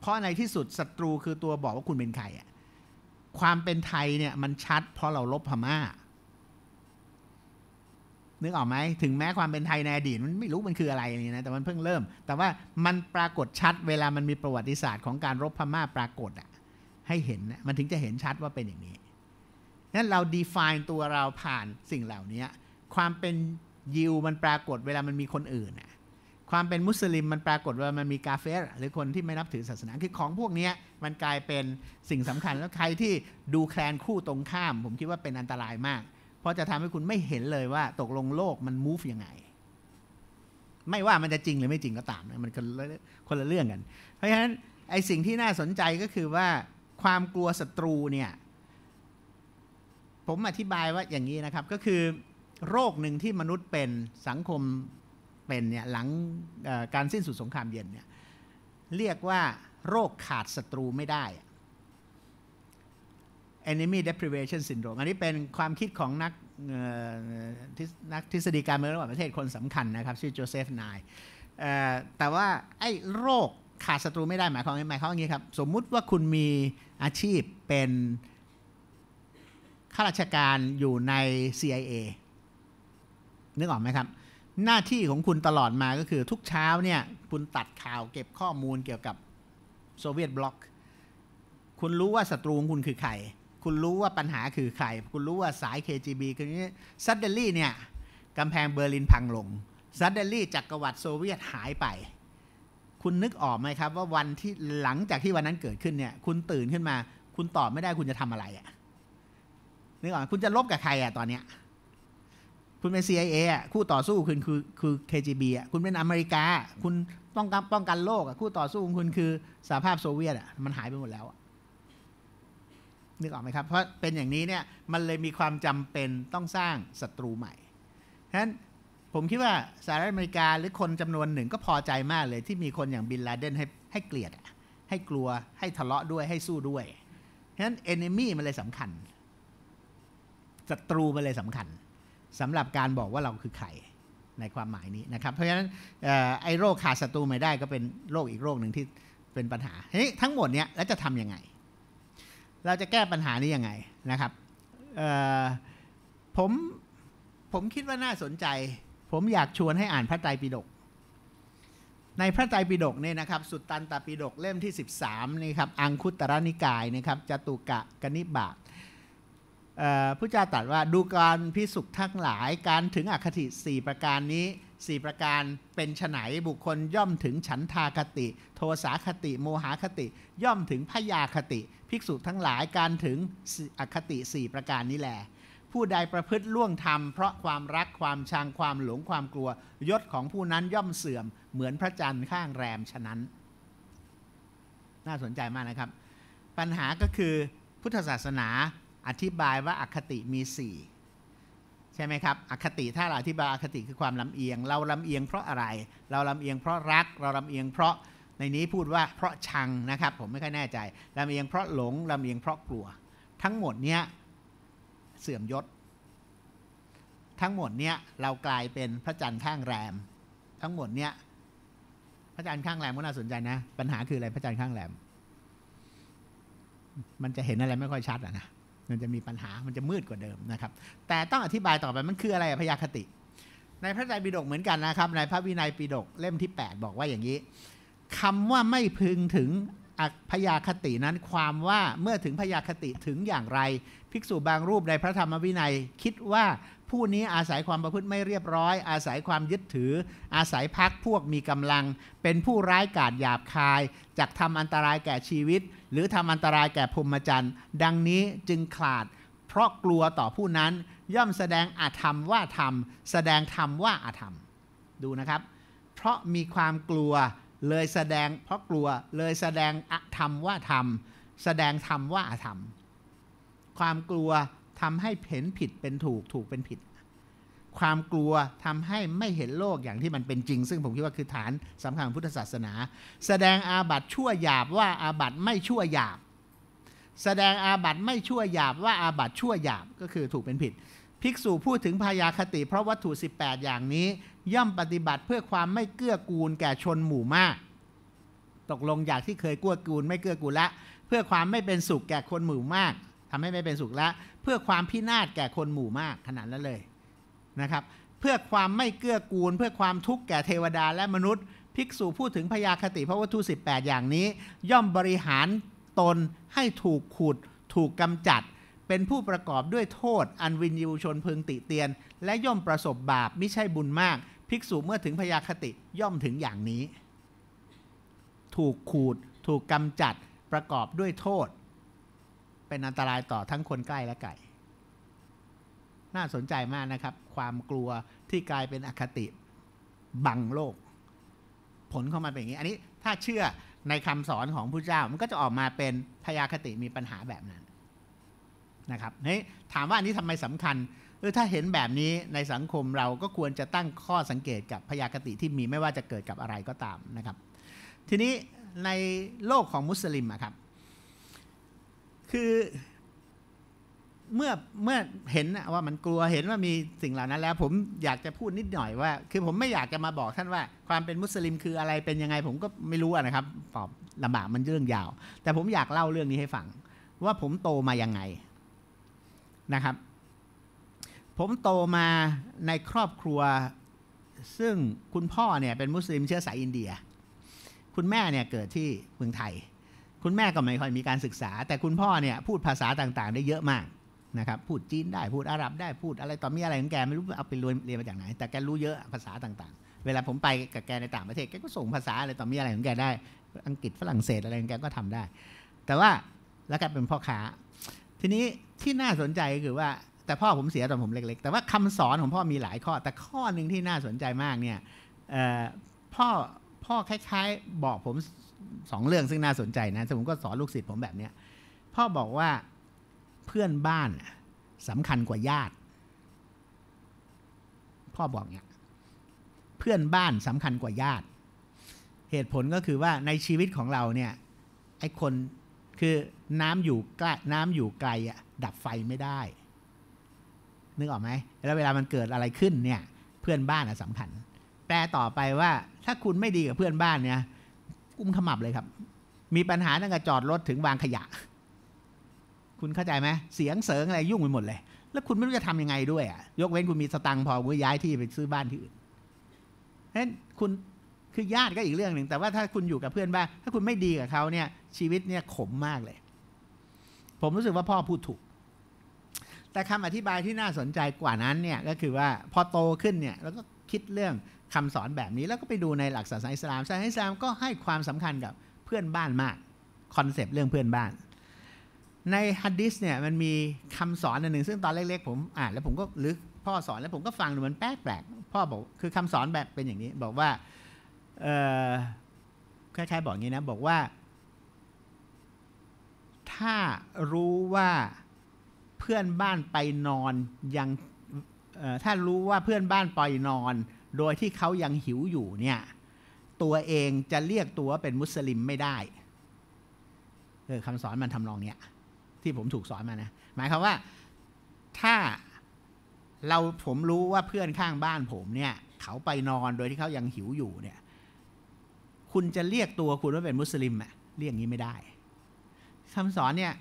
B: เพราะในที่สุดศัตรูคือตัวบอกว่าคุณเป็นใครอ่ะความเป็นไทยเนี่ยมันชัด เพราะเราลบพม่า นึกออกไหม ถึงแม้ความเป็นไทยในอดีต มันไม่รู้มันคืออะไรนี่นะแต่มันเพิ่งเริ่ม แต่ว่ามันปรากฏชัดเวลามันมีประวัติศาสตร์ของการรบพม่าปรากฏอะ่ะให้เห็นมันถึงจะเห็นชัดว่าเป็นอย่างนี้นั้นเรา define ตัวเราผ่านสิ่งเหล่านี้ ความเป็นยิวมันปรากฏเวลามันมีคนอื่นความเป็นมุสลิมมันปรากฏว่ามันมีกาเฟรหรือคนที่ไม่นับถือศาสนาคือของพวกนี้มันกลายเป็นสิ่งสำคัญแล้วใครที่ดูแคลนคู่ตรงข้าม ผมคิดว่าเป็นอันตรายมาก เพราะจะทำให้คุณไม่เห็นเลยว่าตกลงโลกมัน move ยังไง ไม่ว่ามันจะจริงหรือไม่จริงก็ตามนะมันคนละคนละเรื่องกัน เพราะฉะนั้นไอสิ่งที่น่าสนใจก็คือว่าความกลัวศัตรูเนี่ยผมอธิบายว่าอย่างนี้นะครับ ก็คือโรคหนึ่งที่มนุษย์เป็นสังคมเป็นเนี่ยหลังการสิ้นสุดสงครามเย็นเนี่ยเรียกว่าโรคขาดศัตรูไม่ได้ enemy deprivation syndrome อันนี้เป็นความคิดของนักนักทฤษฎีการเมืองระหว่างประเทศคนสำคัญนะครับ ชื่อโจเซฟนายแต่ว่าไอ้โรคขาดศัตรูไม่ได้หมายความหมายความอย่างนี้ครับ สมมุติว่าคุณมีอาชีพเป็นข้าราชการอยู่ใน CIA นึกออกไหมครับ หน้าที่ของคุณตลอดมาก็คือ ทุกเช้าเนี่ย คุณตัดข่าวเก็บข้อมูลเกี่ยวกับโซเวียตบล็อก คุณรู้ว่าศัตรูของคุณคือใคร คุณรู้ว่าปัญหาคือใคร คุณรู้ว่าสาย KGB คือนี้ซัดเดลลี่เนี่ย กำแพงเบอร์ลินพังลงซัดเดลลี่จักรวรรดิโซเวียตหายไปคุณนึกออกไหมครับว่าวันที่หลังจากที่วันนั้นเกิดขึ้นเนี่ย คุณตื่นขึ้นมา คุณตอบไม่ได้คุณจะทำอะไรอะ่ะนึกออกคุณจะลบกับใครอะ่ะตอนเนี้ยคุณเป็น CIA อ่ะคู่ต่อสู้คุณคือคือ KGB อ่ะคุณเป็นอเมริกา คุณป้องกันป้องกันโลกอ่ะคู่ต่อสู้ของคุณคือสหภาพโซเวียตอ่ะมันหายไปหมดแล้วนึกออกไหมครับ เพราะเป็นอย่างนี้เนี่ยมันเลยมีความจำเป็นต้องสร้างศัตรูใหม่ฉะนั้นผมคิดว่าสหรัฐอเมริกา หรือคนจำนวนหนึ่งก็พอใจมากเลยที่มีคนอย่างบินลาเดนให้ให้เกลียด ให้กลัวให้ทะเลาะด้วยให้สู้ด้วยฉะนั้นเอนมีมันเลยสำคัญศัตรู มันเลยสำคัญ สำหรับการบอกว่าเราคือใคร ในความหมายนี้นะครับ เพราะฉะนั้นไอ้โรคขาดศัตรูไม่ได้ก็เป็นโรคอีกโรคหนึ่งที่เป็นปัญหาเฮ้ยทั้งหมดเนี้ยแล้วจะทํำยังไง เราจะแก้ปัญหานี้ยังไงนะครับผมผมคิดว่าน่าสนใจผมอยากชวนให้อ่านพระไตรปิฎกในพระไตรปิฎกเนี่ยนะครับ สุตตันตปิฎกเล่มที่ 13นี่ครับอังคุตรนิกายนะครับจตุกะกนิบาตผู้เจ้าตรัสว่าดูการพิสุขทั้งหลายการถึงอคติ 4 ประการนี้ 4 ประการเป็นฉไนบุคคลย่อมถึงฉันทาคติ โทสาคติโมหาคติ ย่อมถึงพยาคติ ภิกษุทั้งหลายการถึงอคติ 4 ประการนี้แหละผู้ใดประพฤติล่วงธรรม เพราะความรักความชังความหลงความกลัวยศของผู้นั้นย่อมเสื่อม เหมือนพระจันทร์ข้างแรมฉะนั้น น่าสนใจมากนะครับ ปัญหาก็คือพุทธศาสนา อธิบายว่าอาคติมีสี่ใช่ไหมครับอคติถ้าเราอธิบายอคติคือความลำเอียง เราลำเอียงเพราะอะไรเราลำเอียงเพราะรัก เราลำเอียงเพราะในนี้พูดว่าเพราะชังนะครับ ผมไม่ค่อยแน่ใจลำเอียงเพราะหลงลำเอียงเพราะกลัว ทั้งหมดเนี้ยเสื่อมยศ ทั้งหมดเนี้ยเรากลายเป็นพระจันทร์ข้างแรมทั้งหมดเนี้ยพระจันทร์ข้างแรมก็น่าสนใจนะ ปัญหาคืออะไรพระจันทร์ข้างแรมมันจะเห็นอะไรไม่ค่อยชัดอ่ะนะมันจะมีปัญหามันจะมืดกว่าเดิมนะครับ แต่ต้องอธิบายต่อไปมันคืออะไรพยาคติ ในพระไตรปิฎกเหมือนกันนะครับ ในพระวินัยปิฎกเล่มที่8บอกว่าอย่างนี้คำว่าไม่พึงถึงพยาคตินั้นความว่าเมื่อถึงพยาคติถึงอย่างไรภิกษุบางรูปในพระธรรมวินัยคิดว่าผู้นี้อาศัยความประพฤติไม่เรียบร้อย อาศัยความยึดถือ อาศัยพักพวกมีกำลัง เป็นผู้ร้ายกาจหยาบคาย จากทำอันตรายแก่ชีวิต หรือทำอันตรายแก่พรมมจทร์ดังนี้จึงขาด เพราะกลัวต่อผู้นั้นย่อมแสดงอาธรรมว่าธรรม แสดงธรรมว่าอาธรรม ดูนะครับ เพราะมีความกลัวเลยแสดงเพราะกลัวเลยแสดงอธรรมว่าธรรมแสดงธรรมว่าอาธรรมความกลัวทำให้เห็นผิดเป็นถูกถูกเป็นผิด ความกลัวทำให้ไม่เห็นโลกอย่างที่มันเป็นจริง ซึ่งผมคิดว่าคือฐานสำคัญของพุทธศาสนา แสดงอาบัตชั่วหยาบว่าอาบัตไม่ชั่วหยาบ แสดงอาบัตไม่ชั่วหยาบว่าอาบัตชั่วหยาบก็คือถูกเป็นผิด ภิกษุพูดถึงพยาคติ เพราะวัตถุ 18 อย่างนี้ ย่อมปฏิบัติเพื่อความไม่เกื้อกูลแก่ชนหมู่มาก ตกลงอยากที่เคยเกื้อกูลไม่เกื้อกูลละ เพื่อความไม่เป็นสุขแก่คนหมู่มากทำให้ไม่เป็นสุขละเพื่อความพินาศแก่คนหมู่มากขนาดนั้นเลยนะครับ เพื่อความไม่เกื้อกูล เพื่อความทุกข์แก่เทวดาและมนุษย์ ภิกษุพูดถึงพยาคติพระวัตถุ18 อย่างนี้ ย่อมบริหารตนให้ถูกขุด ถูกกำจัด เป็นผู้ประกอบด้วยโทษ อันวินยูชนพึงติเตียน และย่อมประสบบาปไม่ใช่บุญมากภิกษุเมื่อถึงพยาคติย่อมถึงอย่างนี้ ถูกขูดถูกกำจัด ประกอบด้วยโทษเป็นอันตรายต่อทั้งคนใกล้และไก่ น่าสนใจมากนะครับ ความกลัวที่กลายเป็นอคติบังโลก ผลของมันเป็นอย่างนี้ อันนี้ถ้าเชื่อในคำสอนของพระเจ้ามันก็จะออกมาเป็นพยาคติมีปัญหาแบบนั้นนะครับเฮ้ยถามว่าอันนี้ทำไมสำคัญเออถ้าเห็นแบบนี้ในสังคมเราก็ควรจะตั้งข้อสังเกตกับพยากติที่มีไม่ว่าจะเกิดกับอะไรก็ตามนะครับ ทีนี้ในโลกของมุสลิมอะครับคือเมื่อเมื่อเห็นว่ามันกลัวเห็นว่ามีสิ่งเหล่านั้น แล้วผมอยากจะพูดนิดหน่อยว่า คือผมไม่อยากจะมาบอกท่านว่า ความเป็นมุสลิมคืออะไรเป็นยังไง ผมก็ไม่รู้นะครับตอบลำบากมันเรื่องยาว แต่ผมอยากเล่าเรื่องนี้ให้ฟัง ว่าผมโตมายังไงนะครับ ผมโตมาในครอบครัว ซึ่งคุณพ่อเนี่ยเป็นมุสลิมเชื้อสายอินเดีย คุณแม่เนี่ยเกิดที่เมืองไทยคุณแม่ก็ไม่ค่อยมีการศึกษาแต่คุณพ่อเนี่ยพูดภาษาต่างๆ ได้เยอะมากนะครับพูดจีนได้พูดอาหรับได้พูดอะไรต่อมีอะไรของแกไม่รู้เอาไปเรียนมาจากไหนแต่แกรู้เยอะภาษาต่าง ๆ เวลาผมไปกับแกในต่างประเทศแกก็ส่งภาษาอะไร ต่อมีอะไรของแกได้ อังกฤษฝรั่งเศสอะไรของแกก็ทำได้ แต่ว่าแล้วแกเป็นพ่อค้าทีนี้ที่น่าสนใจคือว่า แต่พ่อผมเสียตอนผมเล็กๆแต่ว่าคำสอนของพ่อมีหลายข้อ แต่ข้อหนึ่งที่น่าสนใจมากเนี่ยพ่อพ่อคล้ายๆ บอกผมสองเรื่องซึ่ง น่าสนใจนะ สมก็สอนลูกศิษย์ผมแบบเนี้ยพ่อบอกว่าเพื่อนบ้านสำคัญกว่าญาติ พ่อบอกเนี่ยเพื่อนบ้านสำคัญกว่าญาติ เหตุผลก็คือว่าในชีวิตของเราเนี่ย ไอ้คนคือน้ำอยู่ใกล้น้ำอยู่ไกลอะดับไฟไม่ได้ นึกออกไหมแล้วเวลามันเกิดอะไรขึ้นเนี่ย เพื่อนบ้านอะสำคัญ แปลต่อไปว่าถ้าคุณไม่ดีกับเพื่อนบ้านเนี่ยกุ้มขมับเลยครับ มีปัญหาตั้งแต่จอดรถถึงวางขยะ คุณเข้าใจไหมเสียงเสริงอะไรยุ่งไปหมดเลย แล้วคุณไม่รู้จะทํยังไงด้วยอ่ะ ยกเว้นคุณมีสตังค์พอคุณย้ายที่ไปซื้อบ้านที่อื่นเพราะคุณคือญาติก็อีกเรื่องหนึ่งแต่ว่าถ้าคุณอยู่กับเพื่อนบ้าน ถ้าคุณไม่ดีกับเขาเนี่ยชีวิตเนี่ยขมมากเลย ผมรู้สึกว่าพ่อพูดถูก แต่คำอธิบายที่น่าสนใจกว่านั้นเนี่ย ก็คือว่าพอโตขึ้นเนี่ย แล้วก็คิดเรื่องคำสอนแบบนี้แล้วก็ไปดูในหลักศาสนาอิสลามศาสนาอิสลามก็ให้ความสำคัญกับเพื่อนบ้านมากคอนเซปต์เรื่องเพื่อนบ้าน ในฮัดดิสเนี่ยมันมีคำสอนอันหนึ่งซึ่งตอนเล็กๆผมอ่านแล้วผมก็ลึกพ่อสอนแล้วผมก็ฟังดูมันแปลกๆพ่อบอกคือคำสอนแบบเป็นอย่างนี้บอกว่าคล้ายๆบอกงี้นะบอกว่า ถ้ารู้ว่าเพื่อนบ้านไปนอนยังถ้ารู้ว่าเพื่อนบ้านปล่อยนอนโดยที่เขายังหิวอยู่เนี่ย ตัวเองจะเรียกตัวเป็นมุสลิมไม่ได้ เออคำสอนมันทำนองเนี้ยที่ผมถูกสอนมานะ หมายความว่าถ้าเราผมรู้ว่าเพื่อนข้างบ้านผมเนี่ย เขาไปนอนโดยที่เขายังหิวอยู่เนี่ย คุณจะเรียกตัวคุณว่าเป็นมุสลิมอะเรียกงี้ไม่ได้คำสอนเนี่ย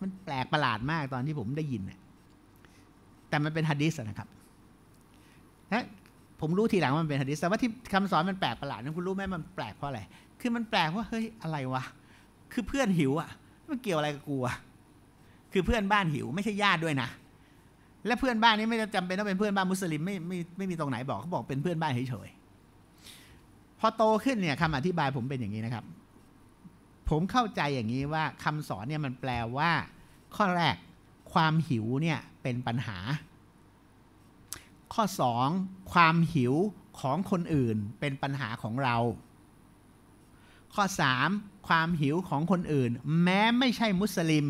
B: มันแปลกประหลาดมากตอนที่ผมได้ยินแต่มันเป็นฮะดีสนะครับผมรู้ทีหลังมันเป็นฮะดิษแต่ว่าที่คำสอนมันแปลกประหลาดนั้นคุณรู้ไหมมันแปลกเพราะอะไร คือมันแปลกว่าเฮ้ยอะไรวะ คือเพื่อนหิว อ่ะ มันเกี่ยวอะไรกับกูอ่ะคือเพื่อนบ้านหิวไม่ใช่ญาติด้วยนะ และเพื่อนบ้านนี้ไม่จำเป็นต้องเป็นเพื่อนบ้านมุสลิมไม่ไม่ไม่มีตรงไหนบอกเขาบอกเป็นเพื่อนบ้านเฉยๆ พอโตขึ้นเนี่ยคำอธิบายผมเป็นอย่างนี้นะครับ ผมเข้าใจอย่างนี้ว่า คำสอนเนี่ยมันแปลว่า ข้อแรกความหิวเนี่ยเป็นปัญหาข้อ2ความหิวของคนอื่นเป็นปัญหาของเรา ข้อ3ความหิวของคนอื่น แม้ไม่ใช่มุสลิม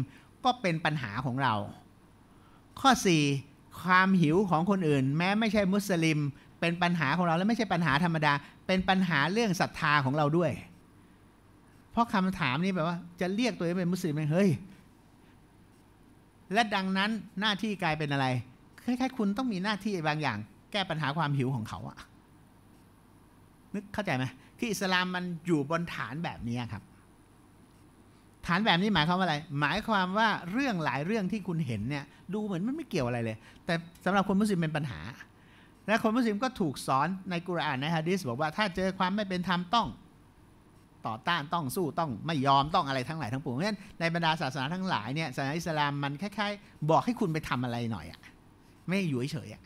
B: ก็เป็นปัญหาของเรา ข้อ 4 ความหิวของคนอื่นแม้ไม่ใช่มุสลิม เป็นปัญหาของเรา และไม่ใช่ปัญหาธรรมดา เป็นปัญหาเรื่องศรัทธาของเราด้วย เพราะคำถามนี้แปลว่า จะเรียกตัวเองเป็นมุสลิมไหมเฮ้ยและดังนั้นหน้าที่กลายเป็นอะไรคล้ายๆคุณต้องมีหน้าที่บางอย่างแก้ปัญหาความหิวของเขาอะนึกเข้าใจไหมคืออิสลามมันอยู่บนฐานแบบนี้ครับ ฐานแบบนี้หมายความว่าอะไร หมายความว่าเรื่องหลายเรื่องที่คุณเห็นเนี่ยดูเหมือนมันไม่เกี่ยวอะไรเลย แต่สำหรับคนมุสลิมเป็นปัญหา และคนมุสลิมก็ถูกสอนในกุรอานในฮะดิษบอกว่าถ้าเจอความไม่เป็นธรรมต้อง ต่อต้านต้องสู้ต้องไม่ยอมต้องอะไรทั้งหลายทั้งปวงเพราะฉะนั้นในบรรดาศาสนาทั้งหลายเนี่ยศาสนาอิสลามมันคล้ายๆ บอกให้คุณไปทำอะไรหน่อยอ่ะไม่อยู่เฉยอ่ะ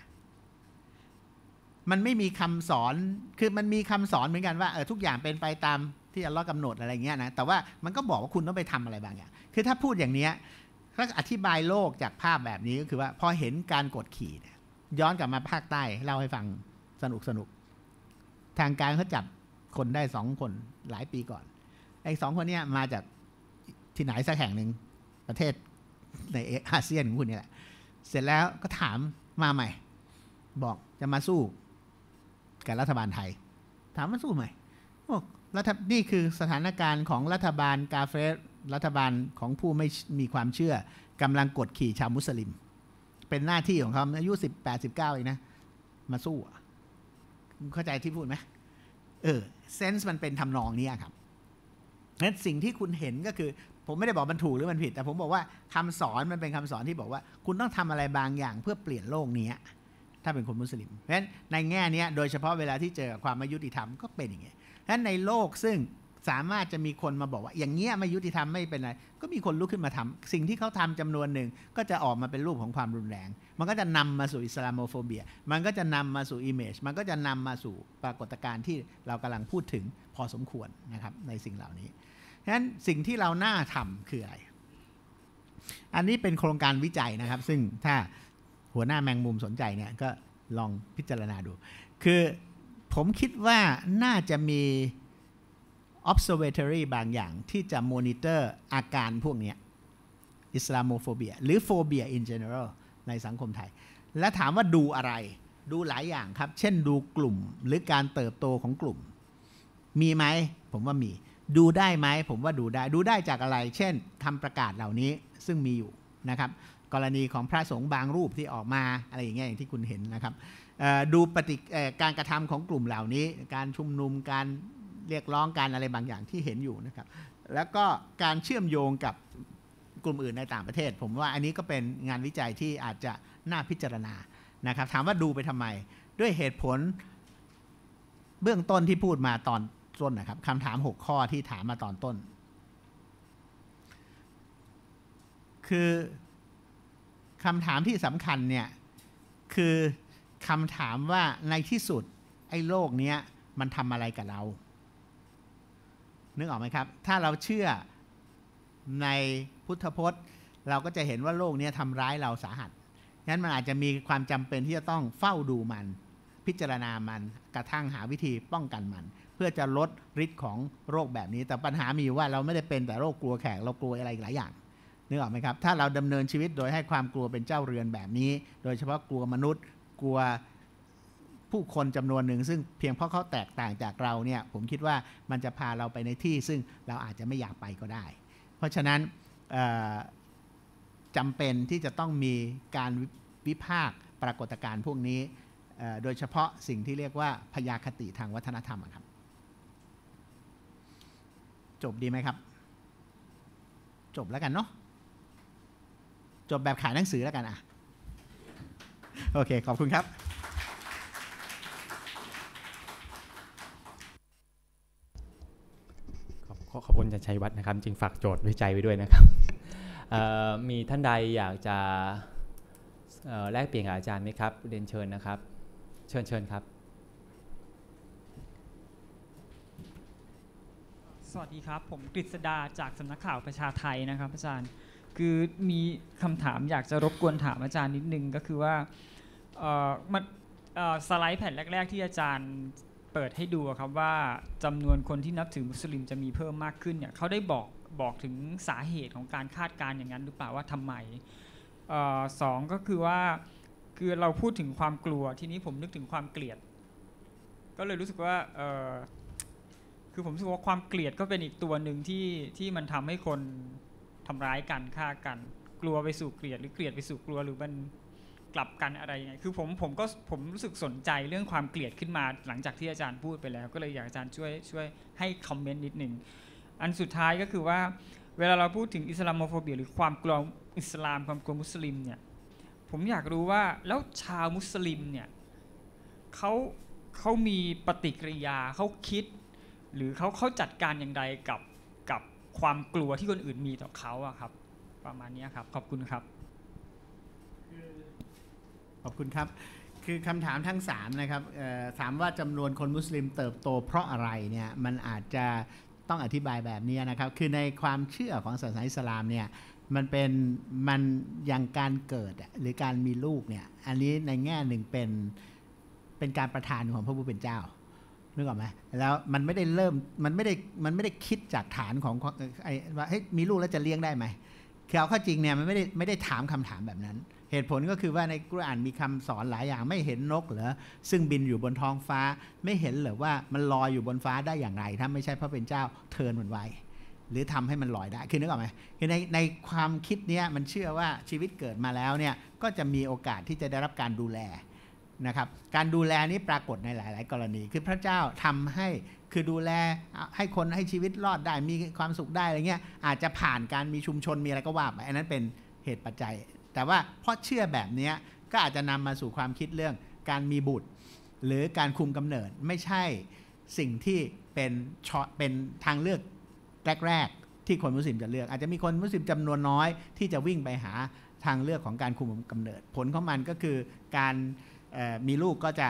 B: มันไม่มีคำสอน คือมันมีคำสอนเหมือนกันว่าเออทุกอย่างเป็นไปตามที่อัลลอฮ์กำหนดอะไรเงี้ยนะ แต่ว่ามันก็บอกว่าคุณต้องไปทำอะไรบางอย่าง คือถ้าพูดอย่างเนี้ย้าอธิบายโลกจากภาพแบบนี้ก็คือว่าพอเห็นการกดขี่เนี่ย ย้อนกลับมาภาคใต้ เล่าให้ฟังสนุกสนุก ทางการเขาจับคนได้สองคนหลายปีก่อน ไอ้สองคนเนี้ยมาจากที่ไหนสักแห่งหนึ่งประเทศในอาเซียนของคุณนี่แหละเสร็จแล้วก็ถามมาใหม่ บอกจะมาสู้กับรัฐบาลไทย ถามมาสู้ใหม่บอกรัฐนี่คือสถานการณ์ของรัฐบาลกาเฟสรัฐบาลของผู้ไม่มีความเชื่อกำลังกดขี่ชาวมุสลิม เป็นหน้าที่ของเขาอายุสิบแปดสิบเก้าเองนะ มาสู้เข้าใจที่พูดไหม เออ เซนส์มันเป็นทำนองนี้ครับงั้นสิ่งที่คุณเห็นก็คือผมไม่ได้บอกมันถูกหรือมันผิดแต่ผมบอกว่าคำสอนมันเป็นคำสอนที่บอกว่า คุณต้องทำอะไรบางอย่างเพื่อเปลี่ยนโลกนี้ ถ้าเป็นคนมุสลิมเพราะฉะนั้นในแง่นี้โดยเฉพาะเวลาที่เจอความไม่ยุติธรรมก็เป็นอย่างเงี้ยเพราะฉะนั้นในโลกซึ่งสามารถจะมีคนมาบอกว่าอย่างเงี้ยไม่ยุติธรรมไม่เป็นไร ก็มีคนลุกขึ้นมาทำ สิ่งที่เขาทำจำนวนหนึ่งก็จะออกมาเป็นรูปของความรุนแรง มันก็จะนำมาสู่อิสลามโฟเบีย มันก็จะนำมาสู่อิมเมจมันก็จะนำมาสู่ปรากฏการณ์ที่เรากำลังพูดถึงพอสมควรนะครับในสิ่งเหล่านี้นั้น สิ่งที่เราน่าทำคืออะไร อันนี้เป็นโครงการวิจัยนะครับ ซึ่งถ้าหัวหน้าแมงมุมสนใจเนี่ย ก็ลองพิจารณาดู คือผมคิดว่าน่าจะมี observatory บางอย่างที่จะมอนิเตอร์อาการพวกนี้อิสลามโฟเบียหรือโฟเบีย in general ในสังคมไทย และถามว่าดูอะไร ดูหลายอย่างครับ เช่นดูกลุ่มหรือการเติบโตของกลุ่ม มีไหมผมว่ามีดูได้ไหมผมว่าดูได้ดูได้ จากอะไรเช่นคำประกาศเหล่านี้ซึ่งมีอยู่นะครับ กรณีของพระสงฆ์บางรูปที่ออกมาอะไรอย่างเงี้ยอย่างที่คุณเห็นนะครับดูปฏิการกระทำของกลุ่มเหล่านี้การชุมนุมการเรียกร้องการอะไรบางอย่างที่เห็นอยู่นะครับแล้วก็การเชื่อมโยงกับกลุ่มอื่นในต่างประเทศ ผมว่าอันนี้ก็เป็นงานวิจัยที่อาจจะน่าพิจารณานะครับถามว่าดูไปทำไมด้วยเหตุผล เบื้องต้นที่พูดมาตอนต้นนะครับคำถาม 6 ข้อที่ถามมาตอนต้น คือคำถามที่สำคัญเนี่ย คือคำถามว่าในที่สุดไอ้โลกเนี้ยมันทำอะไรกับเรา นึกออกไหมครับ ถ้าเราเชื่อในพุทธพจน์ เราก็จะเห็นว่าโลกเนี้ยทำร้ายเราสาหัสนั้นมันอาจจะมีความจำเป็นที่จะต้องเฝ้าดูมัน พิจารณามัน กระทั่งหาวิธีป้องกันมันพื่อจะลดฤทธิ์ของโรคแบบนี้แต่ปัญหามีว่าเราไม่ได้เป็นแต่โรคกลัวแขกเรากลัวอะไรหลายอย่างนึกออกไหมครับถ้าเราดำเนินชีวิตโดยให้ความกลัวเป็นเจ้าเรือนแบบนี้ โดยเฉพาะกลัวมนุษย์ กลัวผู้คนจำนวนหนึ่ง ซึ่งเพียงเพราะเขาแตกต่างจากเราเนี่ย ผมคิดว่ามันจะพาเราไปในที่ ซึ่งเราอาจจะไม่อยากไปก็ได้ เพราะฉะนั้นจำเป็นที่จะต้องมีการวิพากษ์ปรากฏการณ์พวกนี้โดยเฉพาะสิ่งที่เรียกว่าพยาคติทางวัฒนธรรมครับจบดีไหมครับ จบแล้วกันเนาะ จบแบบขายหนังสือแล้วกันอ่ะ โอเค ขอบคุณครับ
A: ขอบคุณอาจารย์ชัยวัฒน์นะครับ จริงฝากโจทย์วิจัยไว้ด้วยนะครับ มีท่านใดอยากจะแลกเปลี่ยนกับอาจารย์ไหมครับ เรียนเชิญนะครับ เชิญเชิญ
C: ครับสวัสดีครับผมกฤษดาจากสำนักข่าวประชาไทยนะครับอาจารย์คือมีคำถามอยากจะรบกวนถามอาจารย์นิดนึงก็คือว่ามออสไลด์แผ่นแรก ๆ ที่อาจารย์เปิดให้ดูครับว่าจำนวนคนที่นับถือมุสลิมจะมีเพิ่มมากขึ้นเนี่ยเขาได้บอกบอกถึงสาเหตุของการคาดการณ์อย่างนั้นหรือเปล่าว่าทำไมออสองก็คือว่าคือเราพูดถึงความกลัวทีนี้ผมนึกถึงความเกลียด ก็เลยรู้สึกว่าคือผมรู้สึกว่าความเกลียดก็เป็นอีกตัวหนึ่งที่ที่มันทำให้คนทำร้ายกันฆ่ากันกลัวไปสู่เกลียด หรือเกลียดไปสู่กลัวหรือมันกลับกันอะไรยังไงคือผมผมก็ผมรู้สึกสนใจเรื่องความเกลียดขึ้นมา หลังจากที่อาจารย์พูดไปแล้วก็เลยอยากอาจารย์ช่วยช่วยให้คอมเมนต์นิดหนึ่งอันสุดท้ายก็คือว่าเวลาเราพูดถึงอิสลามโฟเบีย หรือความกลัวอิสลาม ความกลัวมุสลิมเนี่ยผมอยากรู้ว่าแล้วชาวมุสลิมเนี่ยเขาเขามีปฏิกิริยาเขาคิดหรือเขาเขาจัดการอย่างไรกับกับความกลัวที่คนอื่นมีต่อเขาอะครับ ประมาณนี้ ครับขอบคุณครับขอบคุณครับ คือคำถามทั้ง3นะครับ
B: ถามว่าจำนวนคนมุสลิมเติบโต เพราะอะไรเนี่ยมันอาจจะต้องอธิบายแบบนี้นะครับ คือในความเชื่อของศาสนาอิสลามเนี่ยมันเป็นมันอย่างการเกิดหรือการมีลูกเนี่ยอันนี้ในแง่หนึ่งเป็นเป็นการประทานของพระผู้เป็นเจ้านึกออกไหมแล้วมันไม่ได้เริ่ม มันไม่ได้ มันไม่ได้คิดจากฐานของไอ้ว่าเฮ้ยมีลูกแล้วจะเลี้ยงได้ไหมคือเอาข้อจริงเนี่ยมันไม่ได้ไม่ได้ถามคำถามแบบนั้น เหตุผลก็คือว่าในกุรอานมีคำสอนหลายอย่างไม่เห็นนกเหรอซึ่งบินอยู่บนท้องฟ้าไม่เห็นเหรอว่ามันลอยอยู่บนฟ้าได้อย่างไรถ้าไม่ใช่พระเป็นเจ้าเทินมันไวหรือทำให้มันลอยได้ คือนึกออกไหมคือในในความคิดเนี้ยมันเชื่อว่าชีวิตเกิดมาแล้วเนี่ยก็จะมีโอกาสที่จะได้รับการดูแลนะครับ การดูแลนี้ปรากฏในหลาย ๆ กรณี คือพระเจ้าทำให้ คือดูแลให้คนให้ชีวิตรอดได้มีความสุขได้อะไรเงี้ย อาจจะผ่านการมีชุมชนมีอะไรก็ว่าไป อันนั้นเป็นเหตุปัจจัย แต่ว่าเพราะเชื่อแบบนี้ ก็อาจจะนำมาสู่ความคิดเรื่อง การมีบุตรหรือการคุมกำเนิด ไม่ใช่สิ่งที่เป็นเป็นทางเลือกแรก ๆ ที่คนมุสลิมจะเลือก อาจจะมีคนมุสลิมจำนวนน้อย ที่จะวิ่งไปหาทางเลือกของการคุมกำเนิด ผลของมันก็คือการมีลูกก็จะ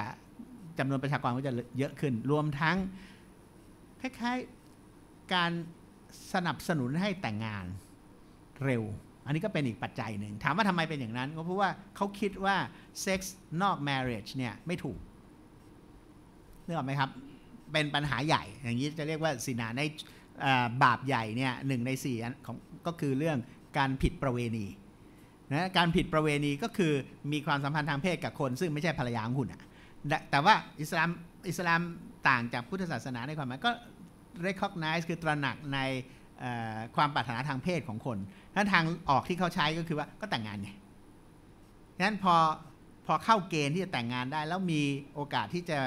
B: จำนวนประชากรก็จะเยอะขึ้น รวมทั้ง คล้ายๆ การสนับสนุนให้แต่งงานเร็ว อันนี้ก็เป็นอีกปัจจัยหนึ่ง ถามว่าทำไมเป็นอย่างนั้น ก็เพราะว่าเขาคิดว่าเซ็กซ์นอก marriage เนี่ยไม่ถูกเรื่องไหมครับเป็นปัญหาใหญ่อย่างนี้จะเรียกว่าศีนาในบาปใหญ่เนี่ยหนึ่งในสี่ของก็คือเรื่องการผิดประเวณีนะการผิดประเวณีก็คือมีความสัมพันธ์ทางเพศกับคน ซึ่งไม่ใช่ภรรยาของคุณอะแต่ว่าอิสลามอิสลามต่างจากพุทธศาสนาในความหมายก็ recognize คือตระหนักในความปรารถนาทางเพศของคนนั้นทางออกที่เขาใช้ก็คือว่าก็แต่งงานไงนั้นพอพอเข้าเกณฑ์ที่จะแต่งงานได้ แล้วมีโอกาสที่จะ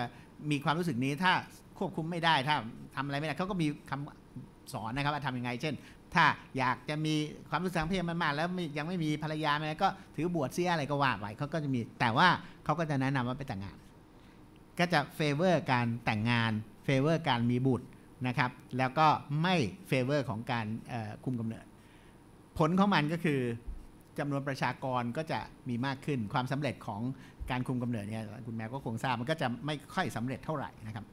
B: มีความรู้สึกนี้ถ้าควบคุมไม่ได้ ถ้าทำอะไรไม่ได้เขาก็มีคำสอนนะครับว่าทำยังไงเช่นถ้าอยากจะมีความรู้สึกทางเพศมากๆแล้วยังไม่มีภรรยาอะไรก็ถือบวชเสียอะไรก็ว่าไปเขาก็จะมีแต่ว่าเขาก็จะแนะนำว่าไปแต่งงาน ก็จะเฟเวอร์การแต่งงานเฟเวอร์ การมีบุตรนะครับ แล้วก็ไม่เฟเวอร์ของการคุมกำเนิด ผลของมันก็คือจำนวนประชากรก็จะมีมากขึ้นความสำเร็จของการคุมกำเนิดเนี่ยคุณแม่ก็คงทราบมันก็จะไม่ค่อยสำเร็จเท่าไหร่นะครับ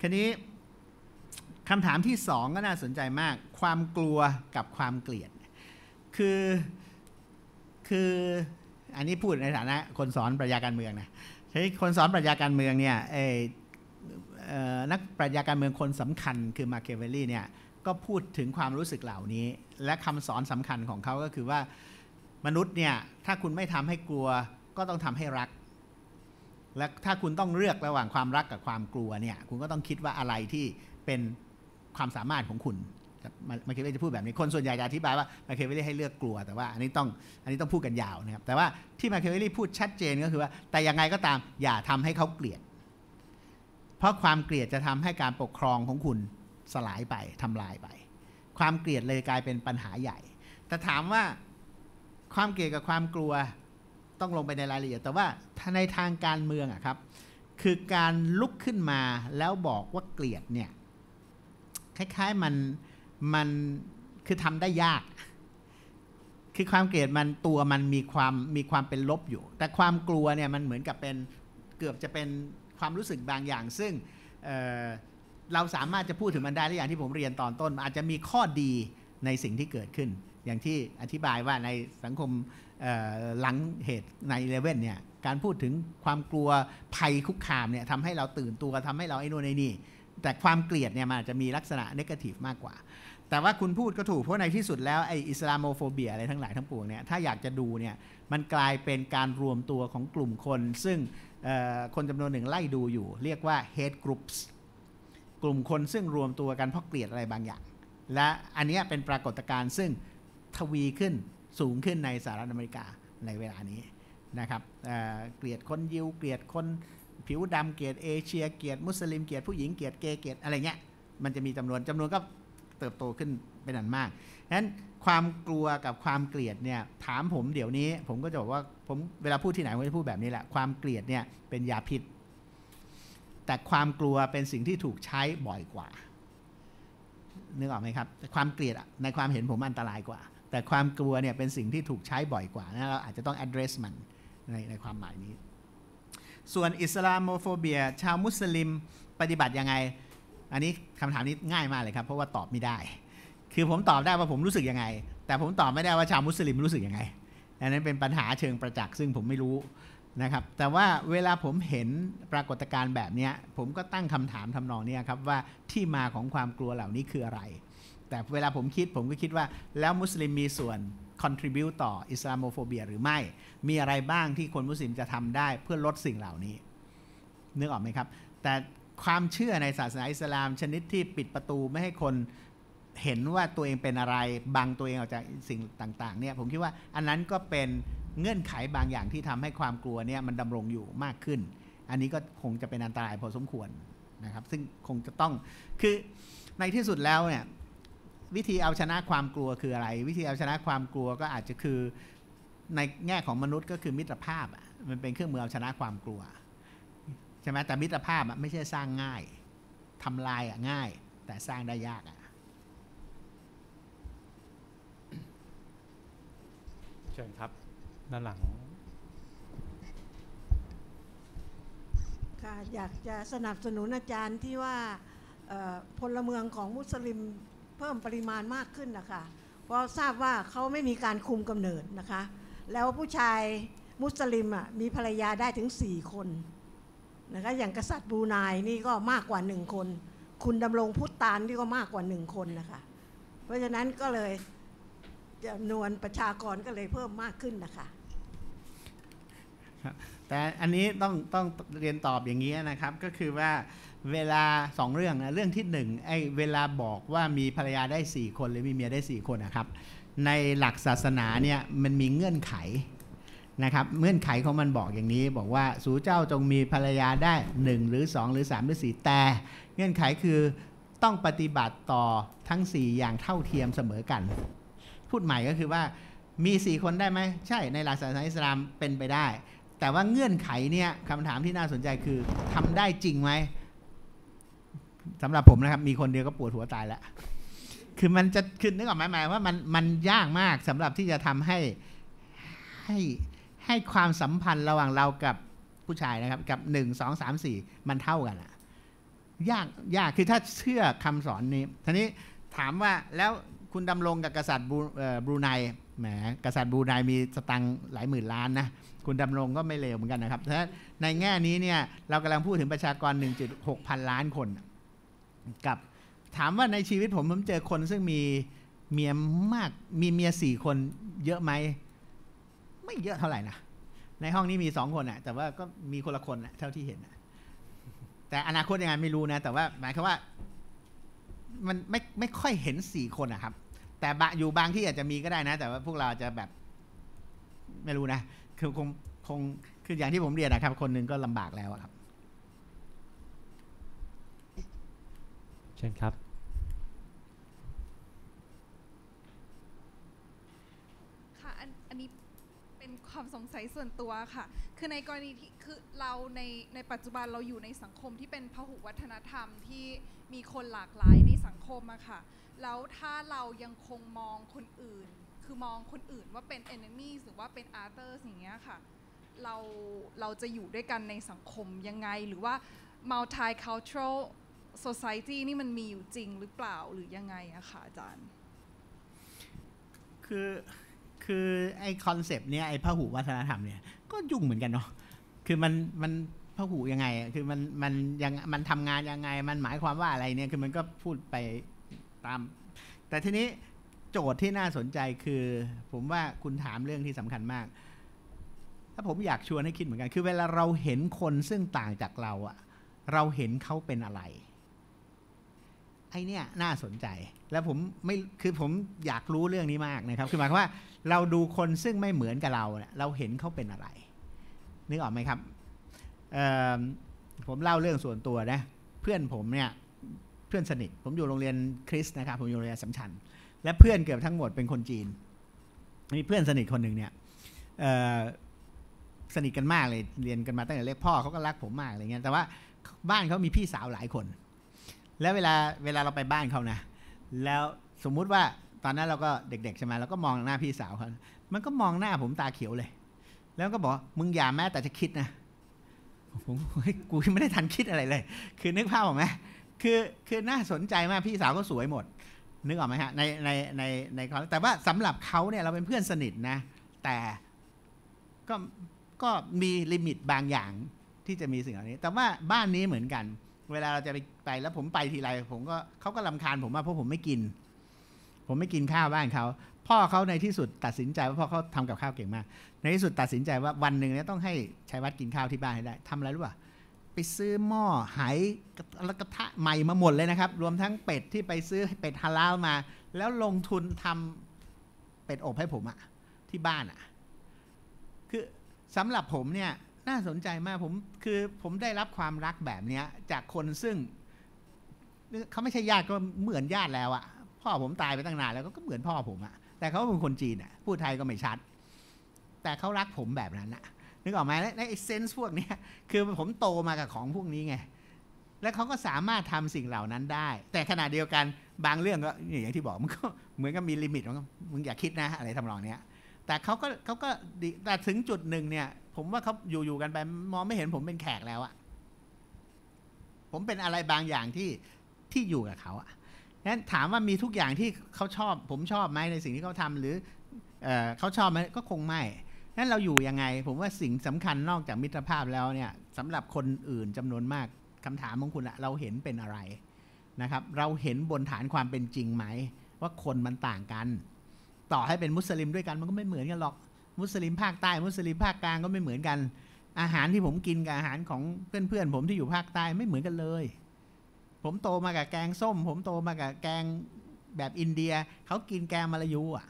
B: ครนี้คำถามที่สองก็น่าสนใจมาก ความกลัวกับความเกลียด คือ คือ อันนี้พูดในฐานะ คนสอนปรัชญาการเมืองนะใช่คนสอนปรัชญาการเมืองเนี่ยนักปรัชญาการเมืองคนสำคัญ คือมาเคเวลลี่เนี่ย ก็พูดถึงความรู้สึกเหล่านี้ และคำสอนสำคัญของเขาก็คือว่า มนุษย์เนี่ย ถ้าคุณไม่ทำให้กลัว ก็ต้องทำให้รัก และถ้าคุณต้องเลือกระหว่างความรักกับความกลัวเนี่ย คุณก็ต้องคิดว่าอะไรที่เป็นความสามารถของคุณมาเคเวลจะพูดแบบนี้ คนส่วนใหญ่จะอธิบายว่ามาเคเวลให้เลือกกลัว แต่ว่าอันนี้ต้องอันนี้ต้องพูดกันยาวนะครับแต่ว่าที่มาเคเวลพูดชัดเจนก็คือว่า แต่ยังไงก็ตาม อย่าทำให้เขาเกลียด เพราะความเกลียดจะทำให้การปกครองของคุณสลายไปทำลายไป ความเกลียดเลยกลายเป็นปัญหาใหญ่ แต่ถามว่าความเกลียดกับความกลัวต้องลงไปในรายละเอียด แต่ว่าในทางการเมืองอะครับคือการลุกขึ้นมาแล้วบอกว่าเกลียดเนี่ยคล้ายๆมันมัน คือทำได้ยาก คือความเกลียดมันตัว มันมีความมีความเป็นลบ อยู่ แต่ความกลัวเนี่ยมันเหมือนกับเป็น เกือบจะเป็นความรู้สึกบางอย่าง ซึ่งเเราสามารถจะพูดถึงมันได้ใลอย่างที่ผมเรียนตอนต้น อาจจะมีข้อดีในสิ่งที่เกิดขึ้น อย่างที่อธิบายว่าในสังคมหลังเหตุในเลเว่นเนี่ยการพูดถึงความกลัวภัยคุกคามเนี่ยทำให้เราตื่นตัวทำให้เราไอ้นู่นไอ้นี่แต่ความเกลียดเนี่ยมันอาจจะมีลักษณะเนกาทีฟมากกว่า แต่ว่าคุณพูดก็ถูกเพราะในที่สุดแล้วไออิสลามโฟเบียอะไรทั้งหลายทั้งปวงเนี่ย ถ้าอยากจะดูเนี่ย มันกลายเป็นการรวมตัวของกลุ่มคน ซึ่งคนจำนวนหนึ่งไล่ดูอยู่ เรียกว่า hate groups กลุ่มคนซึ่งรวมตัวกันเพราะเกลียดอะไรบางอย่าง และอันนี้เป็นปรากฏการณ์ซึ่งทวีขึ้นสูงขึ้นในสหรัฐอเมริกาในเวลานี้นะครับเเกลียดคนยิว เกลียดคนผิวดำเกียรติเอเชียเกียรติมุสลิมเกียรติผู้หญิงเกียรติเกย์เกียรติอะไรเงี้ยมันจะมีจำนวน จำนวนก็เติบโตขึ้นเป็นอันมากนั้นความกลัวกับความเกลียดเนี่ยถามผมเดี๋ยวนี้ผมก็จะบอกว่าผมเวลาพูดที่ไหนผมจะพูดแบบนี้แหละ ความเกลียดเนี่ยเป็นยาพิษ แต่ความกลัวเป็นสิ่งที่ถูกใช้บ่อยกว่านึกออกไหมครับ ความเกลียดในความเห็นผมอันตรายกว่า แต่ความกลัวเนี่ยเป็นสิ่งที่ถูกใช้บ่อยกว่านะเราอาจจะต้อง address มันในในความหมายนี้ส่วนอิสลามโมโฟเบีย ชาวมุสลิมปฏิบัติยังไง อันนี้คำถามนี้ง่ายมากเลยครับเพราะว่าตอบไม่ได้ คือผมตอบได้ว่าผมรู้สึกยังไง แต่ผมตอบไม่ได้ว่าชาวมุสลิมรู้สึกยังไงอันนั้นเป็นปัญหาเชิงประจักษ์ซึ่งผมไม่รู้นะครับ แต่ว่าเวลาผมเห็นปรากฏการณ์แบบนี้ ผมก็ตั้งคำถามทำนองนี้ครับว่าที่มาของความกลัวเหล่านี้คืออะไร แต่เวลาผมคิดผมก็คิดว่าแล้วมุสลิมมีส่วน contribute ต่อ อิสลามโโฟเบีย หรือไม่ มีอะไรบ้างที่คนมุสลิมจะทำได้เพื่อลดสิ่งเหล่านี้ นึกออกไหมครับ แต่ความเชื่อในศาสนาอิสลามชนิดที่ปิดประตูไม่ให้คนเห็นว่าตัวเองเป็นอะไรบังตัวเองออกจากสิ่งต่างๆเนี่ยผมคิดว่าอันนั้นก็เป็นเงื่อนไขบางอย่างที่ทำให้ความกลัวเนี่ยมันดำรงอยู่มากขึ้น อันนี้ก็คงจะเป็นอันตรายพอสมควรนะครับ ซึ่งคงจะต้องคือในที่สุดแล้วเนี่ยวิธีเอาชนะความกลัวคืออะไร วิธีเอาชนะความกลัวก็อาจจะคือในแง่ของมนุษย์ก็คือมิตรภาพมันเป็นเครื่องมือเอาชนะความกลัว ใช่ไหมแต่มิตรภาพไม่ใช่สร้างง่ายทำลายง่าย แต่สร้างได้ยาก
A: เชิญครับด้านหลัง
D: ค่ะอยากจะสนับสนุนอาจารย์ที่ว่าพลเมืองของมุสลิมเพิ่มปริมาณมากขึ้นนะคะ เพราะทราบว่าเขาไม่มีการคุมกำเนิดนะคะ แล้วผู้ชายมุสลิมอ่ะมีภรรยาได้ถึง4คนนะคะ อย่างกษัตริย์บูนายนี่ก็มากกว่า1คน คุณดำรงพุทธานนี่ก็มากกว่า1คนนะคะ เพราะฉะนั้นก็เลยจำนวนประชากรก็เลยเพิ่มมากขึ้นนะคะ
B: แต่อันนี้ต้อง ต้องเรียนตอบอย่างนี้นะครับก็คือว่าเวลาสองเรื่องนะเรื่องที่หนึ่งไอ้เวลาบอกว่ามีภรรยาได้สี่คนหรือมีเมียได้สี่คนนะครับ ในหลักศาสนาเนี่ยมันมีเงื่อนไขนะครับ เงื่อนไขของมันบอกอย่างนี้ บอกว่าสูเจ้าจงมีภรรยาได้หนึ่งหรือสองหรือสามหรือสี่แต่ เงื่อนไขคือต้องปฏิบัติต่อทั้งสี่อย่างเท่าเทียมเสมอกัน พูดใหม่ก็คือว่ามีสี่คนได้ไหม ใช่ในหลักศาสนาอิสลามเป็นไปได้ แต่ว่าเงื่อนไขเนี่ยคำถามที่น่าสนใจคือทำได้จริงไหมสำหรับผมนะครับ มีคนเดียวก็ปวดหัวตายแล้ว คือมันจะคือนึกออกไหมหมายว่า มันมันยากมากสำหรับที่จะทำให้ให้ให้ความสัมพันธ์ระหว่างเรากับผู้ชายนะครับกับหนึ่งสองสามสี่มันเท่ากันอะยากยากคือถ้าเชื่อคำสอนนี้ทีนี้ถามว่าแล้วคุณดำรงกับกษัตริย์บรูไนแหมกษัตริย์บรูไนมีสตังหลายหมื่นล้านนะ คุณดำรงก็ไม่เลวเหมือนกันนะครับถ้าในแง่นี้เนี่ยเรากำลังพูดถึงประชากร1.6พันล้านคนกับถามว่าในชีวิตผมผมเจอคนซึ่งมีเมียมาก มีเมียสี่คนเยอะไหมไม่เยอะเท่าไหร่นะ ในห้องนี้มีสองคนอะแต่ว่าก็มีคนละคนอะเท่าที่เห็นอะแต่อนาคตยังไงไม่รู้นะ แต่ว่าหมายความว่า มันไม่ไม่ค่อยเห็นสี่คนอะครับ แต่อยู่บางที่อาจจะมีก็ได้นะ แต่ว่าพวกเราจะแบบไม่รู้นะคือคงคงคืออย่างที่ผมเรียนนะครับ คนหนึ่งก็ลำบากแล้วครับ
A: ชิญครับ
E: ค่ะอันอันนี้เป็นความสงสัยส่วนตัวค่ะคือในกรณีที่คือเราในในปัจจุบันเราอยู่ในสังคมที่เป็นพหุวัฒนธรรมที่มีคนหลากหลายในสังคมอะค่ะแล้วถ้าเรายังคงมองคนอื่น คือมองคนอื่นว่าเป็น enemy หรือว่าเป็น o t h e r อย่างเงี้ยค่ะเราเราจะอยู่ด้วยกันในสังคมยังไงหรือว่า multicultural โซซายตี้นี่มันมีอยู่จริงหรือเปล่าหรือยังไงอะคะอาจารย์
B: คือคือไอคอนเซปต์เนี้ยไอพหูวัฒนธรรมเนี่ยก็ยุ่งเหมือนกันเนาะ คือมันมันพหูยังไง คือมันมันยังมันทำงานยังไง มันหมายความว่าอะไรเนี่ยคือมันก็พูดไปตาม แต่ทีนี้โจทย์ที่น่าสนใจคือ ผมว่าคุณถามเรื่องที่สำคัญมาก ถ้าผมอยากชวนให้คิดเหมือนกัน คือเวลาเราเห็นคนซึ่งต่างจากเราอะเราเห็นเขาเป็นอะไรไอเนี่ยน่าสนใจแล้วผมไม่คือผมอยากรู้เรื่องนี้มากนะครับ คือหมายความว่าเราดูคนซึ่งไม่เหมือนกับเราเราเห็นเขาเป็นอะไร นึกออกไหมครับผมเล่าเรื่องส่วนตัวนะเพื่อนผมเนี่ย เพื่อนสนิทผมอยู่โรงเรียนคริสนะครับ ผมอยู่โรงเรียนสัมชันและเพื่อนเกือบทั้งหมดเป็นคนจีนมีเพื่อนสนิทคนหนึ่งเนี่ยสนิทกันมากเลยเรียนกันมาตั้งแต่เล็กพ่อเขาก็รักผมมากอะไรเงี้ยแต่ว่าบ้านเขามีพี่สาวหลายคนแล้วเวลาเวลาเราไปบ้านเขานะ แล้วสมมุติว่าตอนนั้นเราก็เด็กๆใช่ไหมเราก็มองหน้าพี่สาวเขามันก็มองหน้าผมตาเขียวเลย แล้วก็บอกมึงอย่าแม้แต่จะคิดนะผมกูไม่ได้ทันคิดอะไรเลย คือนึกภาพออกไหมคือคือน่าสนใจมากพี่สาวก็สวยหมด นึกออกไหมฮะในในในในเขาแต่ว่าสำหรับเขาเนี่ยเราเป็นเพื่อนสนิทนะ แต่ก็ก็มีลิมิตบางอย่างที่จะมีสิ่งเหล่านี้ แต่ว่าบ้านนี้เหมือนกันเวลาเราจะไปไปแล้วผมไปทีไรผมก็เขาก็ลำคาญผมมาเพราะผมไม่กิน ผมไม่กินข้าวบ้านเขาพ่อเขาในที่สุดตัดสินใจว่าพ่อเขาทำกับข้าวเก่งมาก ในที่สุดตัดสินใจว่าวันหนึ่งเนี่ยต้องให้ชัยวัฒน์กินข้าวที่บ้านให้ได้ทำอะไรรู้ป่ะไปซื้อหม้อไหแล้กระทะใหม่มาหมดเลยนะครับ รวมทั้งเป็ดที่ไปซื้อเป็ดฮาลาลมา แล้วลงทุนทำ เป็ดอบให้ผมอะที่บ้านอะคือสำหรับผมเนี่ยน่าสนใจมากผมคือผมได้รับความรักแบบเนี้ย จากคนซึ่งเขาไม่ใช่ญาติก็เหมือนญาติแล้วอะพ่อผมตายไปตั้งนานแล้วก็เหมือนพ่อผมอะแต่เขาเป็นคนจีนอะพูดไทยก็ไม่ชัด แต่เขารักผมแบบนั้นอะนึกออกไหมและไอเซนส์พวกนี้คือผมโตมากับของพวกนี้ไง แล้วเขาก็สามารถทำสิ่งเหล่านั้นได้ แต่ขณะเดียวกันบางเรื่องก็อย่างที่บอกมันก็เหมือนกับมีลิมิตงมึงอย่าคิดนะ อะไรทำรองเนี้ยแต่เขาก็เขาก็แต่ถึงจุดหนึ่งเนี่ยผมว่าเขาอยู่อยู่กันไปมองไม่เห็นผมเป็นแขกแล้วอะผมเป็นอะไรบางอย่างที่ที่อยู่กับเขาอะนั้นถามว่ามีทุกอย่างที่เขาชอบ ผมชอบไหมในสิ่งที่เขาทำหรือเอเขาชอบไหมก็คงไม่นั้นเราอยู่ยังไง ผมว่าสิ่งสำคัญนอกจากมิตรภาพแล้วเนี่ยสำหรับคนอื่นจำนวนมากคำถามของคุณอะเราเห็นเป็นอะไรนะครับ เราเห็นบนฐานความเป็นจริงไหมว่าคนมันต่างกันต่อให้เป็นมุสลิมด้วยกันมันก็ไม่เหมือนกันหรอกมุสลิมภาคใต้ มุสลิมภาคกลางก็ไม่เหมือนกัน อาหารที่ผมกินกับอาหารของเพื่อนๆผมที่อยู่ภาคใต้ไม่เหมือนกันเลย ผมโตมากับแกงส้ม ผมโตมากับแกงแบบอินเดียเขากินแกงมาลายูอ่ะ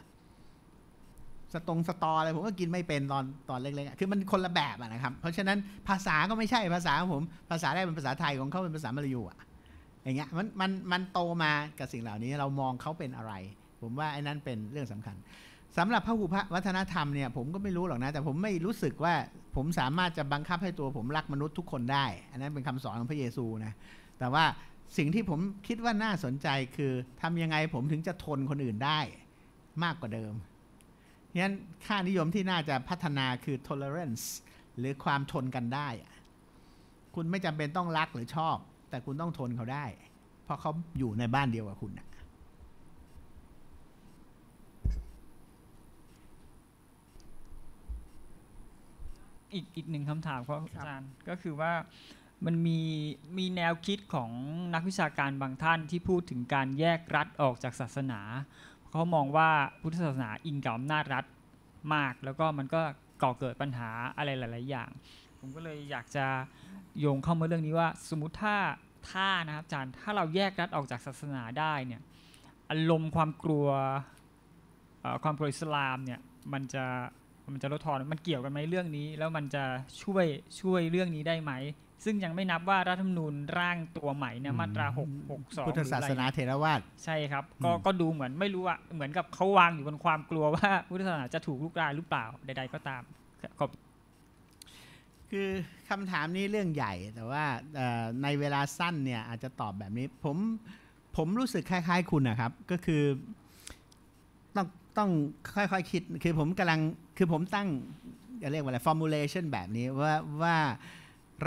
B: สตงสตออะไรผมก็กินไม่เป็นตอนตอนเล็กๆคือมันคนละแบบอะนะครับ เพราะฉะนั้นภาษาก็ไม่ใช่ภาษาของผมภาษาได้เป็นภาษาไทยของเขาเป็นภาษามลายูอะอย่างเงี้ยมันมันมันโตมากับสิ่งเหล่านี้เรามองเขาเป็นอะไรผมว่าไอ้นั้นเป็นเรื่องสำคัญ สำหรับพระหุพวัฒนธรรมเนี่ย ผมก็ไม่รู้หรอกนะ แต่ผมไม่รู้สึกว่าผมสามารถจะบังคับให้ตัวผมรักมนุษย์ทุกคนได้ อันนั้นเป็นคำสอนของพระเยซูนะ แต่ว่าสิ่งที่ผมคิดว่าน่าสนใจคือทำยังไงผมถึงจะทนคนอื่นได้มากกว่าเดิมนั้นค่านิยมที่น่าจะพัฒนาคือ tolerance หรือความทนกันได้ คุณไม่จำเป็นต้องรักหรือชอบ แต่คุณต้องทนเขาได้ เพราะเขาอยู่ในบ้านเดียวกับคุณนะ
C: อีกอีกหนึ่งคำถามครับอาจารย์ก็คือว่ามันมีมีแนวคิดของนักวิชาการบางท่านที่พูดถึงการแยกรัฐออกจากศาสนาเขามองว่าพุทธศาสนาอิงกับอำนาจรัฐมาก แล้วก็มันก็ก่อเกิดปัญหาอะไรหลาย ๆ อย่าง ผมก็เลยอยากจะโยงเข้ามาเรื่องนี้ว่าสมมติถ้าถ้านะครับอาจารย์ ถ้าเราแยกรัฐออกจากศาสนาได้เนี่ยอารมณ์ความกลัวความกลัวอิสลามเนี่ยมันจะมันจะลดทอนมันเกี่ยวกันไหมเรื่องนี้ แล้วมันจะช่วยช่วยเรื่องนี้ได้ไหม ซึ่งยังไม่นับว่ารัฐธรรมนูญร่างตัวใหม่เนี่ยมาตรา6องพุทธศาสนาเทรวาสใช่ครับ ก็ก็ดูเหมือนไม่รู้อะเหมือนกับเขาวางอยู่บนความกลัวว่า พุทธศาสนาจะถูกลุกลามหรือเปล่าใด ๆ ก็ตาม
B: ขอบคือคำถามนี้เรื่องใหญ่แต่ว่าในเวลาสั้นเนี่ยอาจจะตอบแบบนี้ผม ผมรู้สึกคล้ายๆ คุณนะครับ ก็คือต้องต้องค่อยๆคิด คือผมกำลัง คือผมตั้ง เรียกว่าอะไร formulation แบบนี้ว่าว่า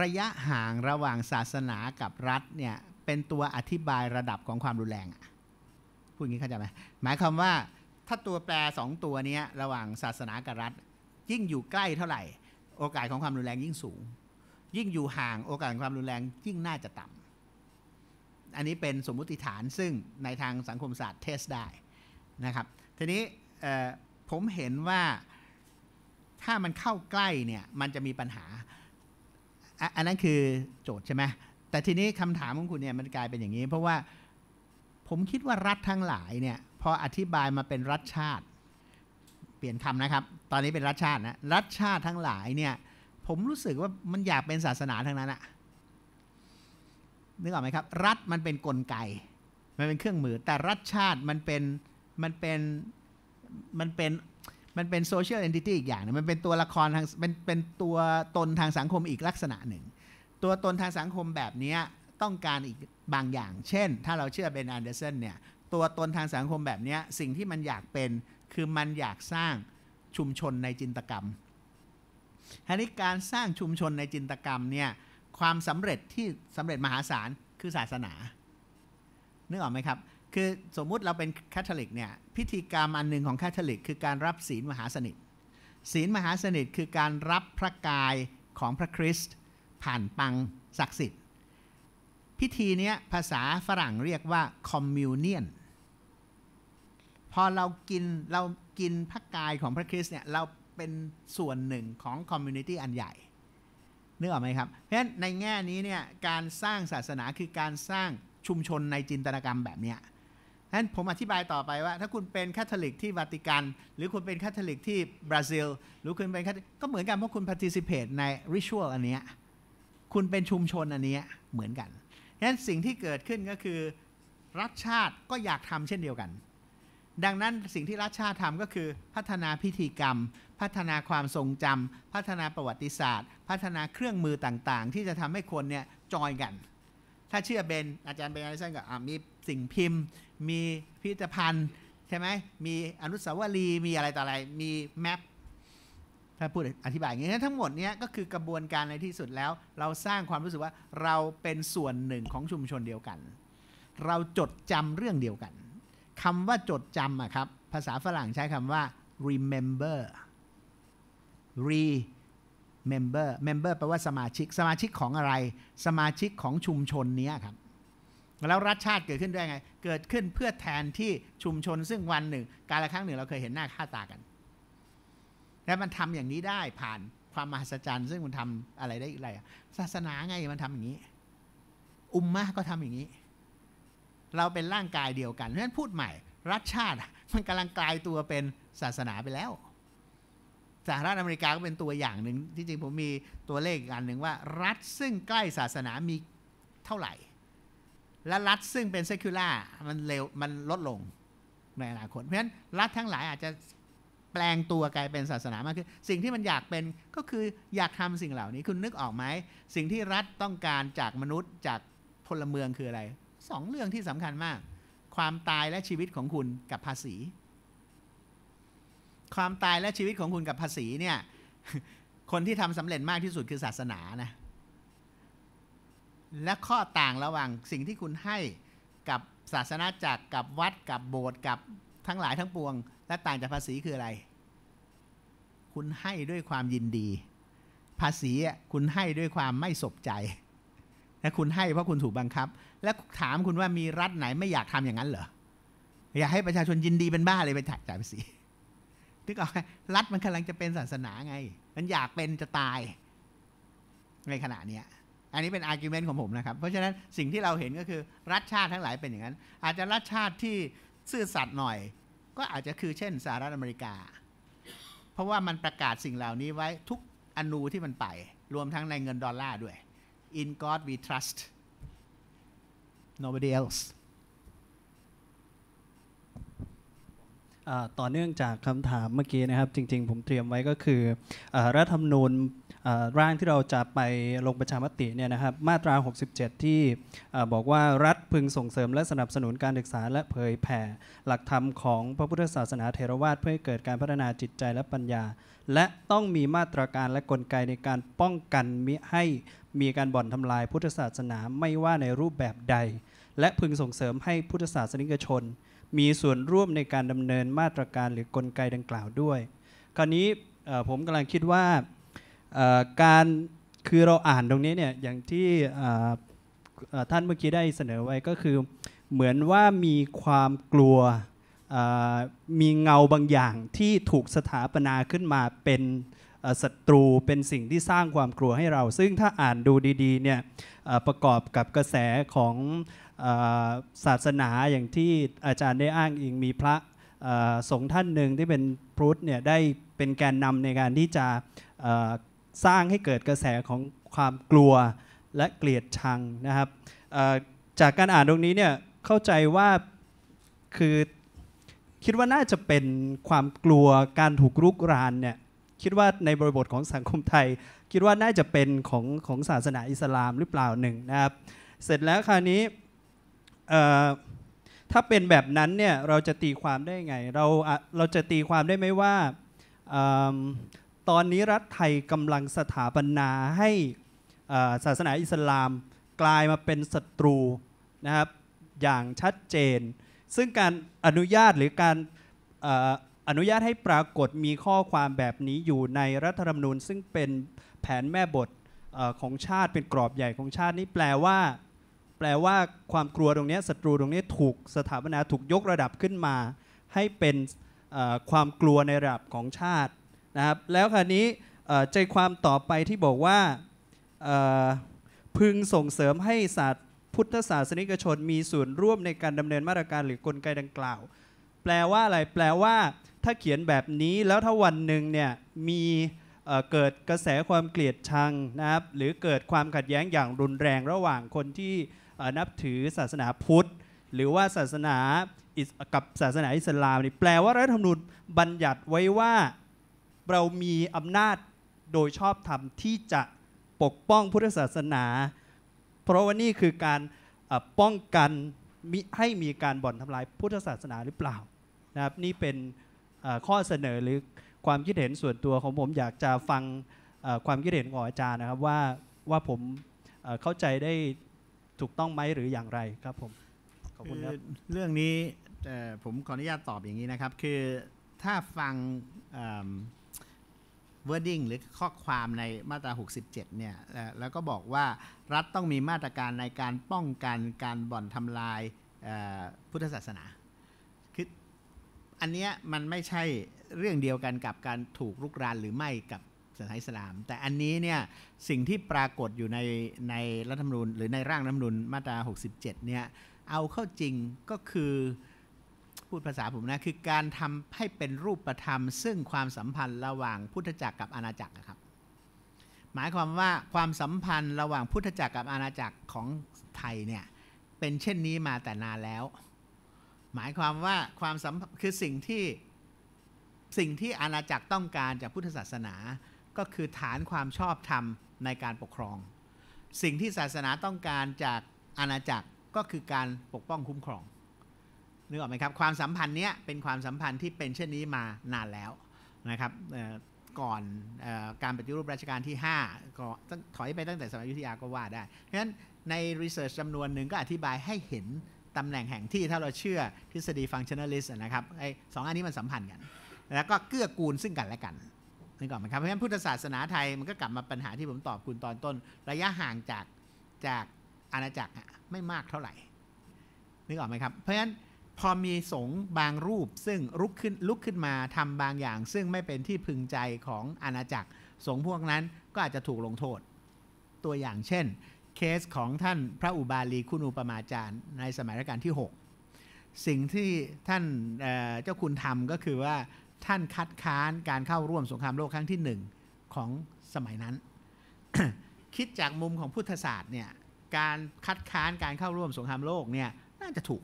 B: ระยะห่างระหว่างศาสนากับรัฐเนี่ยเป็นตัวอธิบายระดับของความรุนแรงอะพูดงี้เข้าใจไหมหมายความว่าถ้าตัวแปรสองตัวนี้ระหว่างศาสนากับรัฐ ยิ่งอยู่ใกล้เท่าไหร่ โอกาสของความรุนแรงยิ่งสูง ยิ่งอยู่ห่างโอกาสความรุนแรง ยิ่งน่าจะต่ำ อันนี้เป็นสมมุติฐานซึ่งในทางสังคมศาสตร์เทส ได้นะครับทีนี้ผมเห็นว่าถ้ามันเข้าใกล้เนี่ยมันจะมีปัญหา อันนั้นคือโจทย์ใช่ไหมแต่ทีนี้คำถามของคุณเนี่ยมันกลายเป็นอย่างนี้ เพราะว่าผมคิดว่ารัฐทั้งหลายเนี่ยพออธิบายมาเป็นรัฐชาติเปลี่ยนคำนะครับ ตอนนี้เป็นรัฐชาตินะ รัฐชาติทั้งหลายเนี่ยผมรู้สึกว่ามันอยากเป็นศาสนาทั้งนั้นอะนึกออกไหมครับ รัฐมันเป็นนกลไก มันเป็นเครื่องมือ แต่รัฐชาติมันเป็นมันเป็น มันเป็นมันเป็นโซเชียลเอนติตี้อีกอย่างนึงมันเป็นตัวละครทางเป็นเป็นตัวตนทางสังคมอีกลักษณะหนึ่ง ตัวตนทางสังคมแบบนี้ต้องการอีกบางอย่าง เช่นถ้าเราเชื่อเบนอันเดอร์สันเนี่ย ตัวตนทางสังคมแบบนี้สิ่งที่มันอยากเป็นคือมันอยากสร้างชุมชนในจินตกรรมทีนี้การสร้างชุมชนในจินตกรรมเนี่ยความสำเร็จที่สำเร็จมหาศาลคือศาสนานึกออกไหมครับคือสมมุติเราเป็นคาทอลิกเนี่ยพิธีกรรมอันหนึ่งของคาทอลิกคือการรับศีลมหาสนิท ศีลมหาสนิทคือการรับพระกายของพระคริสต์ผ่านปังศักดิ์สิทธิ์พิธีนี้ภาษาฝรั่งเรียกว่าคอมมิวเนียนพอเรากินเรากินพระกายของพระคริสต์เนี่ยเราเป็นส่วนหนึ่งของคอมมูนิตี้อันใหญ่นึกออกไหมครับ เพราะฉะนั้นในแง่นี้เนี่ยการสร้างศาสนาคือการสร้างชุมชนในจินตนาการแบบเนี้ยฉะนั้นผมอธิบายต่อไปว่าถ้าคุณเป็นคาทอลิกที่วาติกัน หรือคุณเป็นคาทอลิกที่บราซิล หรือคุณเป็นก็เหมือนกันเพราะคุณ participate ในริชวลอันเนี้ยคุณเป็นชุมชน อันเนี้ยเหมือนกันฉะนั้นสิ่งที่เกิดขึ้นก็คือรัฐชาติก็อยากทำเช่นเดียวกัน ดังนั้นสิ่งที่รัฐชาติทำก็คือพัฒนาพิธีกรรม พัฒนาความทรงจำ พัฒนาประวัติศาสตร์ พัฒนาเครื่องมือต่างๆ ที่จะทำให้คนเนี่ยจอยกัน ถ้าเชื่อเบนอาจารย์เบนอาจารย์ก็มีสิ่งพิมพ์มีพิพิธภัณฑ์ ใช่ไหมมีอนุสาวรีย์มีอะไรต่ออะไรมีแมปถ้าพูดอธิบายอย่างนี้ ทั้งหมดเนี้ยก็คือกระบวนการในที่สุดแล้ว เราสร้างความรู้สึกว่าเราเป็นส่วนหนึ่งของชุมชนเดียวกัน เราจดจำเรื่องเดียวกัน คำว่าจดจำอะครับ ภาษาฝรั่งใช้คำว่า remember re member member แปลว่าสมาชิกสมาชิกของอะไร สมาชิกของชุมชนนี้ครับแล้วรัฐชาติเกิดขึ้นได้ไง เกิดขึ้นเพื่อแทนที่ชุมชนซึ่งวันหนึ่งการละครั้งหนึ่งเราเคยเห็นหน้าค่าตากัน และมันทำอย่างนี้ได้ผ่านความมหัศจรรย์ ซึ่งมันทำอะไรได้อะไรศาสนาไงมันทำอย่างนี้ อุมมะก็ทำอย่างนี้ เราเป็นร่างกายเดียวกันเพราะฉะนั้นพูดใหม่ รัฐชาติ มันกำลังกลายตัวเป็นศาสนาไปแล้ว สหรัฐอเมริกาก็เป็นตัวอย่างหนึ่งที่จริงผมมีตัวเลขอันหนึ่งว่า รัฐซึ่งใกล้ศาสนามีเท่าไหร่และรัฐซึ่งเป็นเซคิวล่ามันเร็วมันลดลงในอนาคตเพราะฉะนั้นรัฐทั้งหลายอาจจะแปลงตัวกลายเป็นศาสนามากขึ้นสิ่งที่มันอยากเป็นก็คืออยากทำสิ่งเหล่านี้ คุณนึกออกไหมสิ่งที่รัฐต้องการจากมนุษย์จากพลเมืองคืออะไรสองเรื่องที่สำคัญมาก ความตายและชีวิตของคุณกับภาษี ความตายและชีวิตของคุณกับภาษีเนี่ยคนที่ทำสำเร็จมากที่สุดคือศาสนานะและข้อต่างระหว่างสิ่งที่คุณให้กับศาสนาจักรกับวัดกับโบสถ์กับทั้งหลายทั้งปวง และต่างจากภาษีคืออะไร คุณให้ด้วยความยินดี ภาษีคุณให้ด้วยความไม่สบใจและคุณให้เพราะคุณถูกบังคับ และถามคุณว่ามีรัฐไหนไม่อยากทำอย่างนั้นเหรอ อยากให้ประชาชนยินดีเป็นบ้าเลยไปจ่ายภาษีนึกออกไหมรัฐมันกำลังจะเป็นศาสนาไง มันอยากเป็นจะตาย ในขณะเนี้ยอันนี้เป็นอาร์กิวเมนต์ของผมนะครับ เพราะฉะนั้นสิ่งที่เราเห็นก็คือรัฐชาติทั้งหลายเป็นอย่างนั้น อาจจะรัฐชาติที่ซื่อสัตย์หน่อย ก็อาจจะคือเช่นสหรัฐอเมริกา เพราะว่ามันประกาศสิ่งเหล่านี้ไว้ทุกอนูที่มันไป รวมทั้งในเงินดอลลาร์ด้วย In God we trust
E: nobody else ต่อเนื่องจากคำถามเมื่อกี้นะครับจริงๆ ผมเตรียมไว้ก็คือรัฐธรรมนูญร่างที่เราจะไปลงประชามติเนี่ยนะครับมาตรา 67 ที่บอกว่ารัฐพึงส่งเสริมและสนับสนุนการศึกษาและเผยแผ่หลักธรรมของพระพุทธศาสนาเทรวาสเพื่อให้เกิดการพัฒนาจิตใจและปัญญา และต้องมีมาตรการและกลไกในการป้องกันมิให้มีการบ่อนทำลายพุทธศาสนาไม่ว่าในรูปแบบใดและพึงส่งเสริมให้พุทธศาสนิกชน มีส่วนร่วมในการดำเนินมาตรการหรือกลไกดังกล่าวด้วย คราวนี้ผมกำลังคิดว่าการคือเราอ่านตรงนี้เนี่ยอย่างที่ท่านเมื่อกี้ได้เสนอไว้ก็คือ เหมือนว่ามีความกลัวมีเงาบางอย่างที่ถูกสถาปนาขึ้นมาเป็นศัตรูเป็นสิ่งที่สร้างความกลัวให้เรา ซึ่งถ้าอ่านดูดีๆเนี่ยประกอบกับกระแสของศาสนาอย่างที่อาจารย์ได้อ้างอิงมีพระสงฆ์ท่านหนึ่งที่เป็นพรุทธเนี่ยได้เป็นแกนนำในการที่จะสร้างให้เกิดกระแสของความกลัวและเกลียดชังนะครับจากการอ่านตรงนี้เนี่ยเข้าใจว่าคือคิดว่าน่าจะเป็นความกลัวการถูกรุกรานเนี่ยคิดว่าในบริบทของสังคมไทย คิดว่าน่าจะเป็นของของศาสนาอิสลามหรือเปล่าหนึ่งนะครับ เสร็จแล้วคราวนี้ถ้าเป็นแบบนั้นเนี่ยเราจะตีความได้ไงเราเราจะตีความได้ไหมว่าตอนนี้รัฐไทยกำลังสถาปนาให้ศาสนาอิสลามกลายมาเป็นศัตรูนะครับอย่างชัดเจน ซึ่งการอนุญาตหรือการอนุญาตให้ปรากฏมีข้อความแบบนี้อยู่ในรัฐธรรมนูญ ซึ่งเป็นแผนแม่บทของชาติเป็นกรอบใหญ่ของชาตินี่แปลว่าแปลว่าความกลัวตรงนี้ศัตรูตรงนี้ถูก สถาปนาถูกยกระดับขึ้นมา ให้เป็นความกลัวในระดับของชาตินะครับแล้วคราวนี้ใจความต่อไปที่บอกว่าพึงส่งเสริมให้ศาสตร์พุทธศาสนิกชน มีส่วนร่วมในการดำเนินมาตรการหรือกลไกดังกล่าว แปลว่าอะไรแปลว่า ถ้าเขียนแบบนี้แล้วถ้าวันหนึ่งเนี่ยมีเกิดกระแสความเกลียดชังนะครับหรือเกิดความขัดแย้งอย่างรุนแรงระหว่างคนที่นับถือศาสนาพุทธหรือว่าศาสนากับศาสนาอิสลามนี่แปลว่ารัฐธรรมนูญบัญญัติไว้ว่าเรามีอำนาจโดยชอบธรรมที่จะปกป้องพุทธศาสนา เพราะว่านี่คือการป้องกันมิให้มีการบ่อนทำลายพุทธศาสนาหรือเปล่านะครับนี่เป็นข้อเสนอหรือความคิดเห็นส่วนตัวของผมอยากจะฟังความคิดเห็นของอาจารย์นะครับว่าว่าผมเข้าใจได้ถูกต้องไหมหรืออย่างไรครับผมขอบคุณครับ
B: เรื่องนี้ผมขออนุญาตตอบอย่างนี้นะครับ คือถ้าฟัง wording หรือข้อความในมาตรา 67 เนี่ยแล้วก็บอกว่ารัฐต้องมีมาตรการในการป้องกันการบ่อนทำลายพุทธศาสนาคืออันเนี้ยมันไม่ใช่เรื่องเดียวกันกับการถูกรุกรานหรือไม่กับศาสนาอิสลามแต่อันนี้เนี่ย สิ่งที่ปรากฏอยู่ในในรัฐธรรมนูญหรือในร่างรัฐธรรมนูญมาตรา67เนี่ยเอาเข้าจริงก็คือพูดภาษาผมนะ คือการทำให้เป็นรูปธรรม ซึ่งความสัมพันธ์ระหว่างพุทธจักรกับอาณาจักรครับ หมายความว่าความสัมพันธ์ระหว่างพุทธจักรกับอาณาจักรของไทยเนี่ยเป็นเช่นนี้มาแต่นานแล้ว หมายความว่าความสัมคือสิ่งที่สิ่งที่อาณาจักรต้องการจากพุทธศาสนาก็คือฐานความชอบธรรมในการปกครอง สิ่งที่ศาสนาต้องการจากอาณาจักรก็คือการปกป้องคุ้มครองนึกออกไหมครับความสัมพันธ์เนี้ยเป็นความสัมพันธ์ที่เป็นเช่นนี้มานานแล้วนะครับก่อนอการปฏิรูปราชการที่ 5 ก็ถอยไปตั้งแต่สมัยยุทธยาก็ว่าได้ เพราะฉะนั้นในรีเสิร์ชจำนวนหนึ่งก็อธิบายให้เห็นตำแหน่งแห่งที่ถ้าเราเชื่อทฤษฎีฟังชั่นแนลิสต์นะครับไอ้สองอันนี้มันสัมพันธ์กันแล้วก็เกื้อกูลซึ่งกันและกันนึกออกไหมครับเพราะฉะนั้นพุทธศาสนาไทย มันก็กลับมาปัญหาที่ผมตอบคุณตอนต้น ระยะห่าง จากจากอาณาจักรไม่มากเท่าไหร่นึกออกไหมครับเพราะฉะนั้นพอมีสงฆ์บางรูปซึ่งลุกขึ้นลุกขึ้นมาทำบางอย่าง ซึ่งไม่เป็นที่พึงใจของอาณาจักรสงฆ์พวกนั้นก็อาจจะถูกลงโทษ ตัวอย่างเช่น เคสของท่านพระอุบาลีคุณอุปมาจารย์ในสมัยรัชกาลที่ 6 สิ่งที่ท่านเจ้าคุณทำก็คือว่าท่านคัดค้านการเข้าร่วมสงครามโลกครั้งที่หนึ่งของสมัยนั้น คิดจากมุมของพุทธศาสตร์เนี่ยการคัดค้านการเข้าร่วมสงครามโลกเนี่ยน่าจะถูก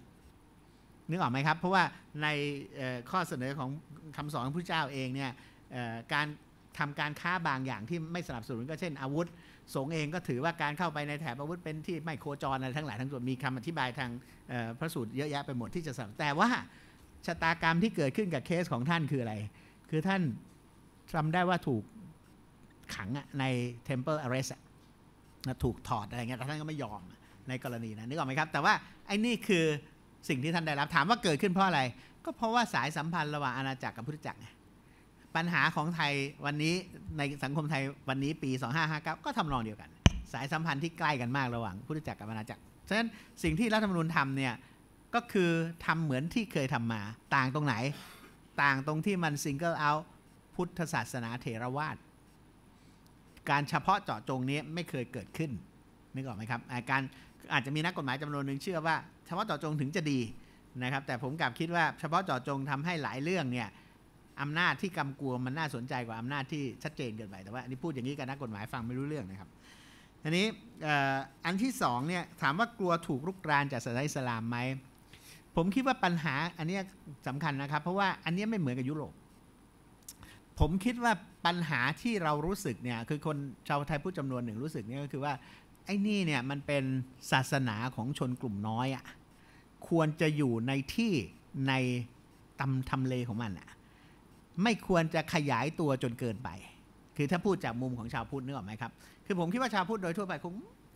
B: นึกออกไหมครับ เพราะว่าในข้อเสนอของคำสอนของพระเจ้าเองเนี่ยการทำการค้าบางอย่างที่ไม่สนับสนุนก็เช่น อาวุธสงเองก็ถือว่าการเข้าไปในแถบอาวุธ เป็นที่ไม่โคจรอะไรทั้งหลายทั้งปวนมีคำอธิบายทางพระสูตรเยอะแยะไปหมดที่จะสั่งแต่ว่าชะตากรรมที่เกิดขึ้นกับเคสของท่านคืออะไร คือท่านจำได้ว่าถูกขังใน Temple Arrest ถูกถอดอะไรเงี้ยแต่ท่านก็ไม่ยอมในกรณีนั้นนึกออกไหมครับ แต่ว่าไอ้นี่คือสิ่งที่ท่านได้รับถามว่าเกิดขึ้นเพราะอะไร ก็เพราะว่าสายสัมพันธ์ระหว่างอาณาจักรกับพุทธจักร ปัญหาของไทยวันนี้ในสังคมไทยวันนี้ปี 2559ก็ทำนองเดียวกัน สายสัมพันธ์ที่ใกล้กันมากระหว่างพุทธจักรกับอาณาจักรฉะนั้นสิ่งที่รัฐธรรมนูญทำเนี่ยก็คือทำเหมือนที่เคยทำมาต่างตรงไหน ต่างตรงที่มันซิงเกิลเอาพุทธศาสนาเถรวาทการเฉพาะเจาะจงนี้ไม่เคยเกิดขึ้นนึกออกไหมครับการอาจจะมีนักกฎหมายจำนวนหนึ่งเชื่อว่า เฉพาะเจาะจงถึงจะดีนะครับแต่ผมกลับคิดว่าเฉพาะเจาะจงทำให้หลายเรื่องเนี่ยอำนาจที่กำกวมมันน่าสนใจกว่าอำนาจที่ชัดเจนเกินไปแต่ว่าอันนี้พูดอย่างนี้กับนักกฎหมายฟังไม่รู้เรื่องนะครับอันนี้อันที่สองเนี่ยถามว่ากลัวถูกรุกรานจากศาสนาอิสลามไหมผมคิดว่าปัญหาอันนี้สำคัญนะครับ เพราะว่าอันนี้ไม่เหมือนกับยุโรป ผมคิดว่าปัญหาที่เรารู้สึกเนี่ยคือคนชาวไทยผู้จำนวนหนึ่งรู้สึกเนี่ยก็คือว่าไอ้นี่เนี่ยมันเป็นศาสนาของชนกลุ่มน้อยอะ่ะควรจะอยู่ในที่ในตำทำเลของมันอะ่ะไม่ควรจะขยายตัวจนเกินไป คือถ้าพูดจากมุมของชาวพุทธนึกออกไหมครับ คือผมคิดว่าชาวพุทธโดยทั่วไปคง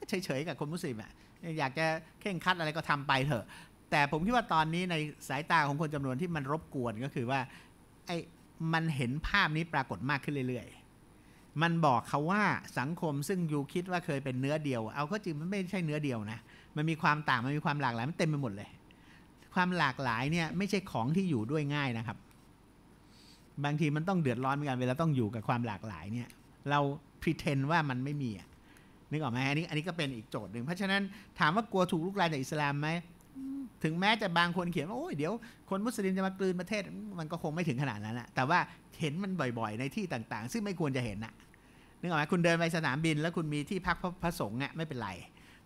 B: เฉยๆ กับคนมุสลิมอะ่ะอยากจะเข่งคัดอะไรก็ทำไปเถอะแต่ผมคิดว่าตอนนี้ในสายตาของคนจำนวนที่มันรบกวนก็คือว่าไอ้มันเห็นภาพนี้ปรากฏมากขึ้นเรื่อยๆ มันบอกเขาว่าสังคมซึ่งยูคิดว่าเคยเป็นเนื้อเดียว เอาก็จริงมันไม่ใช่เนื้อเดียวนะ มันมีความต่าง มันมีความหลากหลายมันเต็มไปหมดเลย ความหลากหลายเนี่ยไม่ใช่ของที่อยู่ด้วยง่ายนะครับ บางทีมันต้องเดือดร้อนเหมือนกันเวลาต้องอยู่กับความหลากหลายเนี่ย เราพรีเทนว่ามันไม่มีนึกออกไหมอันนี้อันนี้ก็เป็นอีกโจทย์หนึ่ง เพราะฉะนั้นถามว่ากลัวถูกลุกลามจากอิสลามไหมถึงแม้จะบางคนเขียนว่าโอ้ยเดี๋ยวคนมุสลิมจะมากลืนประเทศมันก็คงไม่ถึงขนาดนั้นแหละแต่ว่าเห็นมันบ่อยๆ ในที่ต่างๆ ซึ่งไม่ควรจะเห็นนะนึกออกไหมคุณเดินไปสนามบินแล้วคุณมีที่พักพระสงฆ์เนี่ยไม่เป็นไร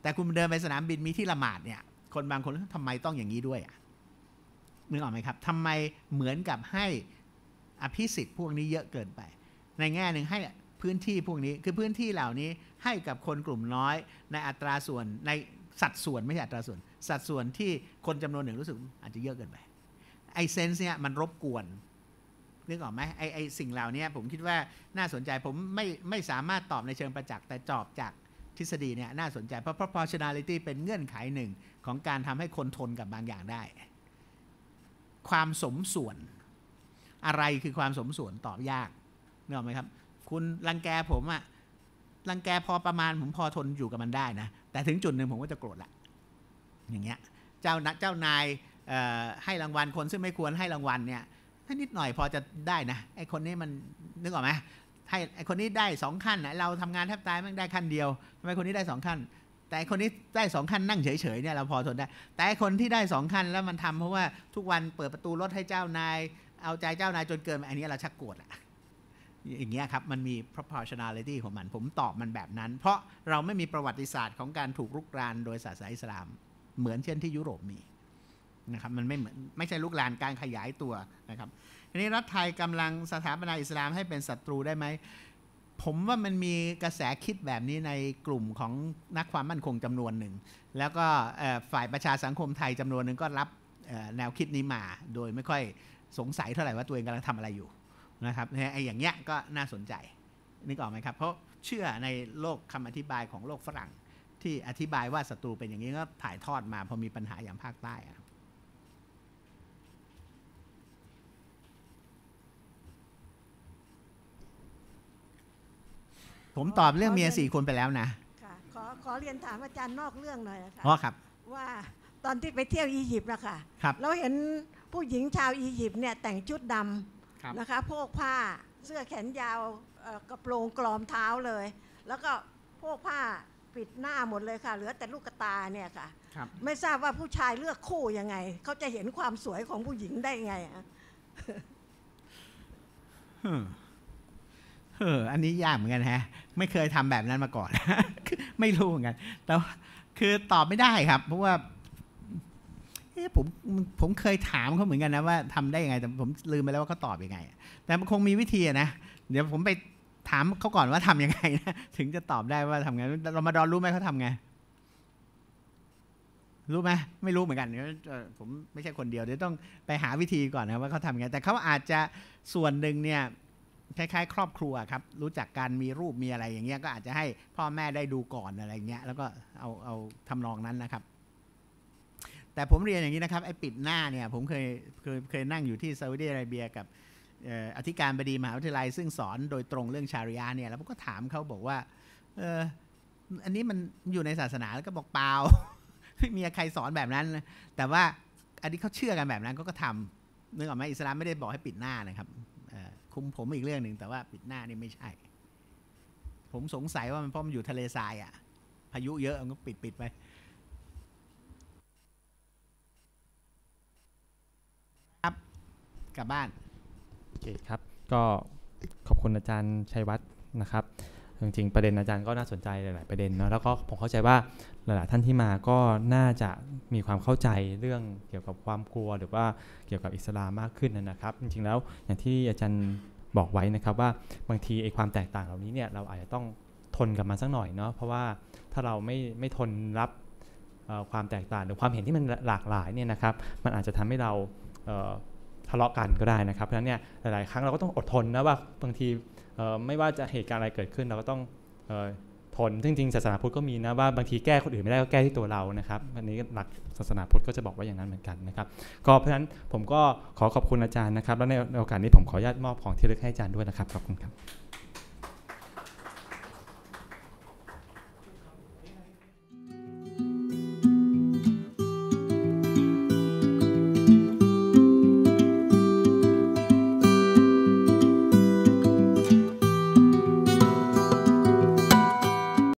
B: แต่คุณเดินไปสนามบินมีที่ละหมาดเนี่ยคนบางคนทำไมต้องอย่างนี้ด้วยอ่ะนึกออกไหมครับ ทำไมเหมือนกับให้อภิสิทธิ์พวกนี้เยอะเกินไป ในแง่หนึ่งให้พื้นที่พวกนี้ คือพื้นที่เหล่านี้ให้กับคนกลุ่มน้อยในอัตราส่วนในสัดส่วนไม่ใช่อัตราส่วนสัดส่วนที่คนจำนวนหนึ่งรู้สึกอาจจะเยอะเกินไปไอเซนส์เนี่ย มันรบกวน นึกออกไหมไอไอสิ่งเหล่านี้ผมคิดว่าน่าสนใจผมไม่ไม่สามารถตอบในเชิงประจักษ์ แต่จอบจากทฤษฎีเนี่ย น่าสนใจเพราะ proportionality เป็นเงื่อนไขหนึ่ง ของการทำให้คนทนกับบางอย่างได้ ความสมส่วน อะไรคือความสมส่วนตอบยากนึกออกไหมครับ คุณรังแกผมอะรังแกพอประมาณผมพอทนอยู่กับมันได้นะแต่ถึงจุดหนึ่งผมก็จะโกรธละอย่างเงี้ย เจ้านเจ้านายให้รางวัลคนซึ่งไม่ควรให้รางวัลเนี่ยถ้านิดหน่อยพอจะได้นะไอคนนี้มันนึกออกไหมให้ไอคนนี้ได้สองขั้นเราทำงานแทบตายมันได้ขั้นเดียวทำไมคนนี้ได้สองขั้น แต่คนนี้ได้สองขั้นนั่งเฉยๆเนี่ยเราพอทนได้ แต่คนที่ได้สองขั้นแล้วมันทำเพราะว่าทุกวันเปิดประตูรถให้เจ้านาย เอาใจเจ้านายจนเกินอันนี้เราชักโกรธละอย่างเงี้ยครับมันมี proportionality ของมันผมตอบมันแบบนั้น เพราะเราไม่มีประวัติศาสตร์ของการถูกรุกรานโดยศาสนาอิสลามเหมือนเช่นที่ยุโรปมีนะครับมันไม่เหมือนไม่ใช่ลุกลานการขยายตัวนะครับทีนี้รัฐไทยกำลังสถาปนาอิสลามให้เป็นศัตรูได้ไหมผมว่ามันมีกระแสคิดแบบนี้ในกลุ่มของนักความมั่นคงจำนวนหนึ่ง แล้วก็ฝ่ายประชาสังคมไทยจำนวนหนึ่งก็รับแนวคิดนี้มาโดยไม่ค่อยสงสัยเท่าไหร่ว่าตัวเองกำลังทำอะไรอยู่นะครับไอ้อย่างเงี้ยก็น่าสนใจนึกออกไหมครับเพราะเชื่อในโลกคำอธิบายของโลกฝรั่งที่อธิบายว่าศัตรูเป็นอย่างนี้ก็ถ่ายทอดมาพอมีปัญหาอย่างภาคใต้อะผมตอบเรื่องเมียสี่คนไปแล้วนะ
D: ค่ะขอขอเรียนถามอาจารย์นอกเรื่องหน่อยนะคะอ๋อครับว่าตอนที่ไปเที่ยวอียิปต์นะคะครับเราเห็นผู้หญิงชาวอียิปต์เนี่ยแต่งชุดดำนะคะพวกผ้าเสื้อแขนยาวกระโปรงกลอมเท้าเลย แล้วก็พวกผ้าปิดหน้าหมดเลยค่ะ เหลือแต่ลูกตาเนี่ยค่ะคไม่ทราบว่าผู้ชายเลือกคู่ยังไง เขาจะเห็นความสวยของผู้หญิงได้ไงอะ
B: เฮ้อเออันนี้ยากเหมือนกันฮะ ไม่เคยทำแบบนั้นมาก่อน ไม่รู้เหมือนกัน แต่วคือตอบไม่ได้ครับ เพราะว่าผมผมเคยถามเขาเหมือนกันนะว่าทำได้ยังไง แต่ผมลืมไปแล้วว่าเขาตอบยังไง แต่มันคงมีวิธีนะเดี๋ยวผมไปถามเขาก่อนว่าทํำยังไงนะถึงจะตอบได้ว่าทำไงเรามาดอนรู้ไหมเขาทำไง รู้ไหมไม่รู้เหมือนกันผมไม่ใช่คนเดียวเดี๋ยวต้องไปหาวิธีก่อนนะว่าเขาทำไงแต่เขาอาจจะส่วนหนึ่งเนี่ยคล้าย ๆ ครอบครัวครับรู้จักการมีรูปมีอะไรอย่างเงี้ย ก็อาจจะให้พ่อแม่ได้ดูก่อนอะไรเงี้ย แล้วก็เอาเอาทำนองนั้นนะครับ แต่ผมเรียนอย่างนี้นะครับไอ้ปิดหน้าเนี่ย ผมเคยเคยเคยนั่งอยู่ที่ซาอุดิอาระเบียกับอธิการบดีมหาวิทยาลัยซึ่งสอนโดยตรงเรื่องชาริยาเนี่ยแล้วผมก็ถามเขาบอกว่าเอออันนี้มันอยู่ในศาสนาแล้วก็บอกเปล่าไม่มีใครสอนแบบนั้น แต่ว่าอันนี้เขาเชื่อกันแบบนั้นก็ก็ทำนึกออกไหมอิสลามไม่ได้บอกให้ปิดหน้านะครับคุมผมอีกเรื่องหนึ่ง แต่ว่าปิดหน้านี่ไม่ใช่ ผมสงสัยว่ามันเพราะมันอยู่ทะเลทรายอะ่ะพายุเยอะมันก็ปิดปิดไปครับกลับบ้าน
A: เคครับก็ขอบคุณอาจารย์ชัยวัฒน์นะครับ จริงๆประเด็นอาจารย์ก็น่าสนใจหลาย ๆประเด็นเนาะแล้วก็ผมเข้าใจว่าหลายๆ ท่านที่มาก็น่าจะมีความเข้าใจเรื่องเกี่ยวกับความกลัวหรือว่าเกี่ยวกับอิสลามมากขึ้นนะครับ จริงๆแล้วอย่างที่อาจารย์บอกไว้นะครับว่าบางทีไอ้ความแตกต่างเหล่านี้เนี่ยเราอาจจะต้องทนกับมันสักหน่อยเนาะเพราะว่าถ้าเราไม่ไม่ทนรับความแตกต่างหรือความเห็นที่มันหลากหลายเนี่ยนะครับมันอาจจะทำให้เราทะเลาะกันก็ได้นะครับเพราะฉะนั้นเนี่ยหลายๆครั้งเราก็ต้องอดทนนะว่าบางทีไม่ว่าจะเหตุการณ์อะไรเกิดขึ้น เราก็ต้องทนซึ่งจริงศาสนาพุทธก็มีนะว่าบางทีแก้คนอื่นไม่ได้ก็แก้ที่ตัวเรานะครับอันนี้หลักศาสนาพุทธก็จะบอกว่าอย่างนั้นเหมือนกันนะครับ ก็เพราะฉะนั้นผมก็ขอขอบคุณอาจารย์นะครับแล้วในโอกาสนี้ผมขออนุญาตมอบของที่ระลึกให้อาจารย์ด้วยนะครับขอบคุณครับ